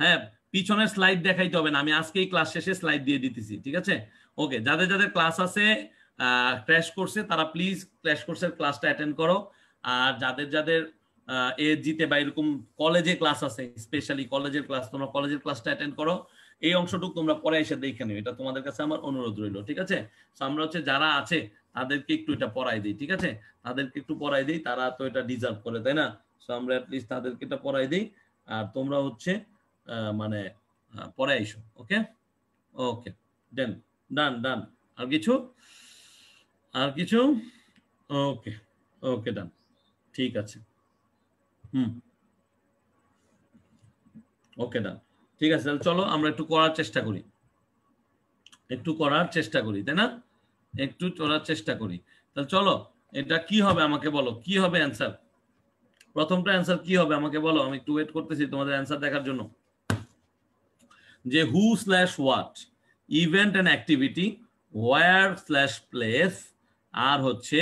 হ্যাঁ পিছনের স্লাইড দেখাইতে হবে না আমি আজকেই ক্লাস শেষে স্লাইড দিয়ে দিতেছি ঠিক আছে ওকে যাদের যাদের ক্লাস আছে ক্র্যাশ কোর্সে তারা প্লিজ ক্র্যাশ কোর্সের ক্লাসটা অ্যাটেন্ড করো আর যাদের যাদের এ জিতে বা এরকম কলেজে ক্লাস আছে স্পেশালি কলেজের ক্লাস তোমরা কলেজের ক্লাসটা অ্যাটেন্ড করো এই অংশটুকু তোমরা পরে এসে দেখে নিও এটা তোমাদের কাছে আমার অনুরোধ রইল ঠিক আছে আমরা হচ্ছে যারা আছে তাদেরকে একটু এটা পড়াই দিই ঠিক আছে তাদেরকে একটু পড়াই দিই তারা তো এটা ডিজার্ভ করে তাই না সো আমরা অ্যাটলিস্ট তাদেরকে এটা পড়াই দিই আর তোমরা হচ্ছে মানে হ্যাঁ, পরে আইসো ওকে ওকে দেন ডান ডান আর কিছু আর কিছু ওকে ওকে ডান ঠিক আছে হুম ওকে ডান ঠিক আছে তাহলে চলো আমরা একটু করার চেষ্টা করি একটু করার চেষ্টা করি তাই না একটু করার চেষ্টা করি তাহলে চলো এটা কি হবে আমাকে বলো কি হবে অ্যান্সার প্রথমটা অ্যান্সার কি হবে আমাকে বলো আমি একটু ওয়েট করতেছি তোমাদের অ্যান্সার দেখার জন্য যে who slash what event and activity where slash place আর হচ্ছে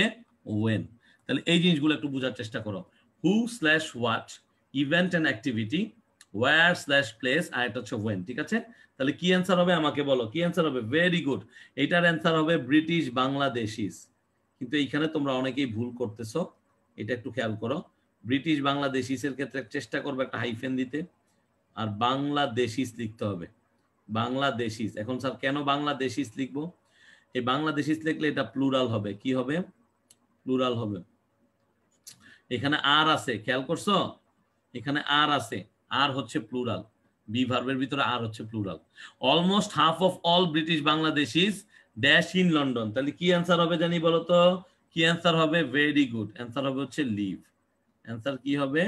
ওয়েন তাহলে এই জিনিসগুলো একটু বোঝার চেষ্টা করো who slash what event and activity where slash place আর এটা হচ্ছে ওয়েন ঠিক আছে তাহলে কি অ্যান্সার হবে আমাকে বলো কি অ্যান্সার হবে ভেরি গুড এটার অ্যান্সার হবে ব্রিটিশ বাংলাদেশিস কিন্তু এইখানে তোমরা অনেকেই ভুল করতেছ এটা একটু খেয়াল করো ব্রিটিশ বাংলাদেশিসের ক্ষেত্রে চেষ্টা করবে একটা হাইফেন দিতে আর বাংলাদেশিস লিখতে হবে বাংলাদেশিস এখন স্যার কেন বাংলাদেশিস লিখবো এই বাংলাদেশিস লিখলে এটা প্লুরাল হবে কি হবে প্লুরাল হবে এখানে আর আছে খেয়াল করছো এখানে আর আছে আর হচ্ছে প্লুরাল বি ভার্বের ভিতরে আর হচ্ছে plural almost half of all British Bangladeshis dash in London তাহলে কি অ্যান্সার হবে জানি বলো তো কি অ্যান্সার হবে ভেরি গুড অ্যান্সার হবে হচ্ছে লিভ অ্যান্সার কি হবে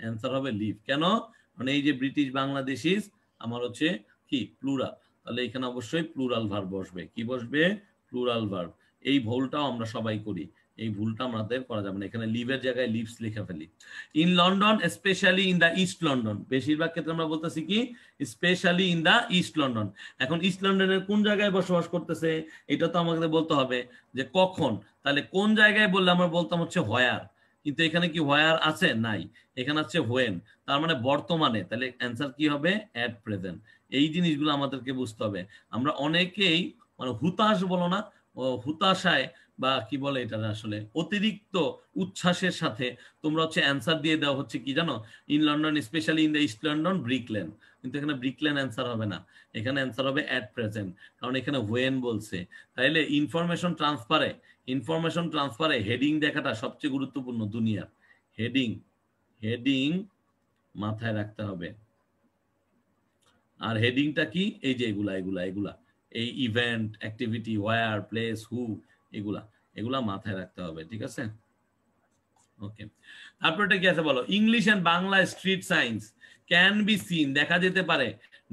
অ্যান্সার হবে লিভ কেন মানে এই যে ব্রিটিশ বাংলাদেশিস আমার হচ্ছে কি প্লুরাল তাহলে এখানে অবশ্যই প্লুরাল ভার্ব বসবে কি বসবে প্লুরাল ভার্ব এই ভুলটাও আমরা সবাই করি এই ভুলটা আমাদের করা যাবে না এখানে লিভের জায়গায় লিভস লিখে ফেলি in London specially in the East London বেশিরভাগ ক্ষেত্রে আমরা বলতেছি কি specially in the East London এখন ইস্ট লন্ডনের কোন জায়গায় বসবাস করতেছে এটা তো আমাদের বলতে হবে যে কখন তাহলে কোন জায়গায় বললে আমরা বলতাম হচ্ছে হয়ার কিন্তু এখানে কি হয়ার আছে নাই এখানে আছে হোয়েন তার মানে বর্তমানে তাহলে অ্যান্সার কি হবে অ্যাট প্রেজেন্ট এই জিনিসগুলো আমাদেরকে বুঝতে হবে আমরা অনেকেই মানে হুতাশ বলো না হুতাশায় বা কি বলে এটা আসলে অতিরিক্ত উচ্ছ্বাসের সাথে তোমরা হচ্ছে অ্যান্সার দিয়ে দেওয়া হচ্ছে কি জানো in London specially in the East London Brick Lane কিন্তু এখানে ব্রিকলেন অ্যান্সার হবে না এখানে অ্যান্সার হবে অ্যাট প্রেজেন্ট কারণ এখানে ওয়েন বলছে তাইলে ইনফরমেশন ট্রান্সফারে ইনফরমেশন ট্রান্সফারে হেডিং দেখাটা সবচেয়ে গুরুত্বপূর্ণ দুনিয়ার হেডিং হেডিং মাথায় রাখতে হবে আর হেডিংটা কি এই যে এগুলা এগুলা এগুলা এই event activity where place who এগুলা এগুলা মাথায় রাখতে হবে ঠিক আছে ওকে তারপরটা কি আছে বলো English and Bangla street signs can be seen দেখা যেতে পারে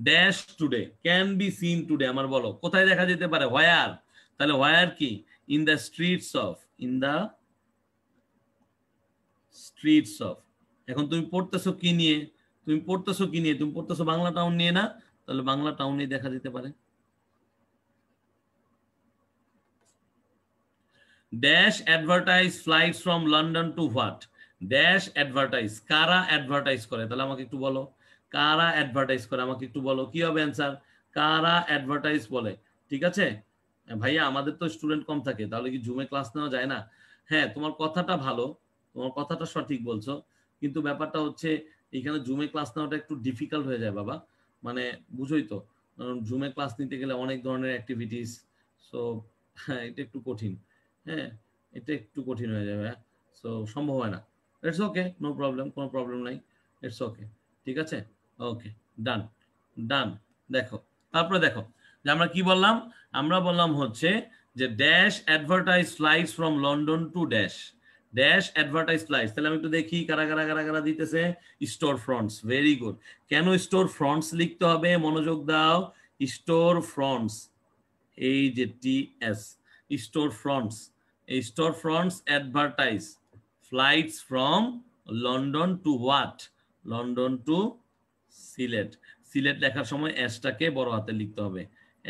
dash today can be seen today আমার বলো কোথায় দেখা যেতে পারে হোয়ার তাহলে হোয়ার কি in the streets of in the streets of এখন তুমি পড়তেছো কি নিয়ে তুমি পড়তেছো কি নিয়ে তুমি পড়তেছো বাংলা টাউন নিয়ে না তাহলে বাংলা টাউনে দেখা দিতে পারে dash advertise flight from London to what dash advertise কারা অ্যাডভার্টাইজ করে তাহলে আমাকে একটু বলো কারা অ্যাডভার্টাইজ করে আমাকে একটু বলো কি হবে অ্যান্সার কারা অ্যাডভার্টাইজ বলে ঠিক আছে হ্যাঁ, ভাইয়া আমাদের তো স্টুডেন্ট কম থাকে তাহলে কি জুমে ক্লাস নেওয়া যায় না হ্যাঁ তোমার কথাটা ভালো তোমার কথাটা সঠিক বলছো কিন্তু ব্যাপারটা হচ্ছে এখানে জুমে ক্লাস নেওয়াটা একটু ডিফিকাল্ট হয়ে যায় বাবা মানে বুঝোই তো কারণ জুমে ক্লাস নিতে গেলে অনেক ধরনের অ্যাক্টিভিটিস সো হ্যাঁ এটা একটু কঠিন হ্যাঁ এটা একটু কঠিন হয়ে যাবে সো সম্ভব হয় না ইটস ওকে নো প্রবলেম কোনো প্রবলেম নাই ইটস ওকে ঠিক আছে ওকে ডান ডান দেখো তারপরে দেখো যে আমরা কি বললাম আমরা বললাম হচ্ছে যে dash advertise flights from London to dash dash advertise lights তাহলে আমি একটু দেখি কারা কারা কারা কারা দিতেছে স্টোর ফ্রন্টস ভেরি গুড কেন স্টোর ফ্রন্টস লিখতে হবে মনোযোগ দাও স্টোর ফ্রন্টস এই যে টি এস স্টোর ফ্রন্টস এই store fronts advertise flights from London to what London to Sylhet Sylhet লেখার সময় এসটাকে বড় হাতে লিখতে হবে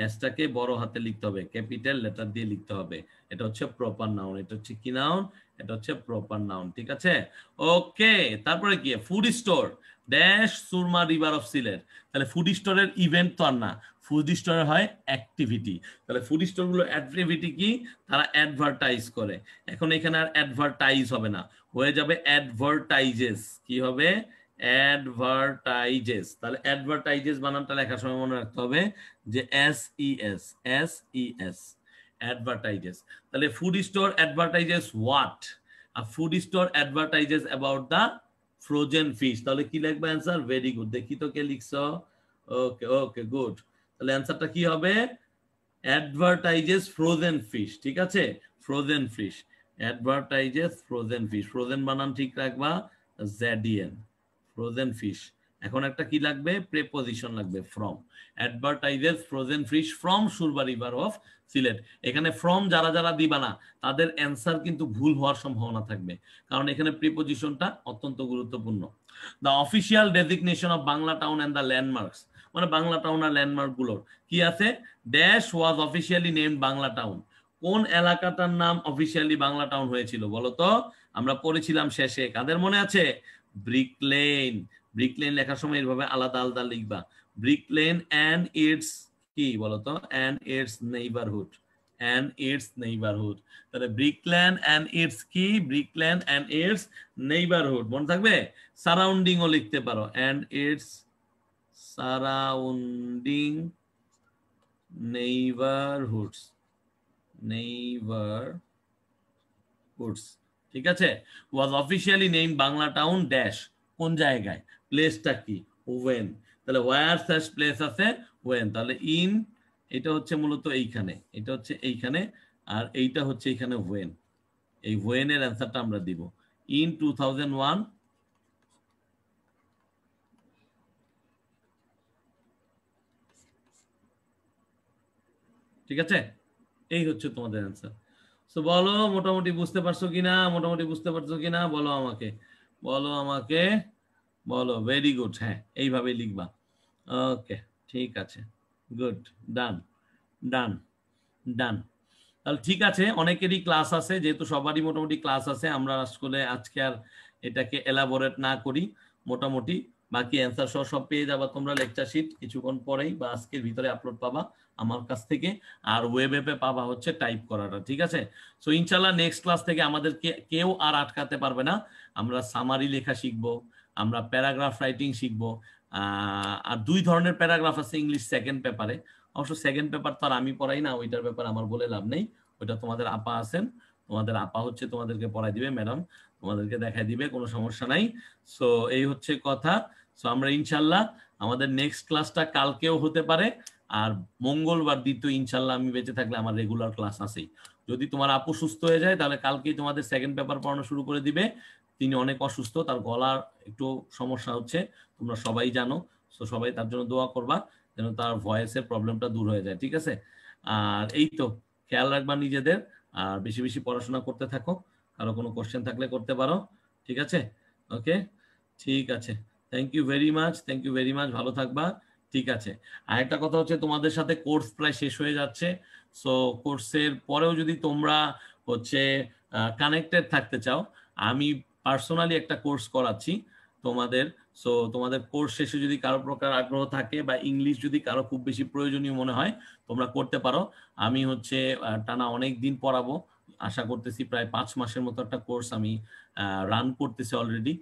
এসটাকে বড় হাতে লিখতে হবে ক্যাপিটাল লেটার দিয়ে লিখতে হবে এটা হচ্ছে প্রপার নাউন এটা হচ্ছে কি নাউন এটা হচ্ছে প্রপার নাউন ঠিক আছে ওকে তারপরে কি food store dash Surma river of Sylhet তাহলে ফুড স্টোরের ইভেন্ট তো আর না ফুড স্টোর হয় অ্যাক্টিভিটি তাহলে ফুড স্টোর গুলো অ্যাক্টিভিটি কি তারা অ্যাডভার্টাইজ করে এখন এখানে আর অ্যাডভার্টাইজ হবে না হয়ে যাবে অ্যাডভার্টাইজেস কি হবে অ্যাডভার্টাইজেস তাহলে অ্যাডভার্টাইজেস বানানটা লেখার সময় মনে রাখতে হবে যে S E S S E S advertises তাহলে ফুড স্টোর অ্যাডভার্টাইজেস হোয়াট আর food store advertises about the frozen fish তাহলে কি লিখবে অ্যান্সার ভেরি গুড দেখি তো কে লিখছো ওকে ওকে গুড তাহলে অ্যান্সারটা কি হবে অ্যাডভার্টাইজেস ফ্রোজেন ফিশ ঠিক আছে frozen fish advertises frozen fish frozen বানান ঠিক রাখবা জেডিএন ফ্রোজেন ফিশ এখন একটা কি লাগবে প্রেপোজিশন লাগবে from advertises frozen fish from Surma river of Sylhet এখানে ফ্রম যারা যারা দিবা না তাদের অ্যান্সার কিন্তু ভুল হওয়ার সম্ভাবনা থাকবে কারণ এখানে প্রিপোজিশনটা অত্যন্ত গুরুত্বপূর্ণ the official designation of Bangla town and the landmarks মানে বাংলা টাউন আর ল্যান্ডমার্ক গুলোর কি আছে dash was officially name Bangla town কোন এলাকাটার নাম অফিসিয়ালি বাংলা টাউন হয়েছিল বলতো আমরা পড়েছিলাম শেষে কাদের মনে আছে ব্রিকলেন ব্রিকলেন লেখার সময় এভাবে আলাদা আলাদা লিখবা ব্রিকলেন অ্যান্ড ইটস কি বলতো and its neighbourhood and its neighbourhood তাহলে ব্রিকলেন অ্যান্ড ইটস কি ব্রিকলেন অ্যান্ড ইটস নেইবারহুড মনে থাকবে সারাউন্ডিং ও লিখতে পারো and its surrounding neighbourhoods neighbourhoods ঠিক আছে was officially name Bangla town dash কোন জায়গায় প্লেসটা কি ওয়েন তাহলে ওয়ার স্যাশ প্লেস আছে ওয়েন তাহলে ইন এটা হচ্ছে মূলত এইখানে এটা হচ্ছে এইখানে আর এইটা হচ্ছে এইখানে ওয়েন এই ওয়েনের অ্যান্সারটা আমরা দিব ইন টু থাউজেন্ড ওয়ান ঠিক আছে এই হচ্ছে তোমাদের অ্যান্সার তো বলো মোটামুটি বুঝতে পারছো কিনা মোটামুটি বুঝতে পারছো কিনা বলো আমাকে বলো আমাকে বলো ভেরি গুড হ্যাঁ এইভাবে লিখবা ওকে ঠিক আছে গুড ডান ডান ডান তাহলে ঠিক আছে অনেকেরই ক্লাস আছে যেহেতু সবারই মোটামুটি ক্লাস আছে আমরা আসলে আজকে আর এটাকে এলাবোরেট না করি মোটামুটি বাকি অ্যান্সার সহ সব পেয়ে যাবা তোমরা লেকচার শিট কিছুক্ষণ পরেই বা আজকের ভিতরে আপলোড পাবা আমার কাছ থেকে আর ওয়েব অ্যাপে পাবা হচ্ছে টাইপ করাটা ঠিক আছে সো ইনশাল্লাহ নেক্সট ক্লাস থেকে আমাদেরকে কেউ আর আটকাতে পারবে না আমরা সামারি লেখা শিখবো আমরা প্যারাগ্রাফ রাইটিং শিখবো আর দুই ধরনের প্যারাগ্রাফ আছে ইংলিশ সেকেন্ড পেপারে অবশ্য সেকেন্ড পেপার তো আর আমি পড়াই না ওইটার ব্যাপারে আমার বলে লাভ নেই ওইটা তোমাদের আপা আছেন তোমাদের আপা হচ্ছে তোমাদেরকে পড়াই দিবে ম্যাডাম তোমাদেরকে দেখাই দিবে কোনো সমস্যা নাই সো এই হচ্ছে কথা সো আমরা ইনশাল্লাহ আমাদের নেক্সট ক্লাসটা কালকেও হতে পারে আর মঙ্গলবার দ্বিতীয় ইনশাল্লাহ আমি বেঁচে থাকলে আমার রেগুলার ক্লাস আছেই যদি তোমার আপু সুস্থ হয়ে যায় তাহলে কালকেই তোমাদের সেকেন্ড পেপার পড়ানো শুরু করে দিবে তিনি অনেক অসুস্থ তার গলার একটু সমস্যা হচ্ছে তোমরা সবাই জানো তো সবাই তার জন্য দোয়া করবা যেন তার ভয়েসের প্রবলেমটা দূর হয়ে যায় ঠিক আছে আর এই তো খেয়াল রাখবা নিজেদের আর বেশি বেশি পড়াশোনা করতে থাকো কারো কোনো কোশ্চেন থাকলে করতে পারো ঠিক আছে ওকে ঠিক আছে thank you very much thank you very much ভালো থাকবা ঠিক আছে আরেকটা কথা হচ্ছে তোমাদের সাথে কোর্স প্রায় শেষ হয়ে যাচ্ছে সো কোর্সের পরেও যদি তোমরা হচ্ছে কানেক্টেড থাকতে চাও আমি পার্সোনালি একটা কোর্স করাচ্ছি তোমাদের সো তোমাদের কোর্স শেষে যদি কারো প্রকার আগ্রহ থাকে বা ইংলিশ যদি কারো খুব বেশি প্রয়োজনীয় মনে হয় তোমরা করতে পারো আমি হচ্ছে টানা অনেক দিন পড়াবো আশা করতেছি প্রায় পাঁচ মাসের মতো একটা কোর্স আমি রান করতেছি অলরেডি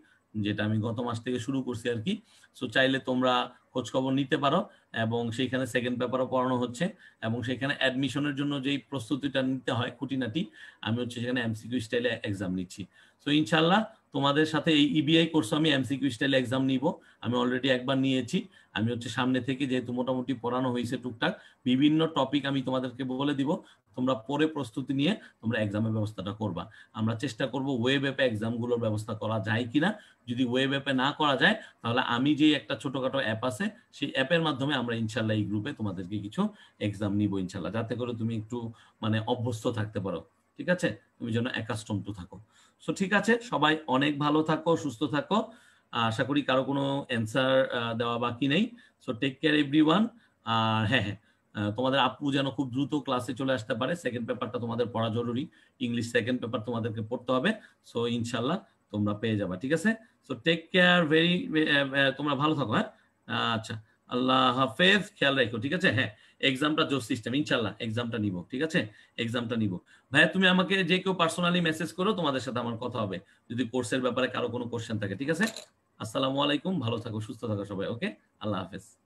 যেটা আমি গত মাস থেকে শুরু করছি আর কি সো চাইলে তোমরা খোঁজখবর নিতে পারো এবং সেইখানে সেকেন্ড পেপারও পড়ানো হচ্ছে এবং সেখানে অ্যাডমিশনের জন্য যেই প্রস্তুতিটা নিতে হয় খুঁটিনাটি আমি হচ্ছে সেখানে এমসিকিউ স্টাইলে এক্সাম নিচ্ছি তো ইনশাল্লাহ তোমাদের সাথে এই ইবিআই e কোর্স আমি এমসিকিউ স্টাইলে এক্সাম নিব আমি অলরেডি একবার নিয়েছি আমি হচ্ছে সামনে থেকে যেহেতু মোটামুটি পড়ানো হয়েছে টুকটাক বিভিন্ন টপিক আমি তোমাদেরকে বলে দিব তোমরা পরে প্রস্তুতি নিয়ে তোমরা এক্সামের ব্যবস্থাটা করবা আমরা চেষ্টা করব ওয়েব অ্যাপে এক্সামগুলোর ব্যবস্থা করা যায় কিনা যদি ওয়েব অ্যাপে না করা যায় তাহলে আমি যে একটা ছোটখাটো অ্যাপ আছে সেই অ্যাপের মাধ্যমে আমরা ইনশাল্লাহ এই গ্রুপে তোমাদেরকে কিছু এক্সাম নিব ইনশাল্লাহ যাতে করে তুমি একটু মানে অভ্যস্ত থাকতে পারো ঠিক আছে তুমি যেন একাস্টম তো থাকো সো ঠিক আছে সবাই অনেক ভালো থাকো সুস্থ থাকো আশা করি কারো কোনো অ্যান্সার দেওয়া বাকি নেই so take care everyone আর হ্যাঁ হ্যাঁ তোমাদের আপু যেন খুব দ্রুত ক্লাসে চলে আসতে পারে সেকেন্ড পেপারটা তোমাদের পড়া জরুরি ইংলিশ সেকেন্ড পেপার তোমাদেরকে পড়তে হবে সো ইনশাল্লাহ তোমরা পেয়ে যাবা ঠিক আছে সো টেক কেয়ার ভেরি তোমরা ভালো থাকো হ্যাঁ আচ্ছা আল্লাহ হাফেজ খেয়াল রেখো ঠিক আছে হ্যাঁ এক্সামটা জোর সিস্টেম ইনশাল্লাহ এক্সামটা নিব ঠিক আছে এক্সামটা নিব ভাইয়া তুমি আমাকে যে কেউ পার্সোনালি মেসেজ করো তোমাদের সাথে আমার কথা হবে যদি কোর্সের ব্যাপারে কারো কোনো কোশ্চেন থাকে ঠিক আছে আসসালামু আলাইকুম ভালো থাকো সুস্থ থাকো সবাই ওকে আল্লাহ হাফেজ